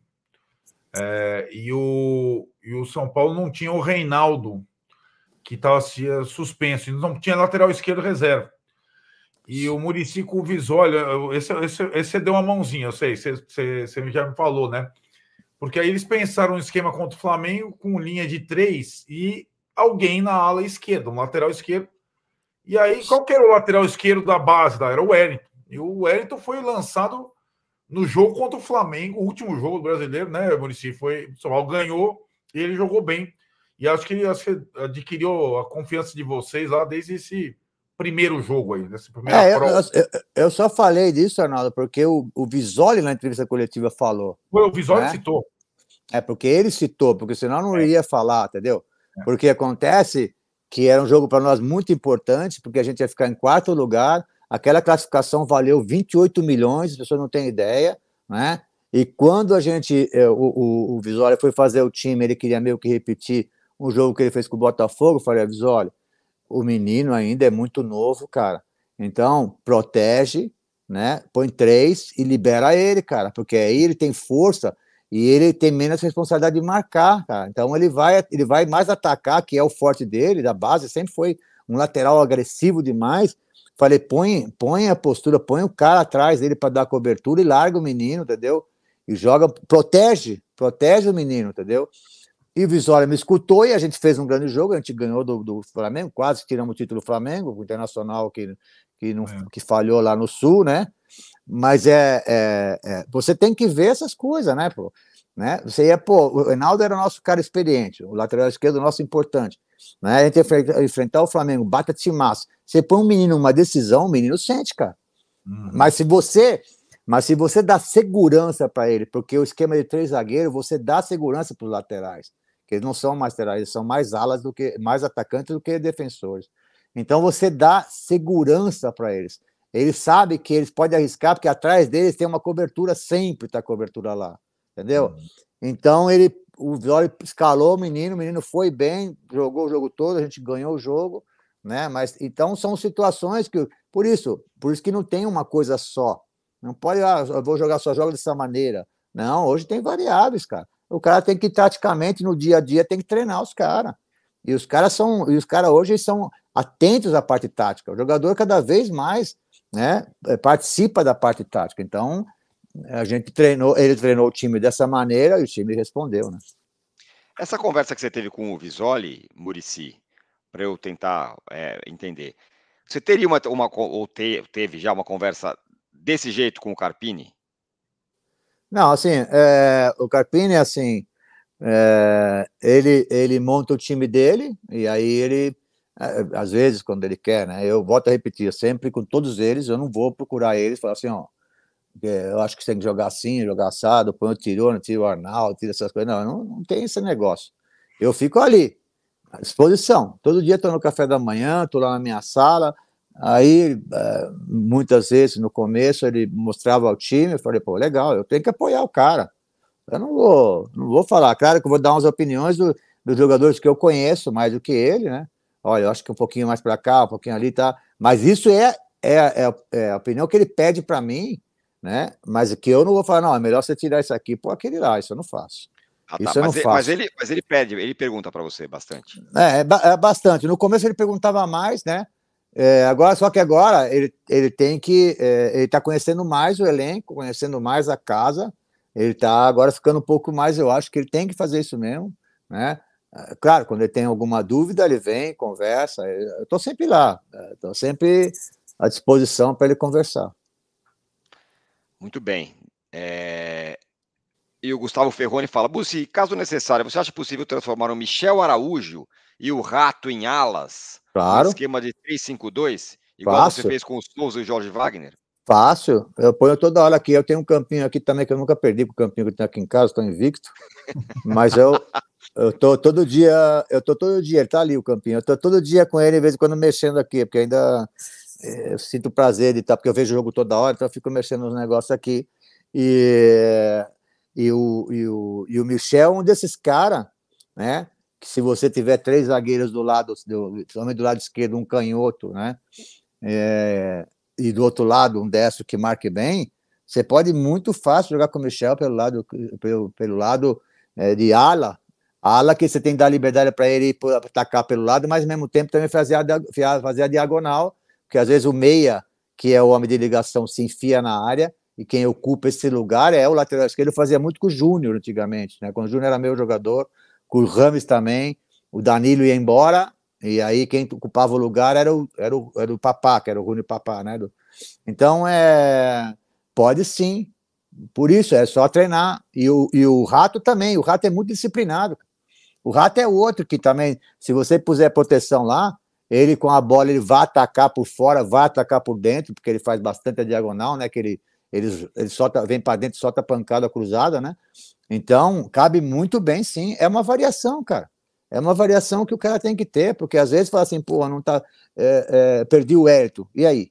É, e, o, e o São Paulo não tinha o Reinaldo, que estava eh, suspenso, e não tinha lateral esquerdo reserva. E o Murici com o Visoli, eh, esse, esse, esse você deu uma mãozinha, eu sei, você, você, já me falou, né? Porque aí eles pensaram um esquema contra o Flamengo com linha de três e alguém na ala esquerda, um lateral esquerdo. E aí, qual que era o lateral esquerdo da base? era o Wellington. E o Wellington foi lançado no jogo contra o Flamengo, o último jogo do brasileiro, né, Murici? Foi. O São ganhou e ele jogou bem. E acho que, adquiriu a confiança de vocês lá desde esse primeiro jogo aí, nesse primeiro. é, eu, eu, eu, só falei disso, Arnaldo, porque o, o Visoli na entrevista coletiva falou. Foi, o Visoli né? citou. É, porque ele citou, porque senão não é. iria falar, entendeu? É. Porque acontece que era um jogo para nós muito importante, porque a gente ia ficar em quarto lugar Aquela classificação valeu 28 milhões, as pessoas não têm ideia, né? E quando a gente, eh, o, o, o foi fazer o time, ele queria meio que repetir um jogo que ele fez com o Botafogo, eu falei, Visório, o menino ainda é muito novo, cara. Então, protege, né? Põe três e libera ele, cara, porque aí ele tem força e ele tem menos responsabilidade de marcar, cara. Então ele vai, ele vai mais atacar, que é o forte dele, da base, sempre foi um lateral agressivo demais Falei, põe, põe a postura, põe o cara atrás dele para dar cobertura e larga o menino, entendeu? E joga, protege, protege o menino, entendeu? E o Visória me escutou e a gente fez um grande jogo, a gente ganhou do, do Flamengo, quase tiramos o título do Flamengo, o Internacional que, que, não, é. que falhou lá no Sul, né? Mas é, é, é, você tem que ver essas coisas, né, pô? Né? Você ia, pô, o Reinaldo era o nosso cara experiente, o lateral esquerdo nosso importante. Né? A gente enfrentar o Flamengo, de timaço. Você põe um menino numa decisão, o menino sente, cara. Uhum. Mas se você mas se você dá segurança para ele, porque o esquema de três zagueiros, você dá segurança para os laterais, que eles não são mais laterais, eles são mais alas do que mais atacantes do que defensores. Então você dá segurança para eles. Eles sabem que eles podem arriscar, porque atrás deles tem uma cobertura sempre, tá cobertura lá, entendeu? Uhum. Então ele o Vitória escalou o menino, o menino foi bem, jogou o jogo todo, a gente ganhou o jogo, né? Mas então são situações que por isso, por isso que não tem uma coisa só. Não pode, ah, eu vou jogar só jogo dessa maneira. Não, hoje tem variáveis, cara. O cara tem que taticamente no dia a dia tem que treinar os caras. E os caras são, e os caras hoje são atentos à parte tática. O jogador cada vez mais, né, é, participa da parte tática. Então, a gente treinou, ele treinou o time dessa maneira e o time respondeu, né? Essa conversa que você teve com o Visoli, Murici, para eu tentar é, entender, você teria uma, uma ou te, teve já uma conversa desse jeito com o Carpini? Não, assim, é, o Carpini, assim, é, ele, ele monta o time dele e aí ele, é, às vezes, quando ele quer, né? Eu volto a repetir, sempre com todos eles, eu não vou procurar eles falar assim, ó, é, eu acho que tem que jogar assim, jogar assado, põe o Tirone, tira o Arnaldo, tira essas coisas. Não, não, não tem esse negócio. Eu fico ali, à disposição. Todo dia estou no café da manhã, estou lá na minha sala. Aí, é, muitas vezes, no começo, ele mostrava ao time, eu falei, pô, legal, eu tenho que apoiar o cara. Eu não vou, não vou falar, claro que eu vou dar umas opiniões do, dos jogadores que eu conheço mais do que ele, né? Olha, eu acho que um pouquinho mais para cá, um pouquinho ali, tá? Mas isso é, é, é, é a opinião que ele pede para mim, né? Mas que eu não vou falar, não, é melhor você tirar isso aqui por aquele lá, isso eu não faço. Ah, tá. Isso eu mas, não ele, faço. mas ele, mas ele pede, ele pergunta para você bastante. É, é, é, bastante. No começo ele perguntava mais, né? É, agora, só que agora ele, ele tem que. É, ele está conhecendo mais o elenco, conhecendo mais a casa. Ele está agora ficando um pouco mais, eu acho que ele tem que fazer isso mesmo, né? É, claro, quando ele tem alguma dúvida, ele vem, conversa. Eu estou sempre lá, estou é, sempre à disposição para ele conversar. Muito bem. É... E o Gustavo Ferroni fala: Buzi, caso necessário, você acha possível transformar o Michel Araújo e o Rato em alas? Claro. esquema de 3-5-2, igual Fácil. você fez com o Souza e o Jorge Wagner? Fácil. Eu ponho toda hora aqui. Eu tenho um campinho aqui também que eu nunca perdi, com o campinho que eu tenho aqui em casa, estou invicto. Mas eu, eu tô todo dia, eu tô todo dia, ele tá ali o campinho, eu tô todo dia com ele, de vez em quando mexendo aqui, porque ainda eh, eu sinto prazer de estar, porque eu vejo o jogo toda hora, então eu fico mexendo nos negócios aqui. E, e, o, e, o, e o Michel é um desses caras, né? Que se você tiver três zagueiros do lado, do, principalmente do lado esquerdo, um canhoto, né? É, e do outro lado, um destro que marque bem, você pode muito fácil jogar com o Michel pelo lado, pelo, pelo lado é, de ala, ala que você tem que dar liberdade para ele atacar pelo lado, mas ao mesmo tempo também fazer a, fazer a diagonal porque às vezes o meia, que é o homem de ligação, se enfia na área, e quem ocupa esse lugar é o lateral esquerdo. Eu fazia muito com o Júnior antigamente, né? Quando o Júnior era meu jogador, com o Rames também, o Danilo ia embora, e aí quem ocupava o lugar era o, era o, era o Papá, que era o Rune Papá, né? Então é. Pode sim. Por isso, é só treinar. E o, e o rato também, o rato é muito disciplinado. O rato é outro que também, se você puser proteção lá, ele com a bola, ele vai atacar por fora, vai atacar por dentro, porque ele faz bastante a diagonal, né? Que ele, ele, ele solta, vem para dentro, solta a pancada cruzada, né? Então, cabe muito bem, sim. É uma variação, cara. É uma variação que o cara tem que ter, porque às vezes fala assim, pô, não tá. É, é, perdi o Hélito. E aí?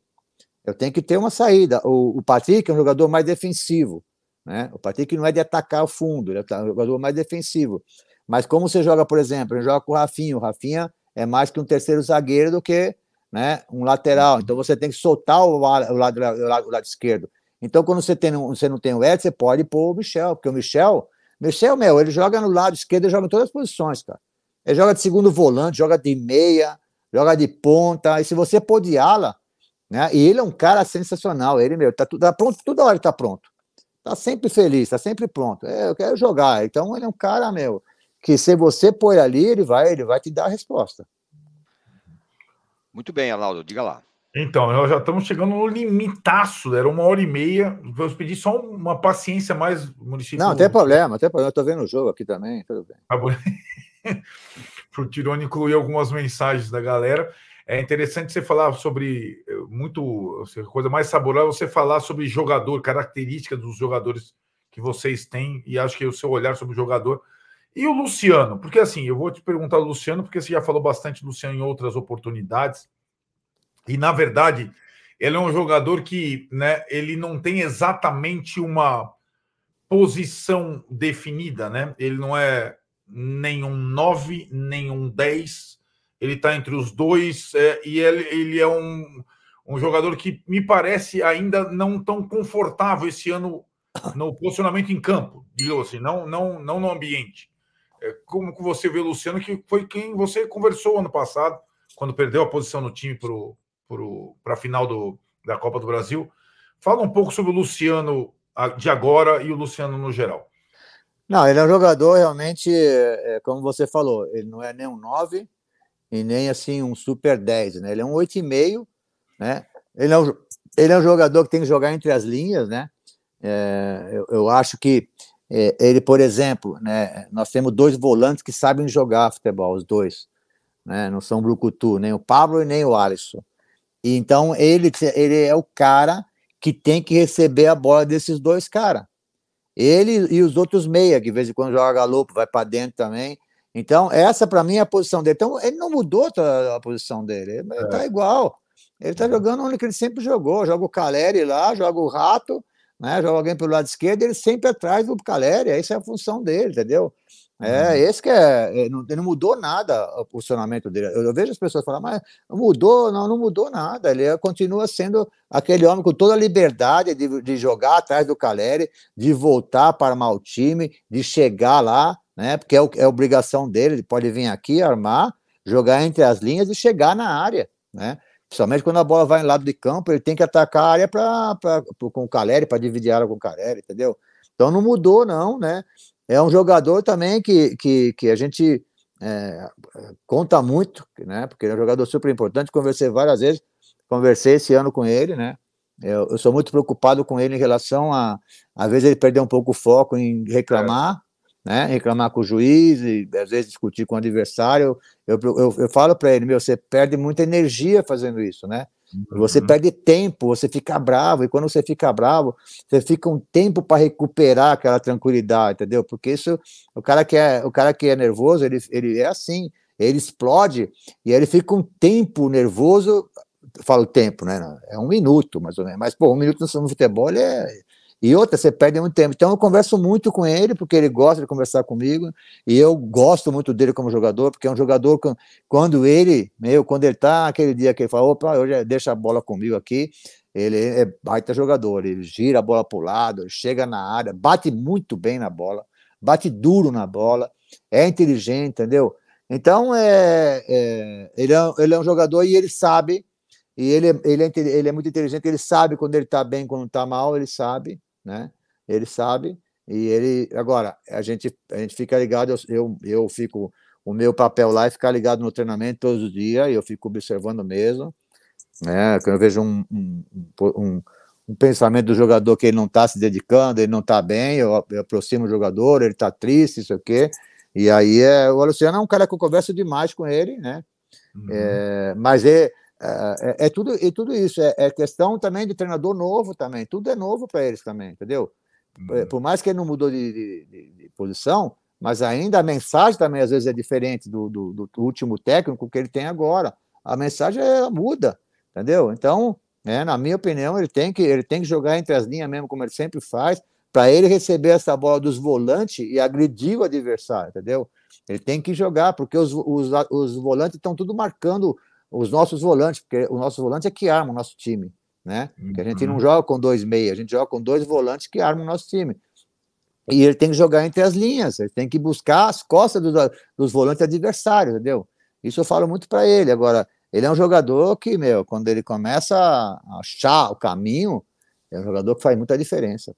Eu tenho que ter uma saída. O, o Patrick é um jogador mais defensivo. Né? O Patrick não é de atacar o fundo, ele é um jogador mais defensivo. Mas como você joga, por exemplo, ele joga com o Rafinha, o Rafinha é mais que um terceiro zagueiro do que né, um lateral. Uhum. Então você tem que soltar o, lado, o, lado, o lado esquerdo. Então, quando você, tem, você não tem o Edson, você pode pôr o Michel, porque o Michel, Michel, meu, ele joga no lado esquerdo, ele joga em todas as posições, cara. Ele joga de segundo volante, joga de meia, joga de ponta. E se você pôr de ala, né? E ele é um cara sensacional, ele, meu, tá, tá pronto, toda hora ele tá pronto. Tá sempre feliz, tá sempre pronto. É, eu quero jogar. Então, ele é um cara, meu, que se você pôr ali, ele vai, ele vai te dar a resposta. Muito bem, Alaudo, diga lá. Então, nós já estamos chegando no limitaço, era uma hora e meia. Vamos pedir só uma paciência mais município. Não, tem problema, não tem problema. Estou vendo o jogo aqui também, tudo bem. Tá bom. Para o Tirone incluir algumas mensagens da galera. É interessante você falar sobre eh, muito assim, coisa mais saborosa, é você falar sobre jogador, características dos jogadores que vocês têm, e acho que o seu olhar sobre o jogador e o Luciano? Porque assim, eu vou te perguntar o Luciano, porque você já falou bastante do Luciano em outras oportunidades. E na verdade, ele é um jogador que, né, ele não tem exatamente uma posição definida, né? Ele não é nenhum 9, nenhum 10. Ele está entre os dois é, e ele, ele é um, um jogador que me parece ainda não tão confortável esse ano no posicionamento em campo, digo assim, não, não, não no ambiente. É como que você vê o Luciano, que foi quem você conversou ano passado, quando perdeu a posição no time para a final do, da Copa do Brasil. Fala um pouco sobre o Luciano de agora e o Luciano no geral. Não, ele é um jogador realmente, é, é como você falou, ele não é nem um 9 e nem assim um super 10, né? Ele é um 8,5, né? Ele é, um, ele é um jogador que tem que jogar entre as linhas, né? É, eu, eu acho que é, ele, por exemplo, né, nós temos dois volantes que sabem jogar futebol, os dois, né, não são brucutu, nem o Pablo e nem o Alisson. E, então, ele, ele é o cara que tem que receber a bola desses dois caras. Ele e os outros meia, que de vez em quando joga louco, vai para dentro também. Então, essa para mim é a posição dele. Então, ele não mudou a, posição dele, ele é. tá igual. Ele tá uhum. jogando onde ele sempre jogou, joga o Caleri lá, joga o Rato, né? joga alguém pelo lado esquerdo, ele sempre atrás do Caleri, essa é a função dele, entendeu? É, uhum. esse que é. é não, não, mudou nada o posicionamento dele. Eu, eu vejo as pessoas falar, mas mudou, não, não mudou nada. Ele é, continua sendo aquele homem com toda a liberdade de, de jogar atrás do Caleri, de voltar para armar o time, de chegar lá, né? Porque é, é obrigação dele, ele pode vir aqui armar, jogar entre as linhas e chegar na área. Né? Principalmente quando a bola vai em lado de campo, ele tem que atacar a área pra, pra, pra com o Caleri, para dividir a área com o Caleri, entendeu? Então não mudou, não, né? É um jogador também que, que, que a gente é, conta muito, né? Porque é um jogador super importante. Conversei várias vezes, conversei esse ano com ele, né? Eu, eu sou muito preocupado com ele em relação a. Às vezes ele perder um pouco o foco em reclamar, né? Reclamar com o juiz e às vezes discutir com o adversário. Eu, eu, eu falo para ele, meu, você perde muita energia fazendo isso, né? Uhum. Você perde tempo, você fica bravo, e quando você fica bravo, você fica um tempo para recuperar aquela tranquilidade, entendeu? Porque isso, o cara que é, o cara que é nervoso, ele, ele é assim, ele explode e ele fica um tempo nervoso, falo tempo, né? É um minuto, mais ou menos. Mas, pô, um minuto no futebol é, e outra, você perde muito tempo. Então eu converso muito com ele, porque ele gosta de conversar comigo, e eu gosto muito dele como jogador, porque é um jogador que, quando ele, meu, quando ele tá aquele dia que ele fala, opa, hoje é, deixa a bola comigo aqui, ele é baita jogador, ele gira a bola pro lado, chega na área, bate muito bem na bola, bate duro na bola, é inteligente, entendeu? Então, é, é ele, é, ele é um jogador e ele sabe e ele, é, ele, é, ele é muito inteligente, ele sabe quando ele tá bem, quando tá mal, ele sabe né? Ele sabe e ele agora a gente a gente fica ligado, eu, eu, fico o meu papel lá é ficar ligado no treinamento todos os dias e eu fico observando mesmo, né? Quando eu vejo um, um, um, um pensamento do jogador que ele não está se dedicando, ele não está bem, eu, eu, aproximo o jogador, ele está triste, isso aqui. E aí é, o Luciano é um cara que eu converso demais com ele, né? Uhum. É, mas ele, é, é, é, é, tudo, e tudo isso. É, é, questão também de treinador novo também. Tudo é novo para eles também, entendeu? É, uhum. Por mais que ele não mudou de, de, de, de, posição, mas ainda a mensagem também às vezes é diferente do, do, do último técnico que ele tem agora. A mensagem ela muda, entendeu? Então, é, na minha opinião, ele tem que ele tem que jogar entre as linhas mesmo, como ele sempre faz, para ele receber essa bola dos volantes e agredir o adversário, entendeu? Ele tem que jogar, porque os, os, os volantes estão tudo marcando os nossos volantes, porque o nosso volante é que arma o nosso time, né? que a gente não uhum. joga com dois meias a gente joga com dois volantes que armam o nosso time. E ele tem que jogar entre as linhas, ele tem que buscar as costas dos, dos volantes adversários, entendeu? Isso eu falo muito para ele. Agora, ele é um jogador que, meu, quando ele começa a achar o caminho, é um jogador que faz muita diferença.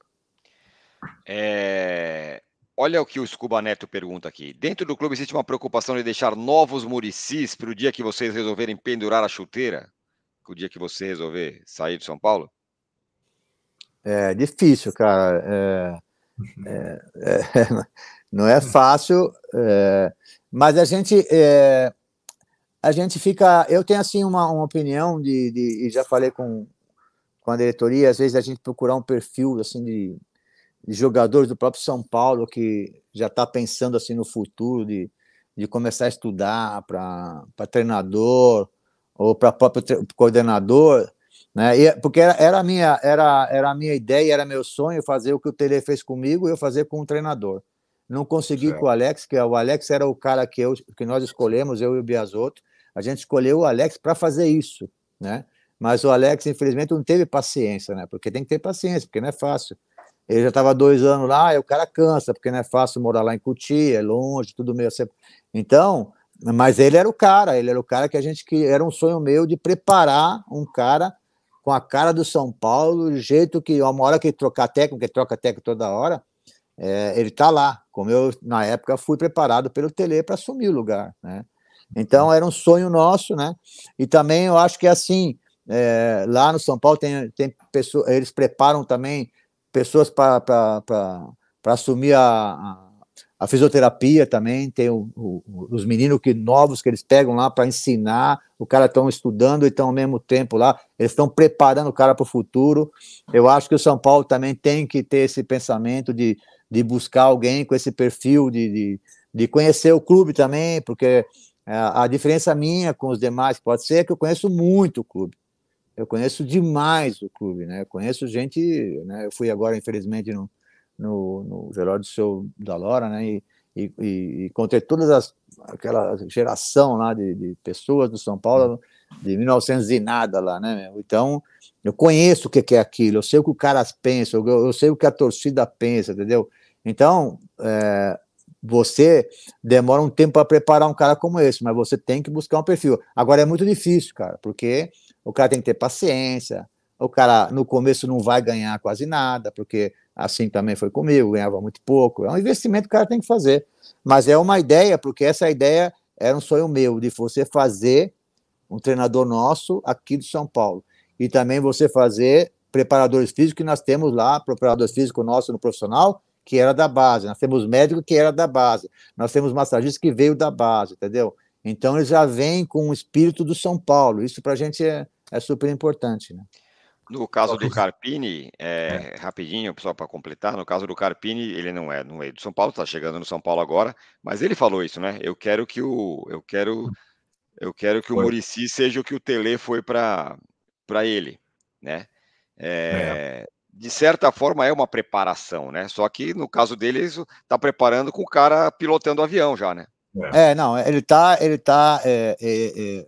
É... Olha o que o Scuba Neto pergunta aqui. Dentro do clube existe uma preocupação de deixar novos Muricis para o dia que vocês resolverem pendurar a chuteira? O dia que você resolver sair de São Paulo? É difícil, cara. É, é, é, não é fácil, é, mas a gente é, a gente fica. Eu tenho assim uma, uma opinião de, de, e já falei com, com a diretoria. Às vezes a gente procurar um perfil assim de de jogadores do próprio São Paulo que já está pensando assim no futuro de, de começar a estudar para treinador ou para próprio coordenador, né? E, é, porque era, era, a minha era, era a minha ideia, era meu sonho fazer o que o Tele fez comigo, eu fazer com o treinador. Não consegui certo. com o Alex, que é, o Alex era o cara que eu que nós escolhemos, eu e o Biasotto. A gente escolheu o Alex para fazer isso, né? Mas o Alex, infelizmente, não teve paciência, né? Porque tem que ter paciência, porque não é fácil. Ele já estava dois anos lá, e o cara cansa, porque não é fácil morar lá em Cutia, é longe, tudo meio assim. Então, mas ele era o cara, ele era o cara que a gente que era um sonho meu de preparar um cara com a cara do São Paulo, do jeito que uma hora que trocar técnico, que troca técnico toda hora, é, ele tá lá. Como eu na época fui preparado pelo Tele para assumir o lugar, né? Então era um sonho nosso, né? E também eu acho que é assim, é, lá no São Paulo tem, tem pessoas, eles preparam também pessoas para assumir a, a, a, fisioterapia também, tem o, o, os meninos que novos que eles pegam lá para ensinar, o cara estão estudando e estão ao mesmo tempo lá, eles estão preparando o cara para o futuro. Eu acho que o São Paulo também tem que ter esse pensamento de, de buscar alguém com esse perfil, de, de, de conhecer o clube também, porque eh, a diferença minha com os demais pode ser que eu conheço muito o clube eu conheço demais o clube, né? Eu conheço gente, né? Eu fui agora, infelizmente, no, no, no velório do seu da Lora, né? E, e, e, contei todas aquela geração lá de, de, pessoas do São Paulo de 1900 e nada lá, né? Então eu conheço o que é aquilo, eu sei o que o cara pensa, eu, eu sei o que a torcida pensa, entendeu? Então é, você demora um tempo para preparar um cara como esse, mas você tem que buscar um perfil. Agora é muito difícil, cara, porque o cara tem que ter paciência, o cara no começo não vai ganhar quase nada, porque assim também foi comigo, ganhava muito pouco. É um investimento que o cara tem que fazer. Mas é uma ideia, porque essa ideia era um sonho meu, de você fazer um treinador nosso aqui de São Paulo. E também você fazer preparadores físicos que nós temos lá, preparadores físicos nossos no profissional, que era da base. Nós temos médico que era da base. Nós temos massagista que veio da base, entendeu? Então, eles já vêm com o espírito do São Paulo. Isso para a gente é, é, super importante. Né? No caso do Carpini, é, é. rapidinho, pessoal, para completar, no caso do Carpini, ele não é, não é do São Paulo, está chegando no São Paulo agora, mas ele falou isso, né? Eu quero que o. Eu quero, eu quero que o Murici seja o que o Tele foi para ele. né? É, é, de certa forma é uma preparação, né? Só que no caso dele, está preparando com o cara pilotando o avião já, né? É. é, não, ele está, ele tá, é, é, é,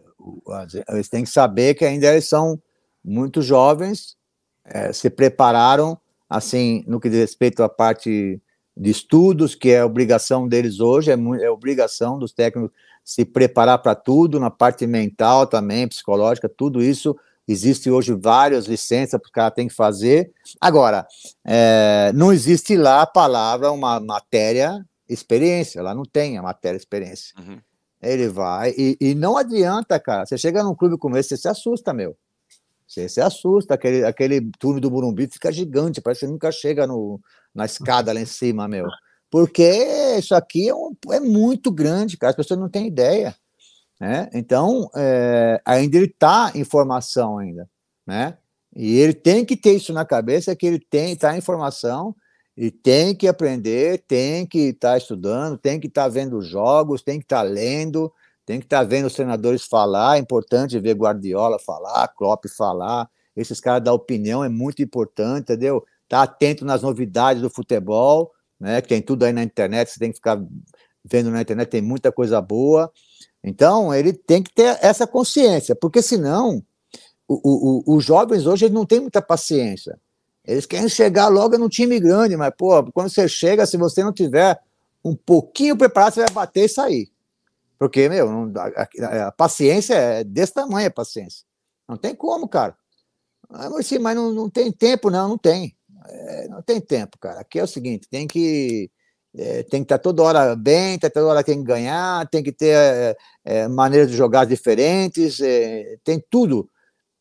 eles têm que saber que ainda eles são muito jovens, é, se prepararam, assim, no que diz respeito à parte de estudos, que é obrigação deles hoje, é, é obrigação dos técnicos se preparar para tudo, na parte mental também, psicológica, tudo isso, existe hoje várias licenças que o cara tem que fazer. Agora, não existe lá a palavra, uma matéria experiência, lá não tem a matéria experiência. Uhum. Ele vai, e, e, não adianta, cara. Você chega num clube como esse, você se assusta, meu. Você se assusta, aquele, aquele túnel do Burumbi fica gigante, parece que nunca chega no, na escada lá em cima, meu. Porque isso aqui é, um, é muito grande, cara, as pessoas não têm ideia. Né? Então, é, ainda ele está em formação ainda, né? E ele tem que ter isso na cabeça, que ele tem, está em formação, e tem que aprender, tem que estar tá estudando, tem que estar tá vendo jogos, tem que estar tá lendo, tem que estar tá vendo os treinadores falar. É importante ver Guardiola falar, Klopp falar, esses caras da opinião é muito importante, entendeu? Tá atento nas novidades do futebol, né? Que tem tudo aí na internet, você tem que ficar vendo na internet, tem muita coisa boa. Então, ele tem que ter essa consciência, porque senão o, o, o, os jovens hoje não têm muita paciência. Eles querem chegar logo num time grande, mas, pô, quando você chega, se você não tiver um pouquinho preparado, você vai bater e sair. Porque, meu, não, a, a, paciência é desse tamanho, a paciência. Não tem como, cara. Ah, mas, mas não, não tem tempo, não, não tem. É, não tem tempo, cara. Aqui é o seguinte, tem que é, tem que estar tá toda hora bem, tá toda hora tem que ganhar, tem que ter é, é maneiras de jogar diferentes, é, tem tudo.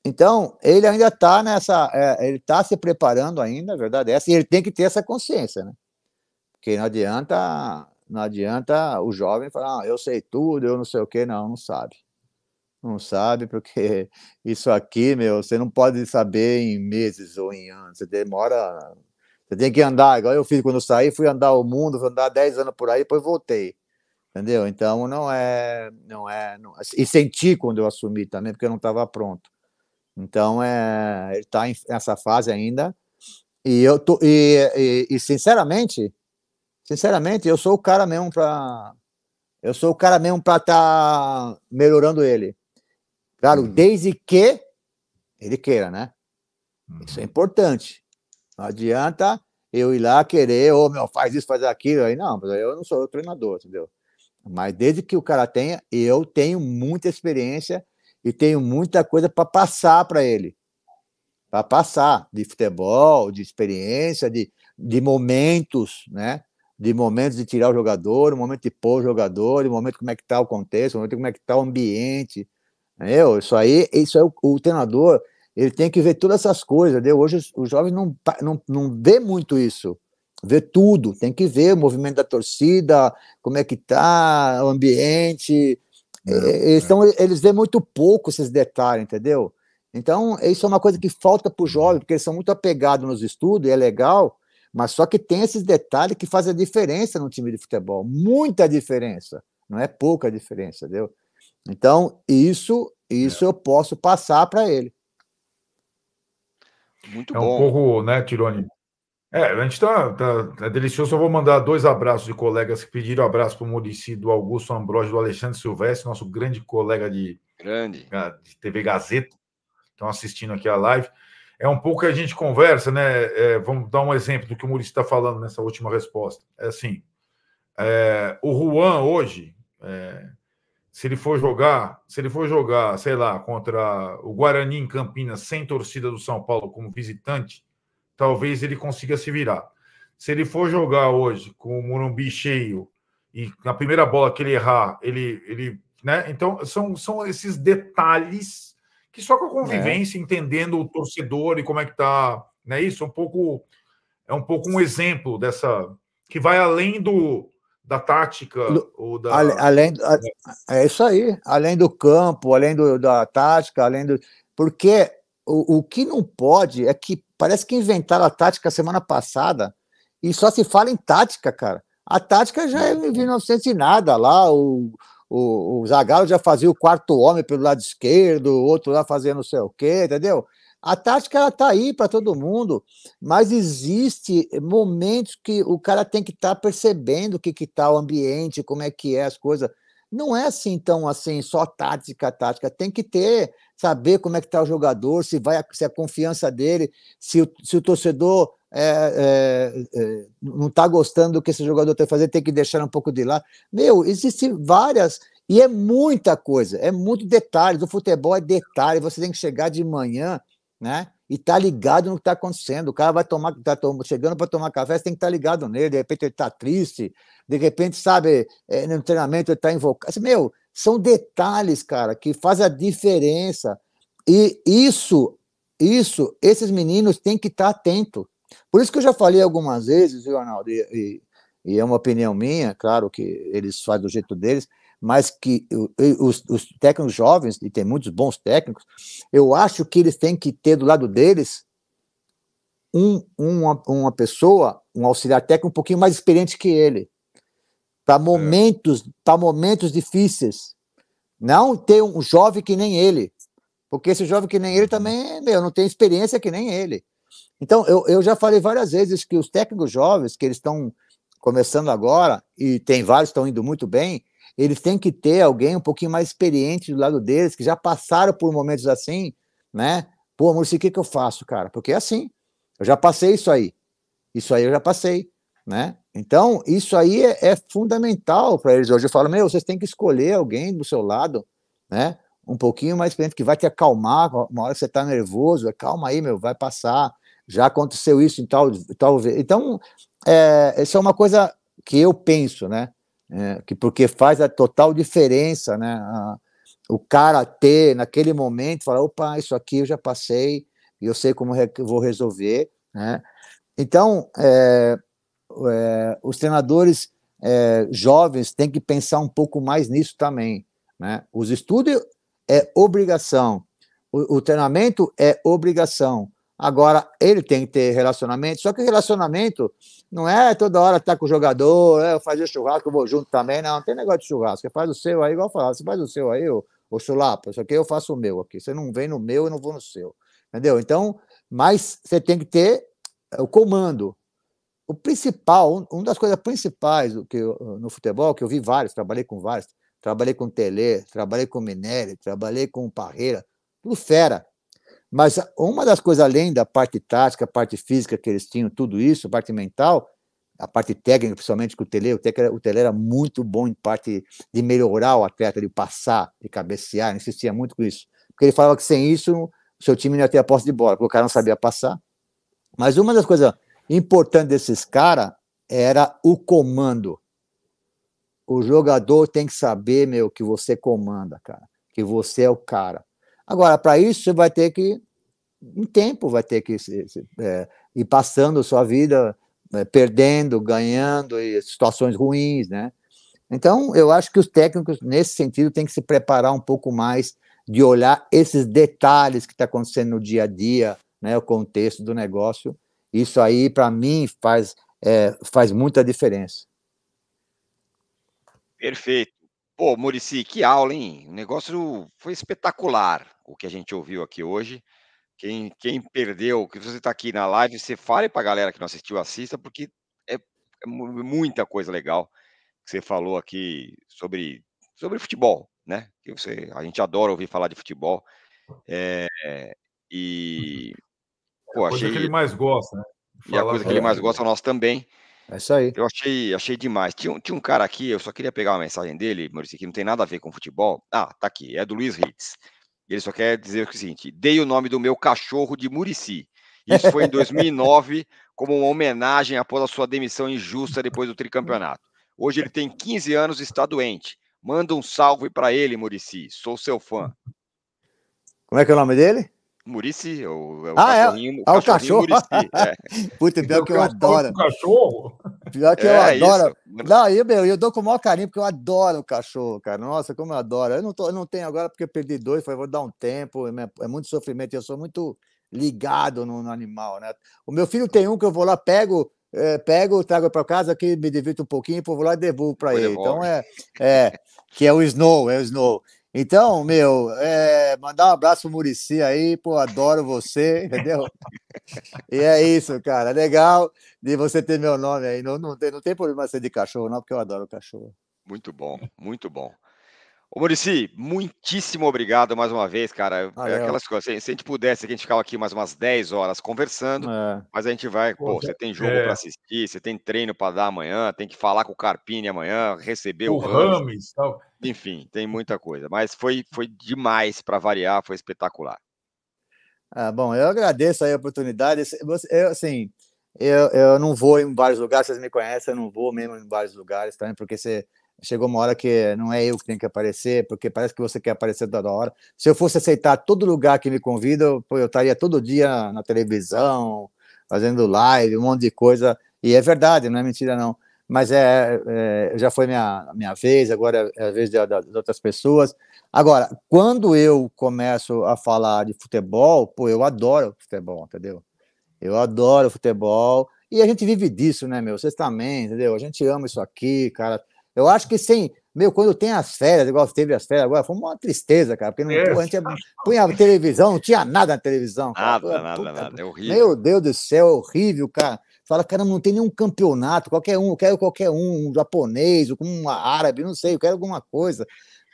Então, ele ainda está nessa. É, ele está se preparando ainda, a é verdade é essa, e ele tem que ter essa consciência, né? Porque não adianta, não adianta o jovem falar, ah, eu sei tudo, eu não sei o quê, não, não sabe. Não sabe, porque isso aqui, meu, você não pode saber em meses ou em anos, você demora. Você tem que andar, igual eu fiz quando eu saí, fui andar o mundo, fui andar 10 anos por aí, depois voltei entendeu? Então não é, não é, não, e senti quando eu assumi também, porque eu não estava pronto. Então, é, ele está nessa fase ainda. E eu tô, e, e, e, sinceramente, sinceramente, eu sou o cara mesmo para eu sou o cara mesmo para estar tá melhorando ele. Claro, uhum. desde que ele queira, né? Uhum. Isso é uhum. importante. Não adianta eu ir lá querer, ou oh, meu, faz isso, faz aquilo. Aí, não, eu não sou treinador, entendeu? Mas desde que o cara tenha, eu tenho muita experiência e tenho muita coisa para passar para ele. Para passar de futebol, de experiência, de, de momentos, né? De momentos de tirar o jogador, o momento de pôr o jogador, o momento como é que está o contexto, o momento como é que está o ambiente. Entendeu? Isso aí, isso é o, o, treinador ele tem que ver todas essas coisas. Entendeu? Hoje os, os jovens não, não, não vê muito isso vê tudo, tem que ver o movimento da torcida, como é que está o ambiente, é, então, eles vêem muito pouco esses detalhes, entendeu? Então, isso é uma coisa que falta para o jovem, porque eles são muito apegados nos estudos, e é legal, mas só que tem esses detalhes que fazem a diferença no time de futebol, muita diferença, não é pouca diferença, entendeu? Então, isso, isso é. eu posso passar para ele. Muito é bom. um pouco, né, Tironi? É, a gente tá, tá, tá delicioso. Eu vou mandar dois abraços de colegas que pediram abraço para o Murici, do Augusto Ambrosio, do Alexandre Silvestre, nosso grande colega de, grande. Ah, de TV Gazeta. Estão assistindo aqui a live. É um pouco que a gente conversa, né? É, vamos dar um exemplo do que o Murici está falando nessa última resposta. É assim: é, o Juan hoje, é, se ele for jogar, se ele for jogar, sei lá, contra o Guarani em Campinas, sem torcida do São Paulo como visitante talvez ele consiga se virar. Se ele for jogar hoje com o Morumbi cheio e na primeira bola que ele errar, ele, ele né? Então são, são esses detalhes que só com a é. convivência, é. entendendo o torcedor e como é que tá, né? Isso é um pouco é um pouco um exemplo dessa que vai além do da tática ou da além é. é isso aí, além do campo, além do, da tática, além do porque o, o que não pode é que Parece que inventaram a tática semana passada e só se fala em tática, cara. A tática já é 1900 uhum. e nada lá. O, o, o Zagallo já fazia o quarto homem pelo lado esquerdo, o outro lá fazia não sei o quê, entendeu? A tática ela tá aí para todo mundo, mas existe momentos que o cara tem que estar tá percebendo o que que tá o ambiente, como é que é as coisas. Não é assim tão assim só tática, tática. Tem que ter saber como é que está o jogador, se vai se a confiança dele, se o, se o torcedor é, é, é, não está gostando do que esse jogador tem que fazer, tem que deixar um pouco de lado. Meu, existem várias, e é muita coisa, é muito detalhe. O futebol é detalhe, você tem que chegar de manhã, né? E tá ligado no que está acontecendo. O cara vai tomar, tá tomando, chegando para tomar café, você tem que estar tá ligado nele. De repente ele está triste, de repente, sabe, é, no treinamento ele está invocado. Meu, são detalhes, cara, que faz a diferença. E isso, isso, esses meninos têm que estar atento. Por isso que eu já falei algumas vezes, viu, Arnaldo, e, e, e é uma opinião minha, claro que eles fazem do jeito deles, mas que os, os, técnicos jovens, e tem muitos bons técnicos, eu acho que eles têm que ter do lado deles um, uma, uma pessoa, um auxiliar técnico um pouquinho mais experiente que ele para é. momentos, é. para momentos difíceis. Não ter um jovem que nem ele, porque esse jovem que nem ele também, meu, não tem experiência que nem ele. Então, eu, eu já falei várias vezes que os técnicos jovens que eles estão começando agora, e tem vários que estão indo muito bem, eles têm que ter alguém um pouquinho mais experiente do lado deles, que já passaram por momentos assim, né? Pô, Murci, o que, que eu faço, cara? Porque é assim. Eu já passei isso aí. Isso aí eu já passei. Né? Então, isso aí é, é fundamental para eles hoje. Eu falo, meu, vocês têm que escolher alguém do seu lado, né? Um pouquinho mais experiente, que vai te acalmar uma hora que você está nervoso. É, Calma aí, meu, vai passar. Já aconteceu isso em tal, tal Então, é, isso é uma coisa que eu penso, né? É, que porque faz a total diferença, né? A, o cara ter naquele momento, falar, opa, isso aqui eu já passei e eu sei como re vou resolver, né? Então, é, é, os treinadores é, jovens têm que pensar um pouco mais nisso também. Né? Os estudos é obrigação, o, o treinamento é obrigação. Agora, ele tem que ter relacionamento, só que relacionamento não é toda hora estar tá com o jogador, é, eu fazer churrasco, eu vou junto também, não, não tem negócio de churrasco, você faz o seu aí, igual eu falava, você faz o seu aí, o chulapa, isso aqui eu faço o meu aqui, você não vem no meu, eu não vou no seu, entendeu? Então, mas você tem que ter o comando, o principal, uma das coisas principais que eu, no futebol, que eu vi vários, trabalhei com vários, trabalhei com Tele, trabalhei com Minério, trabalhei com Parreira, tudo fera. Mas uma das coisas, além da parte tática, a parte física que eles tinham, tudo isso, a parte mental, a parte técnica, principalmente com o Tele, o Tele, era, o Tele era muito bom em parte de melhorar o atleta, de passar, de cabecear, insistia muito com isso. Porque ele falava que sem isso, o seu time não ia ter a posse de bola, porque o cara não sabia passar. Mas uma das coisas importante desses caras era o comando. O jogador tem que saber, meu, que você comanda, cara. Que você é o cara. Agora, para isso, você vai ter que. Um tempo vai ter que se, se, é, ir passando a sua vida é, perdendo, ganhando, e situações ruins, né? Então, eu acho que os técnicos, nesse sentido, têm que se preparar um pouco mais de olhar esses detalhes que está acontecendo no dia a dia, né, o contexto do negócio, isso aí, para mim, faz, é, faz muita diferença. Perfeito. Pô, Murici, que aula, hein? O negócio foi espetacular o que a gente ouviu aqui hoje. Quem, quem perdeu, que você está aqui na live, você fale para a galera que não assistiu, assista, porque é, é muita coisa legal que você falou aqui sobre, sobre futebol, né? Que você, a gente adora ouvir falar de futebol. É, e é Pô, achei... coisa que ele mais gosta, né? Falar e a coisa que ele mais gosta, é nós também. É isso aí. Eu achei, achei demais. Tinha, tinha um cara aqui, eu só queria pegar uma mensagem dele, Maurício, que não tem nada a ver com futebol. Ah, tá aqui, é do Luiz Ritz. Ele só quer dizer o seguinte: dei o nome do meu cachorro de Murici. Isso foi em 2009, como uma homenagem após a sua demissão injusta depois do tricampeonato. Hoje ele tem 15 anos e está doente. Manda um salve para ele, Murici. Sou seu fã. Como é que é o nome dele? Murici, o, é o ah, é? cachorrinho, é? o cachorrinho, cachorro. Murici. É. Puta, pior que eu adoro. cachorro? Pior que é, eu adoro. Isso. Não, eu, meu, eu dou com o maior carinho, porque eu adoro o cachorro, cara. Nossa, como eu adoro. Eu não, tô, não tenho agora, porque eu perdi dois, falei, vou dar um tempo, é muito sofrimento, eu sou muito ligado no, no animal, né? O meu filho tem um que eu vou lá, pego, é, pego, trago para casa, que me divirto um pouquinho, vou lá e devolvo para ele. Devolve. Então é, é, que é o Snow, é o Snow. Então, meu, é, mandar um abraço pro Murici aí, pô, adoro você, entendeu? e é isso, cara, legal de você ter meu nome aí. Não, não, tem, não tem problema ser de cachorro, não, porque eu adoro cachorro. Muito bom, muito bom. Ô Murici, muitíssimo obrigado mais uma vez, cara. Ah, é aquelas coisas, se, se a gente pudesse, a gente ficava aqui mais umas 10 horas conversando, é. mas a gente vai, pô, pô você tem jogo é. para assistir, você tem treino para dar amanhã, tem que falar com o Carpini amanhã, receber o, o Rames, tal. Enfim, tem muita coisa, mas foi, foi demais para variar, foi espetacular. Ah, bom, eu agradeço aí a oportunidade. Eu, assim, eu, eu não vou em vários lugares, vocês me conhecem, eu não vou mesmo em vários lugares também, porque você Chegou uma hora que não é eu que tenho que aparecer, porque parece que você quer aparecer toda hora. Se eu fosse aceitar todo lugar que me convida, eu, estaria todo dia na televisão, fazendo live, um monte de coisa. E é verdade, não é mentira, não. Mas é, é já foi minha, minha vez, agora é a vez de, das outras pessoas. Agora, quando eu começo a falar de futebol, pô, eu adoro futebol, entendeu? Eu adoro futebol. E a gente vive disso, né, meu? Vocês também, entendeu? A gente ama isso aqui, cara. Eu acho que sem. Meu, quando tem as férias, igual teve as férias agora, foi uma tristeza, cara, porque não, é. pô, a gente punha a televisão, não tinha nada na televisão. Cara. Nada, nada, Puta, nada, é horrível. Meu Deus do céu, é horrível, cara. Fala, cara, não tem nenhum campeonato, qualquer um, eu quero qualquer um, um japonês, um árabe, não sei, eu quero alguma coisa.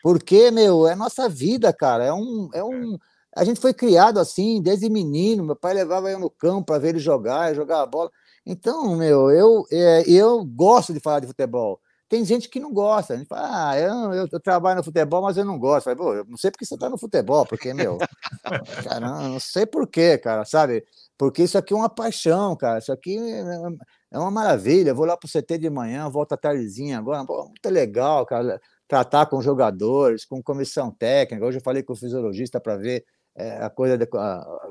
Porque, meu, é nossa vida, cara, é um. É um a gente foi criado assim, desde menino. Meu pai levava eu no campo para ver ele jogar, jogar a bola. Então, meu, eu, é, eu gosto de falar de futebol. Tem gente que não gosta. A né? gente fala, ah, eu, eu, eu trabalho no futebol, mas eu não gosto. Eu, falo, eu não sei porque você tá no futebol, porque, meu, cara, não, não sei porquê, cara, sabe? Porque isso aqui é uma paixão, cara. Isso aqui é, é uma maravilha. Eu vou lá pro CT de manhã, volto à tardezinha agora. Pô, muito legal, cara. Tratar com jogadores, com comissão técnica. Hoje eu falei com o fisiologista para ver é, a coisa de, a,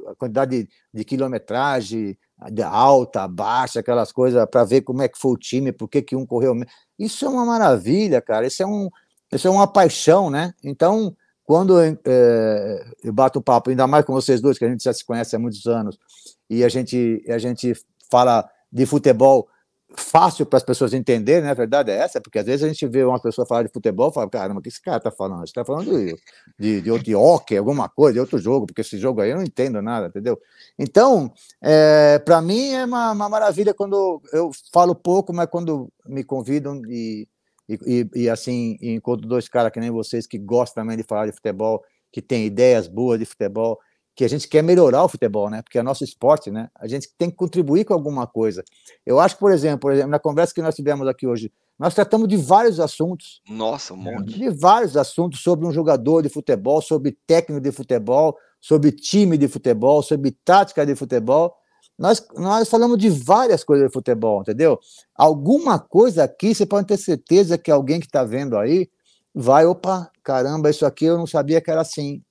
a, quantidade de, de quilometragem de alta, baixa, aquelas coisas para ver como é que foi o time, por que, que um correu. Isso é uma maravilha, cara. Isso é, um, isso é uma paixão, né? Então, quando é, eu bato o papo, ainda mais com vocês dois, que a gente já se conhece há muitos anos, e a gente, a gente fala de futebol fácil para as pessoas entenderem, né? A verdade é essa, porque às vezes a gente vê uma pessoa falar de futebol e fala, caramba, o que esse cara está falando? está falando de, de, de, de hockey, alguma coisa, de outro jogo, porque esse jogo aí eu não entendo nada, entendeu? Então, é, para mim é uma, uma, maravilha quando eu falo pouco, mas quando me convidam e, e, e assim, encontro dois caras que nem vocês que gostam também de falar de futebol, que tem ideias boas de futebol, que a gente quer melhorar o futebol, né? Porque é nosso esporte, né? A gente tem que contribuir com alguma coisa. Eu acho que, por exemplo, por exemplo na conversa que nós tivemos aqui hoje, nós tratamos de vários assuntos. Nossa, um é, monte. De vários assuntos sobre um jogador de futebol, sobre técnico de futebol, sobre time de futebol, sobre tática de futebol. Nós, nós falamos de várias coisas de futebol, entendeu? Alguma coisa aqui, você pode ter certeza que alguém que está vendo aí vai, opa, caramba, isso aqui eu não sabia que era assim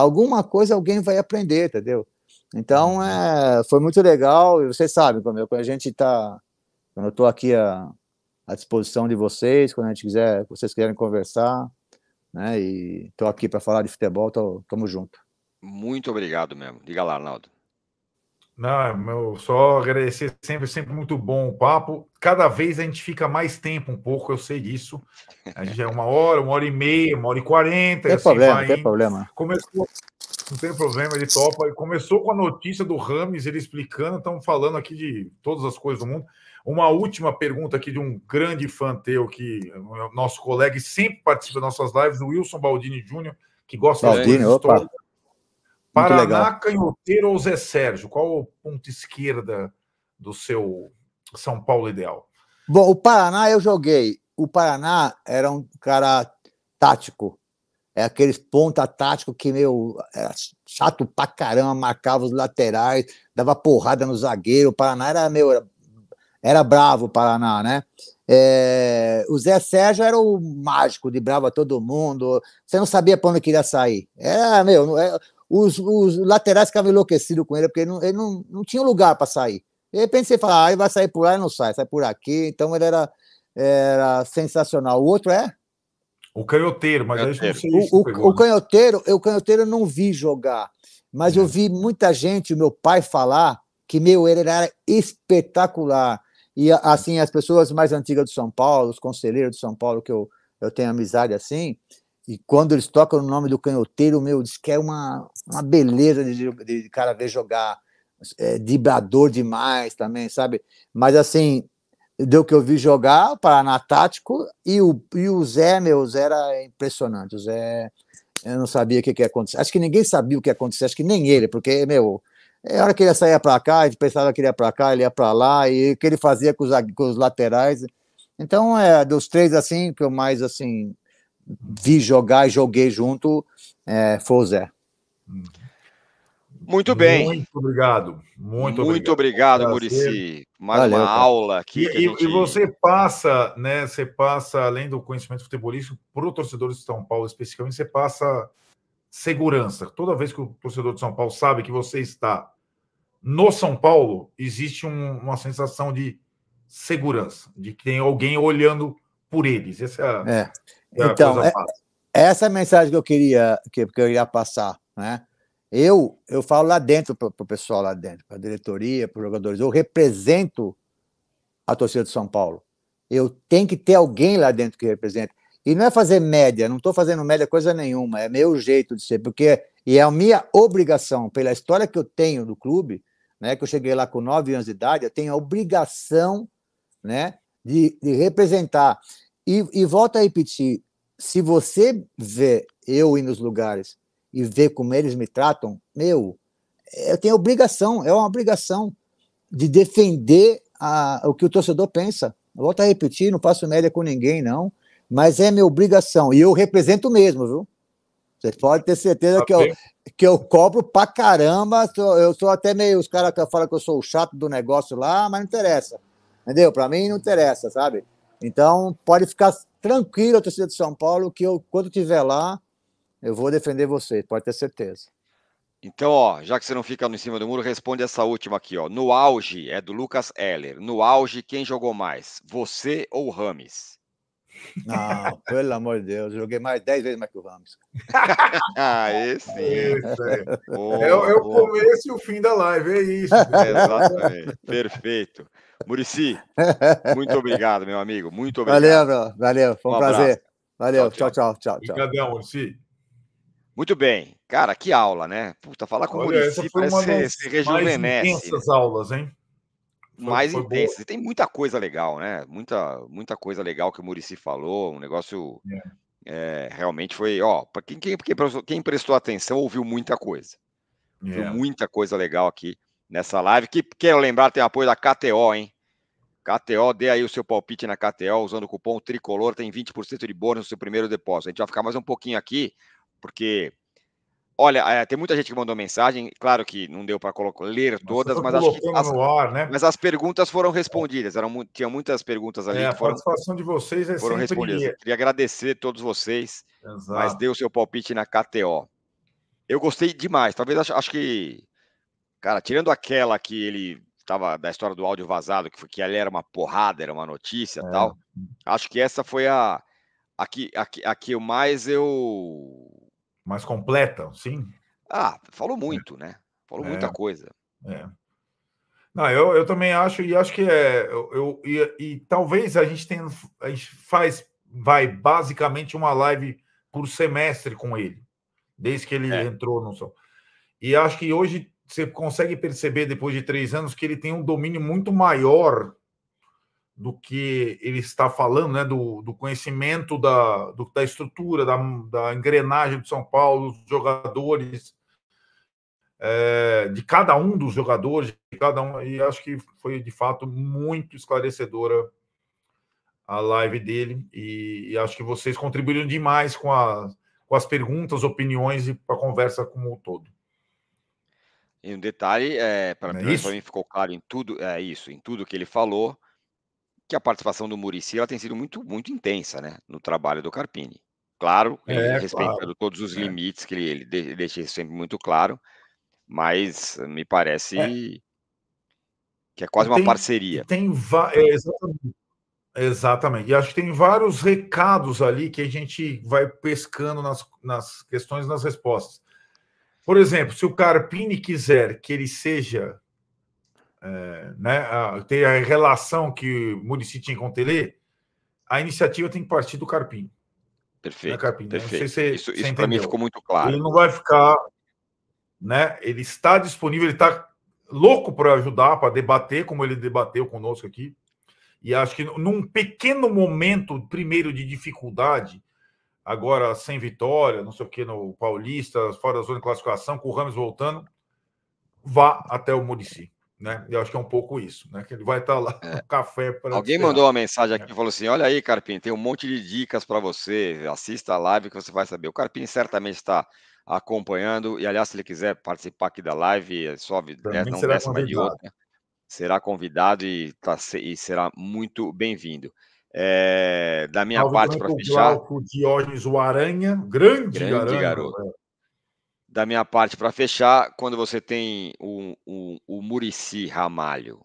alguma coisa alguém vai aprender, entendeu? Então, uhum. é, foi muito legal, e vocês sabem, quando a gente está, quando eu estou aqui à, à, disposição de vocês, quando a gente quiser, vocês quiserem conversar, né, e estou aqui para falar de futebol, estamos juntos junto. Muito obrigado mesmo. Diga lá, Arnaldo. Não, é, eu só agradecer sempre, sempre muito bom o papo. Cada vez a gente fica mais tempo um pouco, eu sei disso. A gente é uma hora, uma hora e meia, uma hora e quarenta. Tem assim problema, tem problema. Começou, não tem problema, ele topa. Começou com a notícia do Rames, ele explicando, estamos falando aqui de todas as coisas do mundo. Uma última pergunta aqui de um grande fã teu, que nosso colega e sempre participa das nossas lives, o Wilson Baldini Júnior, que gosta Baldini, opa. História. Paraná, legal. Canhoteiro ou Zé Sérgio? Qual o ponto esquerda do seu São Paulo ideal? Bom, o Paraná eu joguei. O Paraná era um cara tático. É aqueles ponta tático que, meu, era chato pra caramba, marcava os laterais, dava porrada no zagueiro. O Paraná era, meu, era, era bravo o Paraná, né? É, o Zé Sérgio era o mágico de brava todo mundo. Você não sabia para onde queria sair. Era, meu, é, os, os laterais ficavam enlouquecidos com ele, porque ele não, ele não, não tinha lugar para sair. De repente você fala, ah, ele vai sair por lá e não sai, sai por aqui. Então ele era, era sensacional. O outro é? O canhoteiro, mas canhoteiro. não sei o, o, o né? canhoteiro, eu, o canhoteiro eu não vi jogar, mas é. eu uhum. vi muita gente, o meu pai falar que meu ele era espetacular. E assim, as pessoas mais antigas de São Paulo, os conselheiros de São Paulo que eu, eu tenho amizade assim, e quando eles tocam o no nome do canhoteiro, meu, diz que é uma, uma beleza de, de cara ver jogar. É, dibrador demais também, sabe? Mas assim, deu que eu vi jogar, o Paraná tático, e o, e o Zé, meu, Zé era impressionante. O Zé, eu não sabia o que, que ia acontecer. Acho que ninguém sabia o que ia acontecer, acho que nem ele, porque, meu, a é hora que ele saía para cá, a gente pensava que ele ia para cá, ele ia para lá, e o que ele fazia com os, com os laterais. Então, é, dos três, assim, que eu mais, assim, vi jogar e joguei junto é, foi o Zé. Muito bem. Muito obrigado. Muito, Muito obrigado, obrigado Murici. Mais Valeu, uma cara. aula aqui. E, gente... e, você passa, né? Você passa, além do conhecimento futebolístico, para o torcedor de São Paulo especificamente, você passa segurança. Toda vez que o torcedor de São Paulo sabe que você está no São Paulo, existe um, uma sensação de segurança, de que tem alguém olhando por eles. Essa é. A... é. É então, é, é, essa é a mensagem que eu queria que, que eu ia passar, né? Eu, eu falo lá dentro para o pessoal lá dentro, para a diretoria, para os jogadores. Eu represento a torcida de São Paulo. Eu tenho que ter alguém lá dentro que represente. E não é fazer média, não estou fazendo média coisa nenhuma, é meu jeito de ser, porque e é a minha obrigação, pela história que eu tenho do clube, né, que eu cheguei lá com 9 anos de idade, eu tenho a obrigação né, de, de representar. E, e volta a repetir: se você vê eu ir nos lugares e ver como eles me tratam, meu, eu tenho obrigação, é uma obrigação de defender a, o que o torcedor pensa. Volto a repetir, não faço média com ninguém, não, mas é minha obrigação, e eu represento mesmo, viu? Você pode ter certeza okay. que, eu, que eu cobro pra caramba, eu sou até meio, os caras que falam que eu sou o chato do negócio lá, mas não interessa, entendeu? Pra mim não interessa, sabe? Então, pode ficar tranquilo, a torcida de São Paulo, que eu, quando estiver lá, eu vou defender vocês, pode ter certeza. Então, ó, já que você não fica no em cima do muro, responde essa última aqui, ó. No auge, é do Lucas Heller. No auge, quem jogou mais? Você ou Rames? Não, pelo amor de Deus, joguei mais 10 vezes mais que o Rames. ah, esse. é. Boa, é, é o começo e o fim da live, é isso. Exatamente. Perfeito. Murici, muito obrigado, meu amigo. Muito obrigado. Valeu, valeu. Foi um, um prazer. Abraço. Valeu. Tchau, tchau, tchau. Obrigadão, Murici. Muito bem. Cara, que aula, né? Puta, falar com o Murici parece ser você, você rejuvenesce. Mais intensas aulas, hein? Foi, mais foi intensas. E tem muita coisa legal, né? Muita, muita coisa legal que o Murici falou. Um negócio. É. É, realmente foi, ó, para quem, quem, quem prestou atenção ouviu muita coisa. Viu é. muita coisa legal aqui nessa live. Que quero lembrar, tem apoio da KTO, hein? KTO, dê aí o seu palpite na KTO usando o cupom Tricolor, tem 20% de bônus no seu primeiro depósito. A gente vai ficar mais um pouquinho aqui, porque, olha, é, tem muita gente que mandou mensagem, claro que não deu para ler todas, mas acho que as, ar, né? mas as perguntas foram respondidas, eram, tinha muitas perguntas ali. É, a foram, participação de vocês é foram respondidas. Queria agradecer a todos vocês, Exato. mas dê o seu palpite na KTO. Eu gostei demais, talvez, acho, acho que, cara, tirando aquela que ele tava da história do áudio vazado, que foi que ali era uma porrada, era uma notícia é. tal. Acho que essa foi a aqui aqui aqui o mais eu mais completa, sim. Ah, falou muito, né? Falou é. muita coisa. É. Não, eu, eu também acho e acho que é eu, eu e, e, talvez a gente tenha a gente faz vai basicamente uma live por semestre com ele, desde que ele é. entrou no som. E acho que hoje você consegue perceber depois de três anos que ele tem um domínio muito maior do que ele está falando, né, do, do conhecimento da, do, da estrutura, da, da engrenagem do São Paulo, dos jogadores, é, de cada um dos jogadores, de cada um, e acho que foi de fato muito esclarecedora a live dele, e, e acho que vocês contribuíram demais com, a, com as perguntas, opiniões e para a conversa como um todo. E um detalhe, eh, é, para mim, mim, ficou claro em tudo, é isso, em tudo que ele falou, que a participação do Murici ela tem sido muito, muito intensa, né, no trabalho do Carpini. Claro, é, respeitando claro. todos os é. limites que ele, ele deixa sempre muito claro, mas me parece é. que é quase uma parceria. Tem é, exatamente. exatamente. E acho que tem vários recados ali que a gente vai pescando nas, nas questões, nas respostas. Por exemplo, se o Carpini quiser que ele seja, é, né, a, ter a relação que o Murici tinha com o Tele, a iniciativa tem que partir do Carpini. Né, perfeito. Né, Carpini? perfeito. Se, isso isso para mim ficou muito claro. Ele não vai ficar. Né, ele está disponível, ele está louco para ajudar, para debater, como ele debateu conosco aqui. E acho que num pequeno momento, primeiro, de dificuldade, agora sem vitória, não sei o que, no Paulista, fora da zona de classificação, com o Ramos voltando, vá até o Murici. Né? Eu acho que é um pouco isso, né? Que ele vai estar tá lá é. no café para. Alguém esperar. mandou uma mensagem aqui é. e falou assim: olha aí, Carpinho, tem um monte de dicas para você. Assista a live que você vai saber. O Carpinho certamente está acompanhando. E, aliás, se ele quiser participar aqui da live, é só é, não dessa, mais de outra, será convidado e, tá, e será muito bem-vindo. É, da minha Salve parte, para fechar. O Diógenes, o Aranha, grande, grande aranha, garoto. Velho. Da minha parte, para fechar, quando você tem o, o, o Murici Ramalho,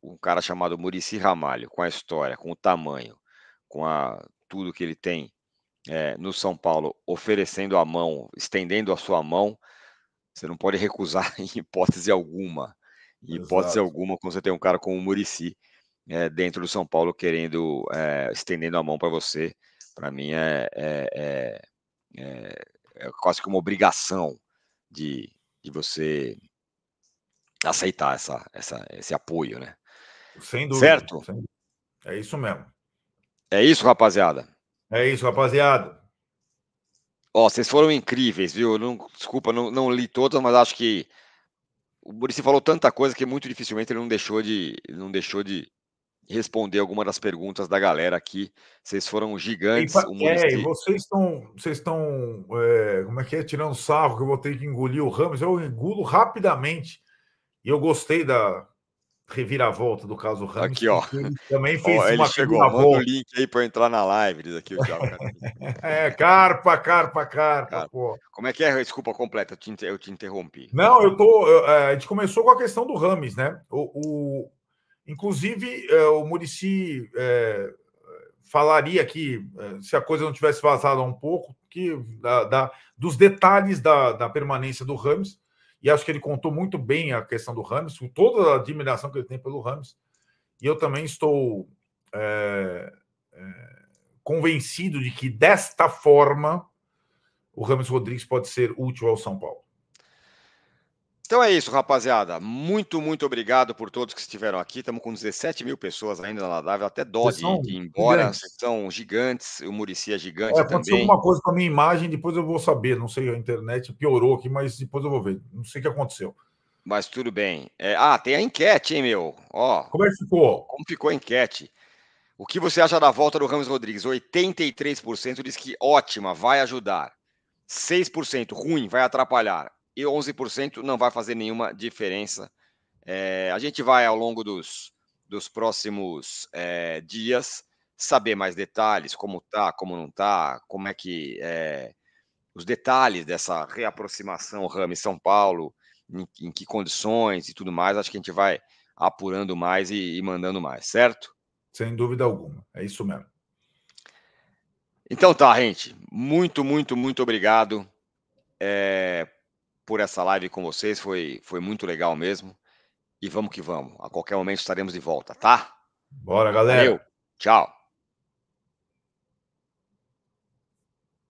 um cara chamado Murici Ramalho, com a história, com o tamanho, com a, tudo que ele tem é, no São Paulo, oferecendo a mão, estendendo a sua mão, você não pode recusar em hipótese alguma. Em hipótese Exato. alguma, quando você tem um cara como o Murici é, dentro do São Paulo querendo, é, estendendo a mão para você, para mim é é, é, é, é, quase que uma obrigação de, de você aceitar essa, essa, esse apoio, né? Sem dúvida. Certo? Sem... É isso mesmo. É isso, rapaziada. É isso, rapaziada. Ó, vocês foram incríveis, viu? Não, desculpa, não, não li todas, mas acho que o Murici falou tanta coisa que muito dificilmente ele não deixou de, não deixou de, responder alguma das perguntas da galera aqui. Vocês foram gigantes. E, é, e vocês estão, vocês estão, é, eh, como é que é, tirando sarro que eu vou ter que engolir o Ramos. Eu engulo rapidamente. E eu gostei da reviravolta do caso Ramos. Aqui, ó. Ele também fez ó, ele chegou, manda o link aí para entrar na live, diz aqui o Thiago. é, carpa, carpa, carpa, carpa. Pô. Como é que é? Desculpa, completa, eu te, interrompi. Não, eu tô. Eu, eh, a gente começou com a questão do Rames, né? o, o Inclusive, é, o Murici é, falaria aqui, é, se a coisa não tivesse vazado um pouco, que da, da, dos detalhes da, da permanência do Rams, e acho que ele contou muito bem a questão do Rams, com toda a admiração que ele tem pelo Rams, e eu também estou é, é, convencido de que desta forma o Ramos Rodrigues pode ser útil ao São Paulo. Então é isso, rapaziada. Muito, muito obrigado por todos que estiveram aqui. Estamos com 17 mil pessoas ainda na Ladável, Até dó de, ir embora. Gigantes. são gigantes. O Murici é gigante é, aconteceu também. alguma coisa com a minha imagem, depois eu vou saber. Não sei, a internet piorou aqui, mas depois eu vou ver. Não sei o que aconteceu. Mas tudo bem. É, ah, tem a enquete, hein, meu? Ó, como é que ficou? Como ficou a enquete? O que você acha da volta do Ramos Rodrigues? 83% diz que ótima, vai ajudar. 6% ruim, vai atrapalhar e 11% não vai fazer nenhuma diferença. É, a gente vai, ao longo dos, dos próximos é, dias, saber mais detalhes, como tá, como não tá, como é que é, os detalhes dessa reaproximação Rame São Paulo, em, em, que condições e tudo mais, acho que a gente vai apurando mais e, e mandando mais, certo? Sem dúvida alguma, é isso mesmo. Então tá, gente. Muito, muito, muito obrigado é, por essa live com vocês, foi, foi muito legal mesmo. E vamos que vamos. A qualquer momento estaremos de volta, tá? Bora, galera. Valeu. Tchau.